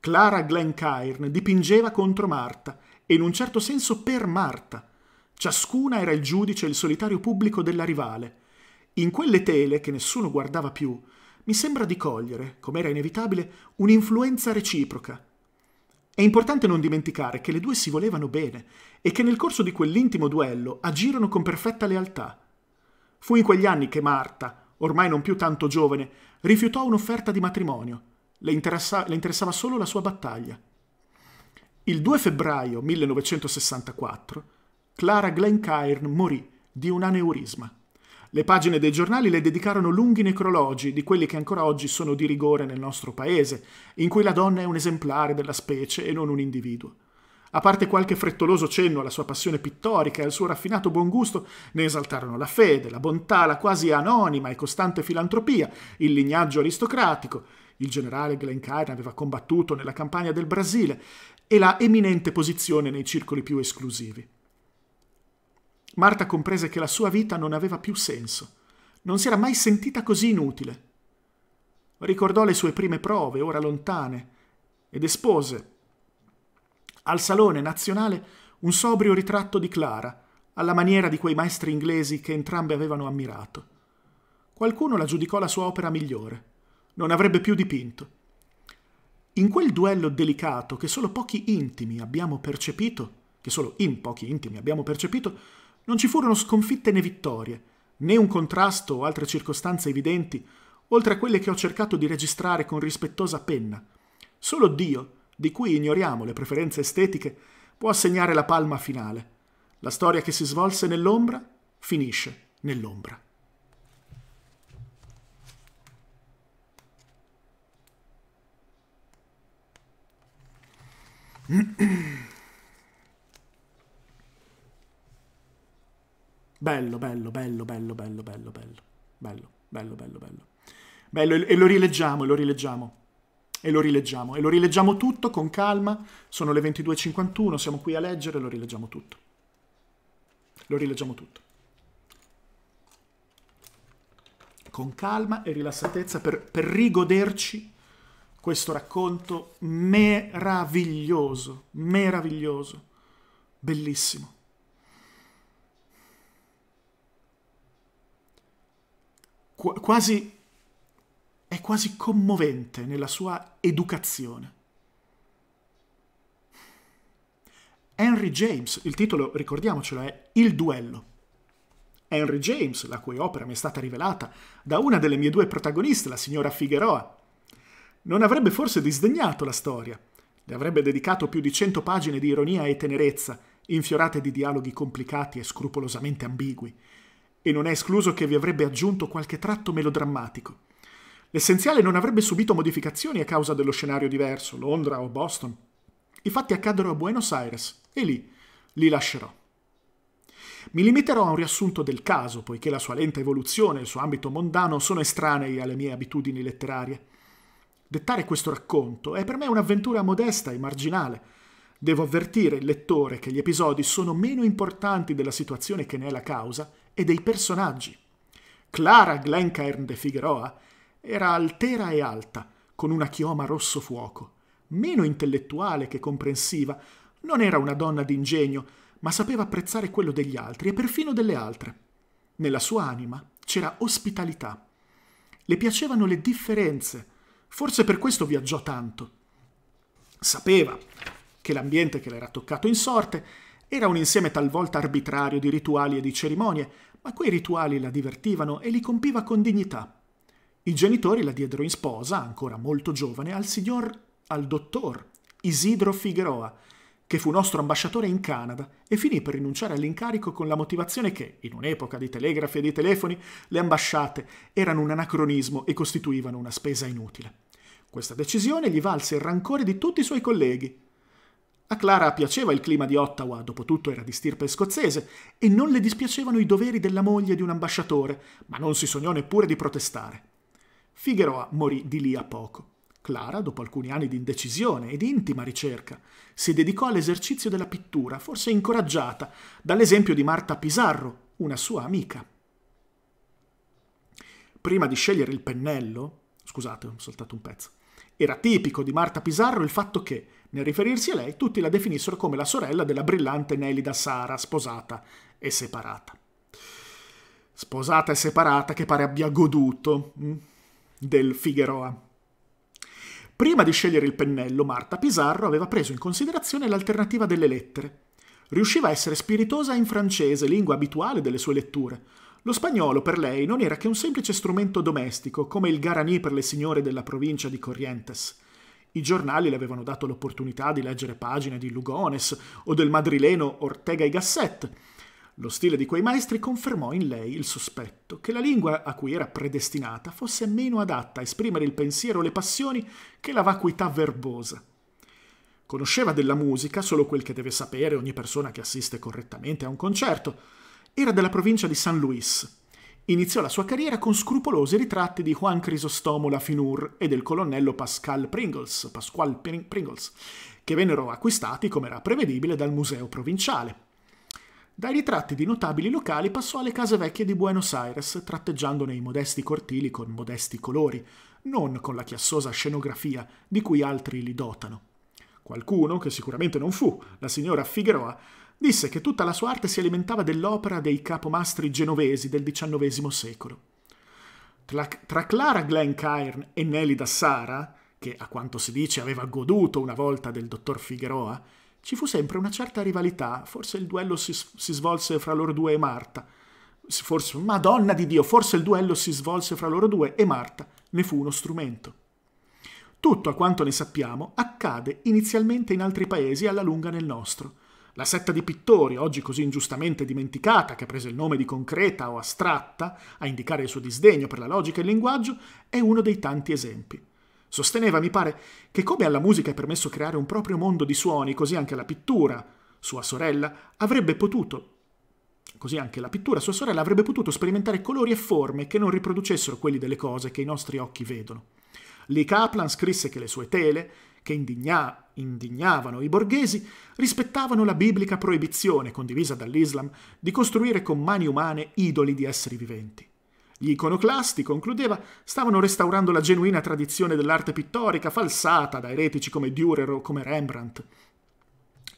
Speaker 1: Clara Glencairn dipingeva contro Marta e in un certo senso per Marta. Ciascuna era il giudice e il solitario pubblico della rivale, in quelle tele, che nessuno guardava più, mi sembra di cogliere, come era inevitabile, un'influenza reciproca. È importante non dimenticare che le due si volevano bene e che nel corso di quell'intimo duello agirono con perfetta lealtà. Fu in quegli anni che Marta, ormai non più tanto giovane, rifiutò un'offerta di matrimonio. Le, interessa le interessava solo la sua battaglia. Il 2 febbraio 1964 Clara Glencairn morì di un aneurisma. Le pagine dei giornali le dedicarono lunghi necrologi di quelli che ancora oggi sono di rigore nel nostro paese, in cui la donna è un esemplare della specie e non un individuo. A parte qualche frettoloso cenno alla sua passione pittorica e al suo raffinato buon gusto, ne esaltarono la fede, la bontà, la quasi anonima e costante filantropia, il lignaggio aristocratico, il generale Glencairn aveva combattuto nella campagna del Brasile, e la eminente posizione nei circoli più esclusivi. Marta comprese che la sua vita non aveva più senso. Non si era mai sentita così inutile. Ricordò le sue prime prove, ora lontane, ed espose al Salone Nazionale un sobrio ritratto di Clara, alla maniera di quei maestri inglesi che entrambe avevano ammirato. Qualcuno la giudicò la sua opera migliore. Non avrebbe più dipinto. In quel duello delicato che solo pochi intimi abbiamo percepito, che solo in pochi intimi abbiamo percepito, non ci furono sconfitte né vittorie, né un contrasto o altre circostanze evidenti, oltre a quelle che ho cercato di registrare con rispettosa penna. Solo Dio, di cui ignoriamo le preferenze estetiche, può assegnare la palma finale. La storia che si svolse nell'ombra finisce nell'ombra. Bello, bello, bello, bello, bello, bello, bello, bello, bello, bello, bello. Bello, e lo rileggiamo, e lo rileggiamo. E lo rileggiamo, e lo rileggiamo tutto con calma. Sono le 22.51, siamo qui a leggere, lo rileggiamo tutto. Lo rileggiamo tutto. Con calma e rilassatezza per, per rigoderci questo racconto meraviglioso, meraviglioso, bellissimo. qu quasi, è quasi commovente nella sua educazione. Henry James, il titolo, ricordiamocelo, è Il duello. Henry James, la cui opera mi è stata rivelata da una delle mie due protagoniste, la signora Figueroa, non avrebbe forse disdegnato la storia. Le avrebbe dedicato più di cento pagine di ironia e tenerezza, infiorate di dialoghi complicati e scrupolosamente ambigui, e non è escluso che vi avrebbe aggiunto qualche tratto melodrammatico. L'essenziale non avrebbe subito modificazioni a causa dello scenario diverso, Londra o Boston. I fatti accaddero a Buenos Aires e lì li lascerò. Mi limiterò a un riassunto del caso, poiché la sua lenta evoluzione e il suo ambito mondano sono estranei alle mie abitudini letterarie. Dettare questo racconto è per me un'avventura modesta e marginale. Devo avvertire il lettore che gli episodi sono meno importanti della situazione che ne è la causa e dei personaggi. Clara Glencairn de Figueroa era altera e alta, con una chioma rosso fuoco. Meno intellettuale che comprensiva, non era una donna d'ingegno, ma sapeva apprezzare quello degli altri e perfino delle altre. Nella sua anima c'era ospitalità. Le piacevano le differenze, forse per questo viaggiò tanto. Sapeva che l'ambiente che le era toccato in sorte era un insieme talvolta arbitrario di rituali e di cerimonie, ma quei rituali la divertivano e li compiva con dignità. I genitori la diedero in sposa, ancora molto giovane, al signor, al dottor Isidro Figueroa, che fu nostro ambasciatore in Canada e finì per rinunciare all'incarico con la motivazione che, in un'epoca di telegrafi e di telefoni, le ambasciate erano un anacronismo e costituivano una spesa inutile. Questa decisione gli valse il rancore di tutti i suoi colleghi, a Clara piaceva il clima di Ottawa, dopo tutto era di stirpe scozzese, e non le dispiacevano i doveri della moglie di un ambasciatore, ma non si sognò neppure di protestare. Figueroa morì di lì a poco. Clara, dopo alcuni anni di indecisione e di intima ricerca, si dedicò all'esercizio della pittura, forse incoraggiata dall'esempio di Marta Pisarro, una sua amica. Prima di scegliere il pennello, scusate, ho saltato un pezzo, era tipico di Marta Pisarro il fatto che, nel riferirsi a lei, tutti la definissero come la sorella della brillante Nelida Sara, sposata e separata. Sposata e separata che pare abbia goduto mm, del Figueroa. Prima di scegliere il pennello, Marta Pizarro aveva preso in considerazione l'alternativa delle lettere. Riusciva a essere spiritosa in francese, lingua abituale delle sue letture. Lo spagnolo per lei non era che un semplice strumento domestico, come il guaraní per le signore della provincia di Corrientes. I giornali le avevano dato l'opportunità di leggere pagine di Lugones o del madrileno Ortega y Gasset. Lo stile di quei maestri confermò in lei il sospetto che la lingua a cui era predestinata fosse meno adatta a esprimere il pensiero o le passioni che la vacuità verbosa. Conosceva della musica solo quel che deve sapere ogni persona che assiste correttamente a un concerto. Era della provincia di San Luis, Iniziò la sua carriera con scrupolosi ritratti di Juan Crisostomo Lafinur e del colonnello Pascal Pringles, Pasquale Pringles, che vennero acquistati, come era prevedibile, dal Museo Provinciale. Dai ritratti di notabili locali passò alle case vecchie di Buenos Aires, tratteggiando nei modesti cortili con modesti colori, non con la chiassosa scenografia di cui altri li dotano. Qualcuno, che sicuramente non fu la signora Figueroa, disse che tutta la sua arte si alimentava dell'opera dei capomastri genovesi del XIX secolo. Tra, tra Clara Glencairn e Nelly da Sara, che a quanto si dice aveva goduto una volta del dottor Figueroa, ci fu sempre una certa rivalità, forse il duello si, si svolse fra loro due e Marta. Forse, Madonna di Dio, forse il duello si svolse fra loro due e Marta ne fu uno strumento. Tutto a quanto ne sappiamo accade inizialmente in altri paesi alla lunga nel nostro la setta di pittori, oggi così ingiustamente dimenticata, che ha preso il nome di concreta o astratta, a indicare il suo disdegno per la logica e il linguaggio, è uno dei tanti esempi. Sosteneva, mi pare, che come alla musica è permesso creare un proprio mondo di suoni, così anche la pittura, sua sorella, avrebbe potuto, così anche la pittura, sua sorella, avrebbe potuto sperimentare colori e forme che non riproducessero quelli delle cose che i nostri occhi vedono. Lee Kaplan scrisse che le sue tele, che indigna, indignavano i borghesi, rispettavano la biblica proibizione condivisa dall'Islam di costruire con mani umane idoli di esseri viventi. Gli iconoclasti, concludeva, stavano restaurando la genuina tradizione dell'arte pittorica falsata da eretici come Dürer o come Rembrandt.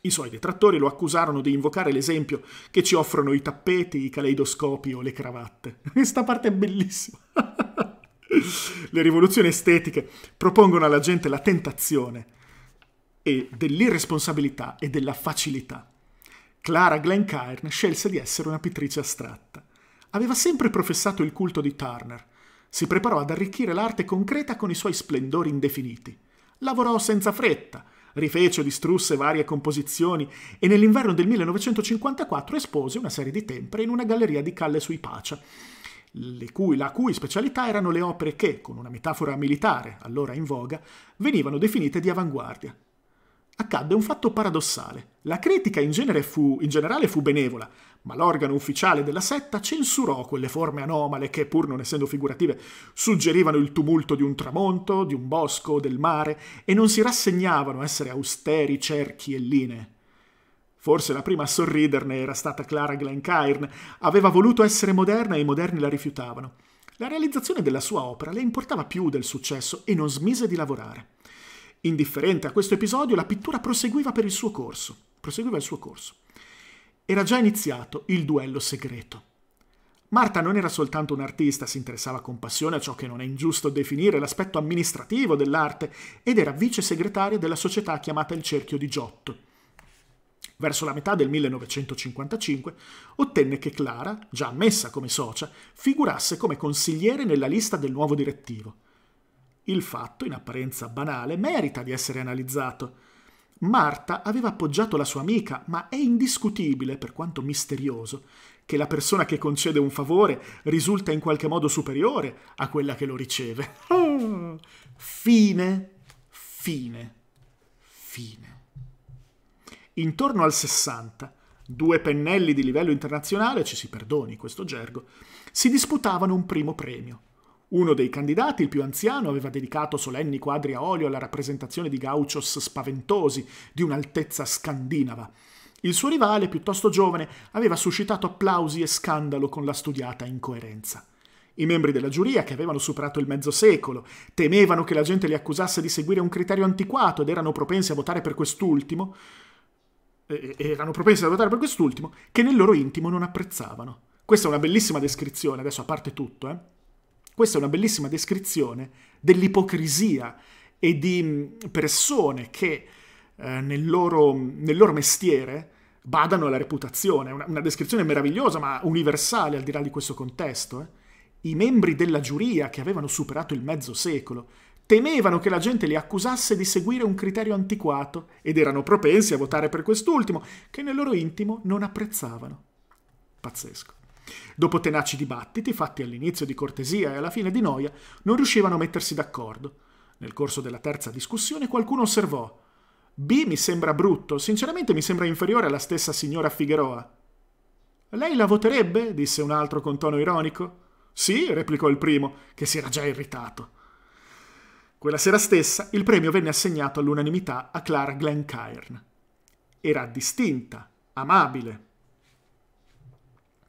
Speaker 1: I suoi detrattori lo accusarono di invocare l'esempio che ci offrono i tappeti, i caleidoscopi o le cravatte. Questa parte è bellissima. Le rivoluzioni estetiche propongono alla gente la tentazione e dell'irresponsabilità e della facilità. Clara Glencairn scelse di essere una pittrice astratta. Aveva sempre professato il culto di Turner. Si preparò ad arricchire l'arte concreta con i suoi splendori indefiniti. Lavorò senza fretta, rifece o distrusse varie composizioni e nell'inverno del 1954 espose una serie di tempere in una galleria di Calle sui Pacia cui, la cui specialità erano le opere che, con una metafora militare allora in voga, venivano definite di avanguardia. Accadde un fatto paradossale. La critica in, fu, in generale fu benevola, ma l'organo ufficiale della setta censurò quelle forme anomale che, pur non essendo figurative, suggerivano il tumulto di un tramonto, di un bosco, del mare, e non si rassegnavano a essere austeri cerchi e linee. Forse la prima a sorriderne era stata Clara Glencairn. Aveva voluto essere moderna e i moderni la rifiutavano. La realizzazione della sua opera le importava più del successo e non smise di lavorare. Indifferente a questo episodio, la pittura proseguiva per il suo corso. Proseguiva il suo corso. Era già iniziato il duello segreto. Marta non era soltanto un artista, si interessava con passione a ciò che non è ingiusto definire l'aspetto amministrativo dell'arte ed era vice segretaria della società chiamata il Cerchio di Giotto Verso la metà del 1955 ottenne che Clara, già ammessa come socia, figurasse come consigliere nella lista del nuovo direttivo. Il fatto, in apparenza banale, merita di essere analizzato. Marta aveva appoggiato la sua amica, ma è indiscutibile, per quanto misterioso, che la persona che concede un favore risulta in qualche modo superiore a quella che lo riceve. Mm. fine, fine, fine intorno al 60, due pennelli di livello internazionale, ci si perdoni questo gergo, si disputavano un primo premio. Uno dei candidati, il più anziano, aveva dedicato solenni quadri a olio alla rappresentazione di gauchos spaventosi, di un'altezza scandinava. Il suo rivale, piuttosto giovane, aveva suscitato applausi e scandalo con la studiata incoerenza. I membri della giuria, che avevano superato il mezzo secolo, temevano che la gente li accusasse di seguire un criterio antiquato ed erano propensi a votare per quest'ultimo, eh, eh, erano propensi a votare per quest'ultimo, che nel loro intimo non apprezzavano. Questa è una bellissima descrizione, adesso a parte tutto, eh? questa è una bellissima descrizione dell'ipocrisia e di mm, persone che eh, nel, loro, nel, loro, mestiere badano alla reputazione. Una, una, descrizione meravigliosa ma universale al di là di questo contesto. Eh. I membri della giuria che avevano superato il mezzo secolo temevano che la gente li accusasse di seguire un criterio antiquato ed erano propensi a votare per quest'ultimo, che nel loro intimo non apprezzavano. Pazzesco. Dopo tenaci dibattiti, fatti all'inizio di cortesia e alla fine di noia, non riuscivano a mettersi d'accordo. Nel corso della terza discussione qualcuno osservò B mi sembra brutto, sinceramente mi sembra inferiore alla stessa signora Figueroa. Lei la voterebbe? disse un altro con tono ironico. Sì, replicò il primo, che si era già irritato. Quella sera stessa il premio venne assegnato all'unanimità a Clara Glencairn. Era distinta, amabile,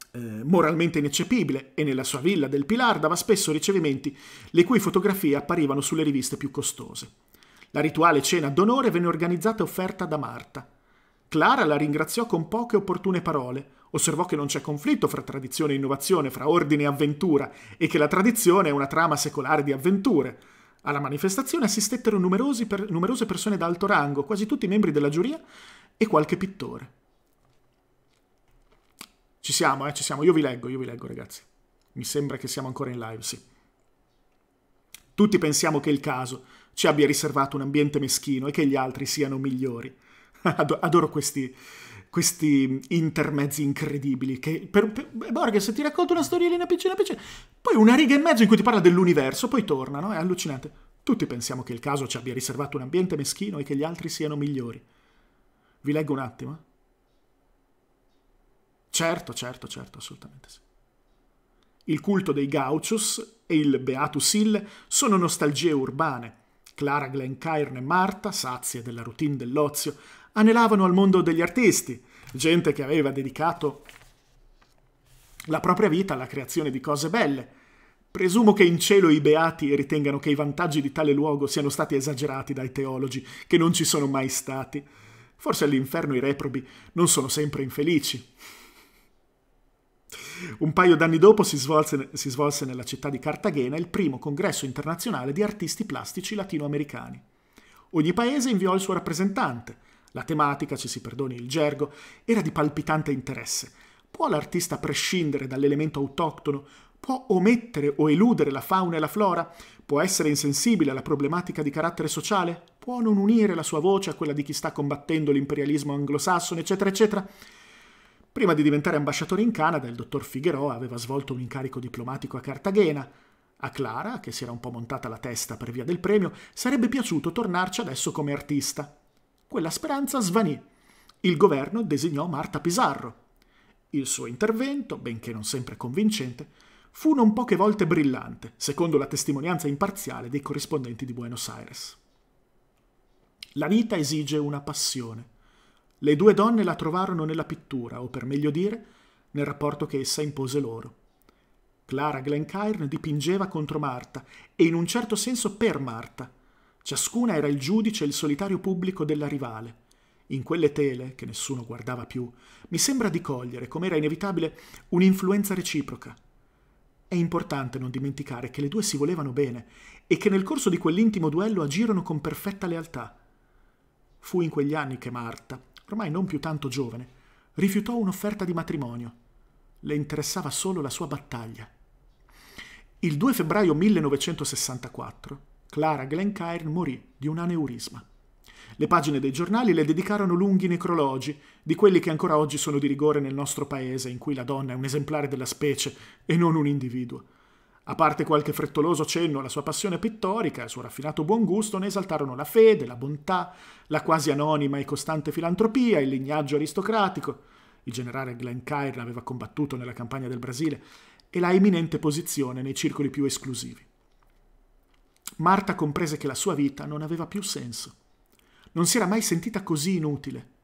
Speaker 1: eh, moralmente ineccepibile e nella sua villa del Pilar dava spesso ricevimenti le cui fotografie apparivano sulle riviste più costose. La rituale cena d'onore venne organizzata e offerta da Marta. Clara la ringraziò con poche opportune parole, osservò che non c'è conflitto fra tradizione e innovazione, fra ordine e avventura, e che la tradizione è una trama secolare di avventure, alla manifestazione assistettero per, numerose persone d'alto rango, quasi tutti membri della giuria e qualche pittore. Ci siamo, eh, ci siamo. Io vi leggo, io vi leggo, ragazzi. Mi sembra che siamo ancora in live, sì. Tutti pensiamo che il caso ci abbia riservato un ambiente meschino e che gli altri siano migliori. Adoro questi, questi intermezzi incredibili. Che per, per, eh, Borges ti racconta una storiellina piccina piccina, poi una riga e mezzo in cui ti parla dell'universo, poi torna, no? È allucinante. Tutti pensiamo che il caso ci abbia riservato un ambiente meschino e che gli altri siano migliori. Vi leggo un attimo. Eh. Certo, certo, certo, assolutamente sì. Il culto dei gauchos e il Beatus Hill sono nostalgie urbane. Clara Glencairn e Marta, sazie della routine dell'ozio, anelavano al mondo degli artisti, gente che aveva dedicato la propria vita alla creazione di cose belle. Presumo che in cielo i beati ritengano che i vantaggi di tale luogo siano stati esagerati dai teologi, che non ci sono mai stati. Forse all'inferno i reprobi non sono sempre infelici. Un paio d'anni dopo si svolse, si svolse nella città di Cartagena il primo congresso internazionale di artisti plastici latinoamericani. Ogni paese inviò il suo rappresentante, la tematica, ci si perdoni il gergo, era di palpitante interesse. Può l'artista prescindere dall'elemento autoctono? Può omettere o eludere la fauna e la flora? Può essere insensibile alla problematica di carattere sociale? Può non unire la sua voce a quella di chi sta combattendo l'imperialismo anglosassone, eccetera, eccetera? Prima di diventare ambasciatore in Canada, il dottor Figueroa aveva svolto un incarico diplomatico a Cartagena. A Clara, che si era un po' montata la testa per via del premio, sarebbe piaciuto tornarci adesso come artista, quella speranza svanì. Il governo designò Marta Pizarro. Il suo intervento, benché non sempre convincente, fu non poche volte brillante, secondo la testimonianza imparziale dei corrispondenti di Buenos Aires. La vita esige una passione. Le due donne la trovarono nella pittura, o per meglio dire, nel rapporto che essa impose loro. Clara Glencairn dipingeva contro Marta e in un certo senso per Marta, Ciascuna era il giudice e il solitario pubblico della rivale. In quelle tele, che nessuno guardava più, mi sembra di cogliere, come era inevitabile, un'influenza reciproca. È importante non dimenticare che le due si volevano bene e che nel corso di quell'intimo duello agirono con perfetta lealtà. Fu in quegli anni che Marta, ormai non più tanto giovane, rifiutò un'offerta di matrimonio. Le interessava solo la sua battaglia. Il 2 febbraio 1964 Clara Glencairn morì di un aneurisma. Le pagine dei giornali le dedicarono lunghi necrologi, di quelli che ancora oggi sono di rigore nel nostro paese, in cui la donna è un esemplare della specie e non un individuo. A parte qualche frettoloso cenno alla sua passione pittorica e al suo raffinato buon gusto, ne esaltarono la fede, la bontà, la quasi anonima e costante filantropia, il lignaggio aristocratico il generale Glencairn aveva combattuto nella campagna del Brasile e la eminente posizione nei circoli più esclusivi. Marta comprese che la sua vita non aveva più senso. Non si era mai sentita così inutile.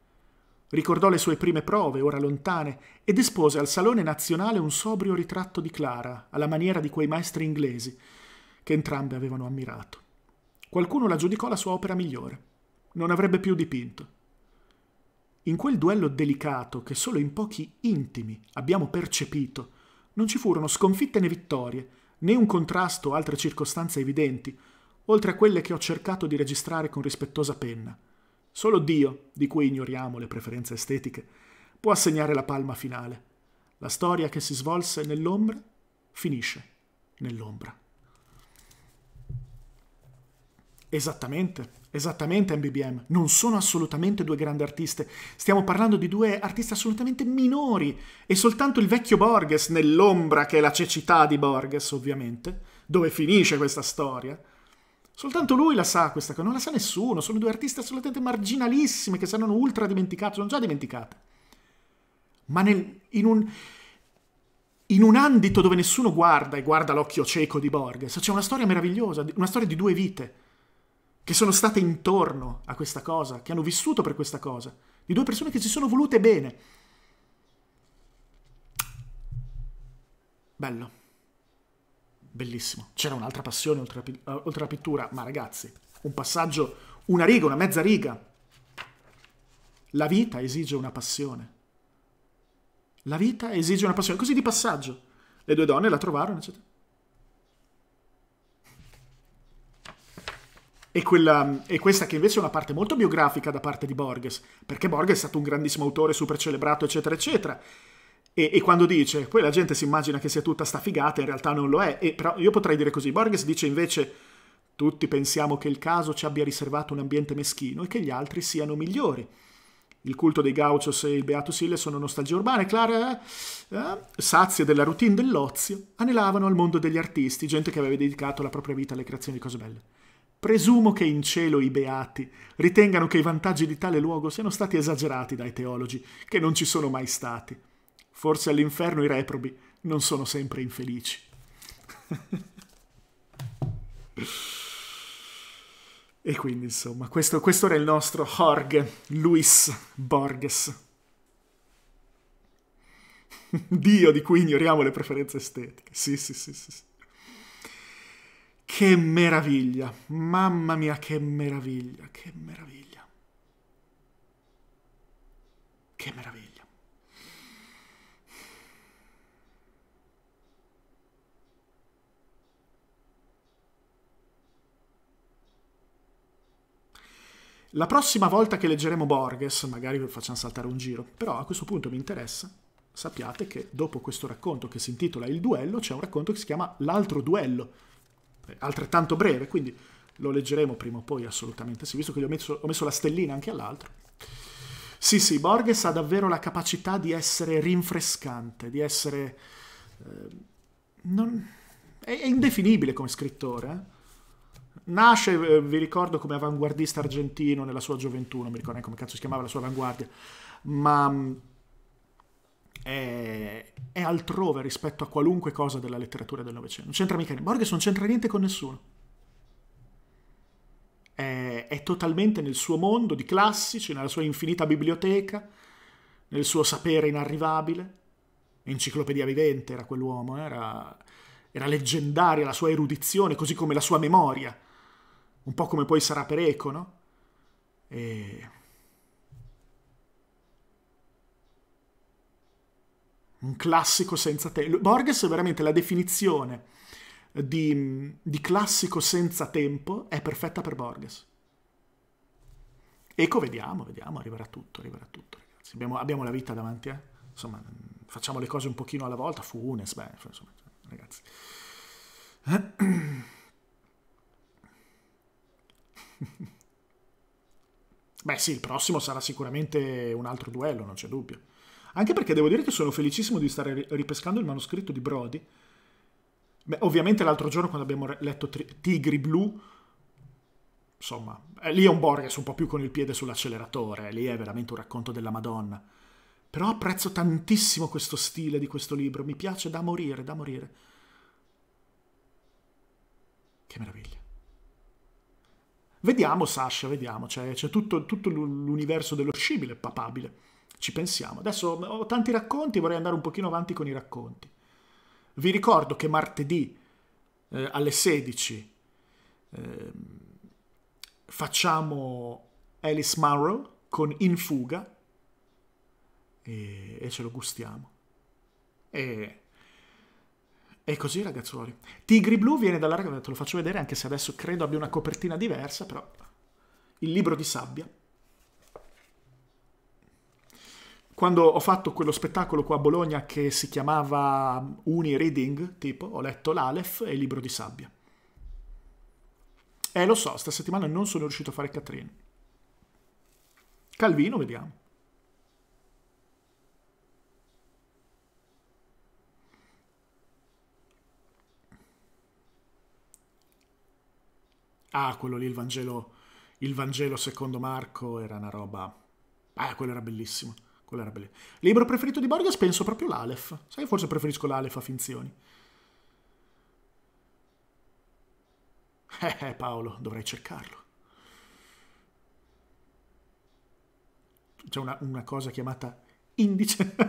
Speaker 1: Ricordò le sue prime prove, ora lontane, ed espose al Salone Nazionale un sobrio ritratto di Clara, alla maniera di quei maestri inglesi, che entrambe avevano ammirato. Qualcuno la giudicò la sua opera migliore. Non avrebbe più dipinto. In quel duello delicato che solo in pochi intimi abbiamo percepito, non ci furono sconfitte né vittorie, né un contrasto o altre circostanze evidenti, oltre a quelle che ho cercato di registrare con rispettosa penna. Solo Dio, di cui ignoriamo le preferenze estetiche, può assegnare la palma finale. La storia che si svolse nell'ombra finisce nell'ombra. Esattamente, Esattamente MBBM, non sono assolutamente due grandi artiste, stiamo parlando di due artisti assolutamente minori e soltanto il vecchio Borges nell'ombra che è la cecità di Borges ovviamente, dove finisce questa storia. Soltanto lui la sa questa cosa, non la sa nessuno, sono due artiste assolutamente marginalissime che saranno ultra dimenticate, sono già dimenticate. Ma nel, in, un, in un ambito dove nessuno guarda e guarda l'occhio cieco di Borges, c'è una storia meravigliosa, una storia di due vite che sono state intorno a questa cosa, che hanno vissuto per questa cosa, di due persone che si sono volute bene. Bello. Bellissimo. C'era un'altra passione oltre la, eh, oltre la pittura, ma ragazzi, un passaggio, una riga, una mezza riga. La vita esige una passione. La vita esige una passione, così di passaggio. Le due donne la trovarono, eccetera. e, quella, e, questa che invece è una parte molto biografica da parte di Borges, perché Borges è stato un grandissimo autore, super celebrato, eccetera, eccetera. E, e quando dice, poi la gente si immagina che sia tutta sta figata, in realtà non lo è, e, però io potrei dire così, Borges dice invece, tutti pensiamo che il caso ci abbia riservato un ambiente meschino e che gli altri siano migliori. Il culto dei gauchos e il beato sille sono nostalgie urbane, Clara, eh, eh? sazie della routine dell'ozio, anelavano al mondo degli artisti, gente che aveva dedicato la propria vita alle creazioni di cose belle. Presumo che in cielo i beati ritengano che i vantaggi di tale luogo siano stati esagerati dai teologi, che non ci sono mai stati. Forse all'inferno i reprobi non sono sempre infelici. e quindi, insomma, questo, questo, era il nostro Jorge Luis Borges. Dio di cui ignoriamo le preferenze estetiche. sì, sì, sì. sì. Che meraviglia, mamma mia, che meraviglia, che meraviglia. Che meraviglia. La prossima volta che leggeremo Borges, magari vi facciamo saltare un giro, però a questo punto mi interessa, sappiate che dopo questo racconto che si intitola Il duello, c'è un racconto che si chiama L'altro duello, altrettanto breve, quindi lo leggeremo prima o poi assolutamente sì, visto che gli ho messo, ho messo la stellina anche all'altro. Sì, sì, Borges ha davvero la capacità di essere rinfrescante, di essere... Eh, non, è, è, indefinibile come scrittore. Eh? Nasce, eh, vi ricordo, come avanguardista argentino nella sua gioventù, non mi ricordo neanche come cazzo si chiamava la sua avanguardia, ma mm, è, è altrove rispetto a qualunque cosa della letteratura del Novecento. Non c'entra mica niente. Borges non c'entra niente con nessuno. È, è totalmente nel suo mondo di classici, nella sua infinita biblioteca, nel suo sapere inarrivabile. Enciclopedia vivente era quell'uomo, eh, era, era leggendaria la sua erudizione, così come la sua memoria. Un po' come poi sarà per Eco, no? E un classico senza tempo. Borges è veramente la definizione di, di classico senza tempo, è perfetta per Borges. Ecco, vediamo, vediamo, arriverà tutto, arriverà tutto, ragazzi. Abbiamo, abbiamo la vita davanti, eh? Insomma, facciamo le cose un pochino alla volta, Funes, beh, insomma, ragazzi. Beh sì, il prossimo sarà sicuramente un altro duello, non c'è dubbio. Anche perché devo dire che sono felicissimo di stare ripescando il manoscritto di Brody. Beh, ovviamente l'altro giorno quando abbiamo letto Tigri Blu, insomma, eh, lì è un Borges un po' più con il piede sull'acceleratore, lì è veramente un racconto della Madonna. Però apprezzo tantissimo questo stile di questo libro, mi piace da morire, da morire. Che meraviglia. Vediamo Sasha, vediamo, c'è, tutto, tutto l'universo dello scibile papabile ci pensiamo. Adesso mm, ho tanti racconti, vorrei andare un pochino avanti con i racconti. Vi ricordo che martedì eh, alle 16 eh, facciamo Alice Munro con In Fuga e, e ce lo gustiamo. E, e, così ragazzuoli. Tigri Blu viene dalla... te lo faccio vedere anche se adesso credo abbia una copertina diversa, però... Il libro di sabbia Quando ho fatto quello spettacolo qua a Bologna che si chiamava Uni Reading, tipo, ho letto l'Alef e il libro di sabbia. Eh, lo so, sta settimana non sono riuscito a fare Catrin. Calvino, vediamo. Ah, quello lì, il Vangelo, il Vangelo secondo Marco, era una roba... Ah, quello era bellissimo. Quello era bellissimo. Libro preferito di Borges penso proprio l'Aleph. Sai, forse preferisco l'Aleph a finzioni. Eh, eh, Paolo, dovrei cercarlo. C'è una, una cosa chiamata indice.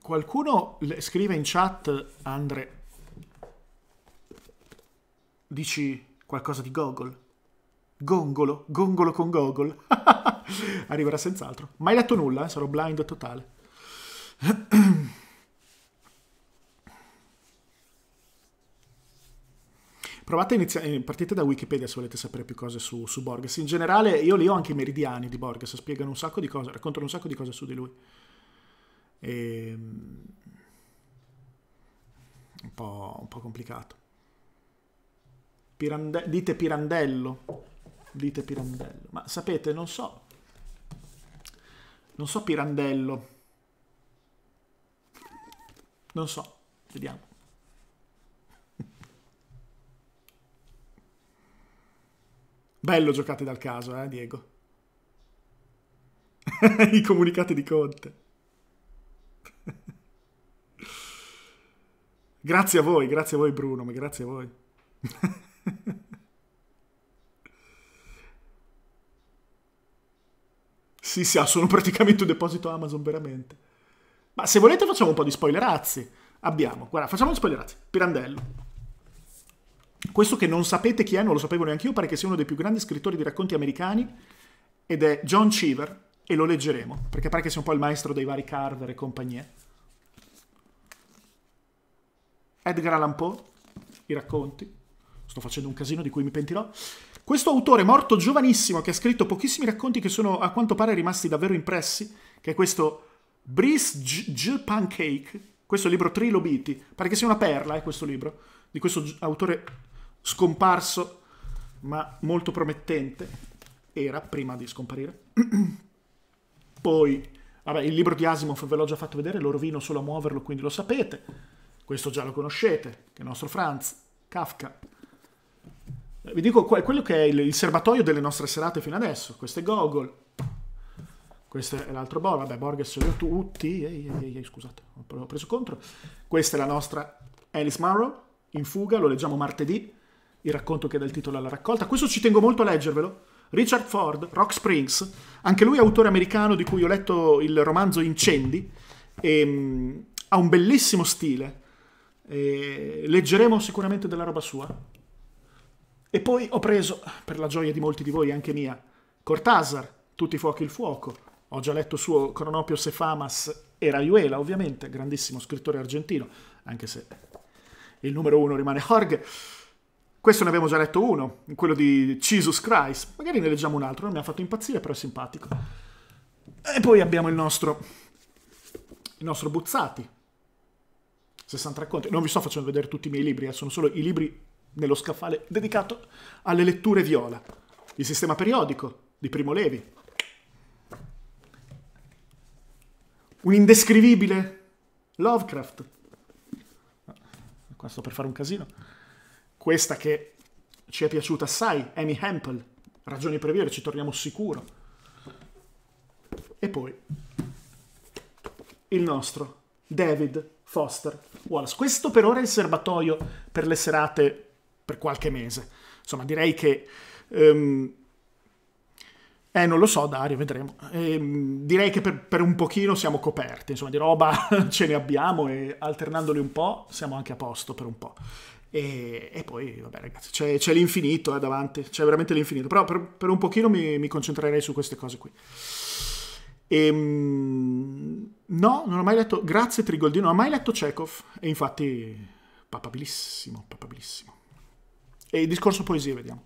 Speaker 1: Qualcuno scrive in chat, Andre, dici qualcosa di Gogol? Gongolo, gongolo con gogol. Arriverà senz'altro. Mai letto nulla, eh? sarò blind totale. Provate a iniziare, eh, partite da Wikipedia se volete sapere più cose su, su Borges. In generale, io li ho anche i meridiani di Borges, spiegano un sacco di cose, raccontano un sacco di cose su di lui. E... Ehm, un, po', un po' complicato. Pirande... dite Pirandello. Dite Pirandello. Ma sapete, non so. Non so Pirandello. Non so. Vediamo. Bello giocate dal caso, eh, Diego. I comunicati di Conte. grazie a voi, grazie a voi Bruno, ma grazie a voi. Sì, sì, ah, sono praticamente un deposito Amazon, veramente. Ma se volete facciamo un po' di spoilerazzi. Abbiamo, guarda, facciamo gli spoilerazzi. Pirandello. Questo che non sapete chi è, non lo sapevo neanche io, pare che sia uno dei più grandi scrittori di racconti americani ed è John Cheever e lo leggeremo, perché pare che sia un po' il maestro dei vari Carver e compagnie. Edgar Allan Poe, i racconti. Sto facendo un casino di cui mi pentirò. Questo autore morto giovanissimo che ha scritto pochissimi racconti che sono a quanto pare rimasti davvero impressi, che è questo Brice G. G. Pancake, questo libro Trilobiti, pare che sia una perla eh, questo libro, di questo autore scomparso ma molto promettente, era prima di scomparire. Poi, vabbè, il libro di Asimov ve l'ho già fatto vedere, lo rovino solo a muoverlo, quindi lo sapete. Questo già lo conoscete, che è il nostro Franz, Kafka vi dico quello che è il, il, serbatoio delle nostre serate fino adesso. Questo è Gogol. Questo è l'altro Borg. Vabbè, Borges io tutti. Ehi, ehi, ehi, scusate, ho preso contro. Questa è la nostra Alice Morrow. In fuga, lo leggiamo martedì. Il racconto che dà il titolo alla raccolta. Questo ci tengo molto a leggervelo. Richard Ford, Rock Springs, anche lui è autore americano di cui ho letto il romanzo Incendi. E, um, ha un bellissimo stile. E, leggeremo sicuramente della roba sua e poi ho preso, per la gioia di molti di voi, anche mia, Cortázar, Tutti fuochi il fuoco. Ho già letto suo Cronopios e Famas e Raiuela, ovviamente, grandissimo scrittore argentino, anche se il numero uno rimane Jorge. Questo ne abbiamo già letto uno, quello di Jesus Christ. Magari ne leggiamo un altro, non mi ha fatto impazzire, però è simpatico. E poi abbiamo il nostro, il nostro Buzzati, 60 racconti. Non vi sto facendo vedere tutti i miei libri, eh, sono solo i libri nello scaffale dedicato alle letture viola. Il sistema periodico di Primo Levi. Un indescrivibile Lovecraft. Qua sto per fare un casino. Questa che ci è piaciuta assai, Amy Hempel. Ragioni per vivere, ci torniamo sicuro. E poi il nostro David Foster Wallace. Questo per ora è il serbatoio per le serate per qualche mese. Insomma, direi che... Um, eh, non lo so, Dario, vedremo. Ehm, direi che per, per, un pochino siamo coperti, insomma, di roba ce ne abbiamo e alternandoli un po' siamo anche a posto per un po'. E, e poi, vabbè ragazzi, c'è, l'infinito eh, davanti, c'è veramente l'infinito, però per, per, un pochino mi, mi, concentrerei su queste cose qui. Ehm, no, non ho mai letto, grazie Trigoldino, non ho mai letto Chekhov e infatti papabilissimo, papabilissimo. E il discorso poesie, vediamo.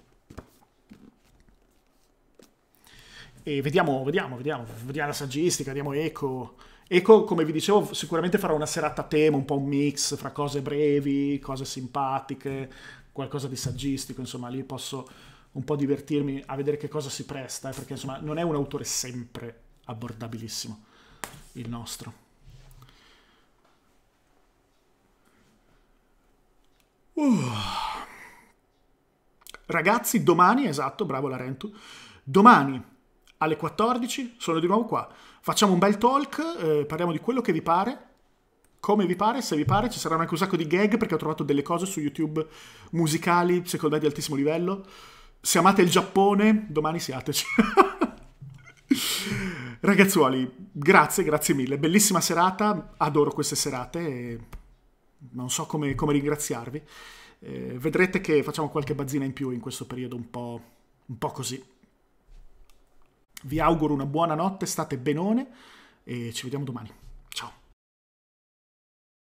Speaker 1: E vediamo, vediamo, vediamo, vediamo la saggistica, vediamo Eco. Eco, come vi dicevo, sicuramente farà una serata a tema, un po' un mix fra cose brevi, cose simpatiche, qualcosa di saggistico, insomma, lì posso un po' divertirmi a vedere che cosa si presta, eh, perché insomma non è un autore sempre abbordabilissimo, il nostro. Uh. Ragazzi, domani, esatto, bravo Larentu, domani alle 14 sono di nuovo qua. Facciamo un bel talk, eh, parliamo di quello che vi pare, come vi pare, se vi pare. Ci saranno anche un sacco di gag perché ho trovato delle cose su YouTube musicali, secondo me, di altissimo livello. Se amate il Giappone, domani siateci. Ragazzuoli, grazie, grazie mille. Bellissima serata, adoro queste serate e non so come, come ringraziarvi. Eh, vedrete che facciamo qualche bazzina in più in questo periodo un po', un po così. Vi auguro una buona notte, state benone e ci vediamo domani.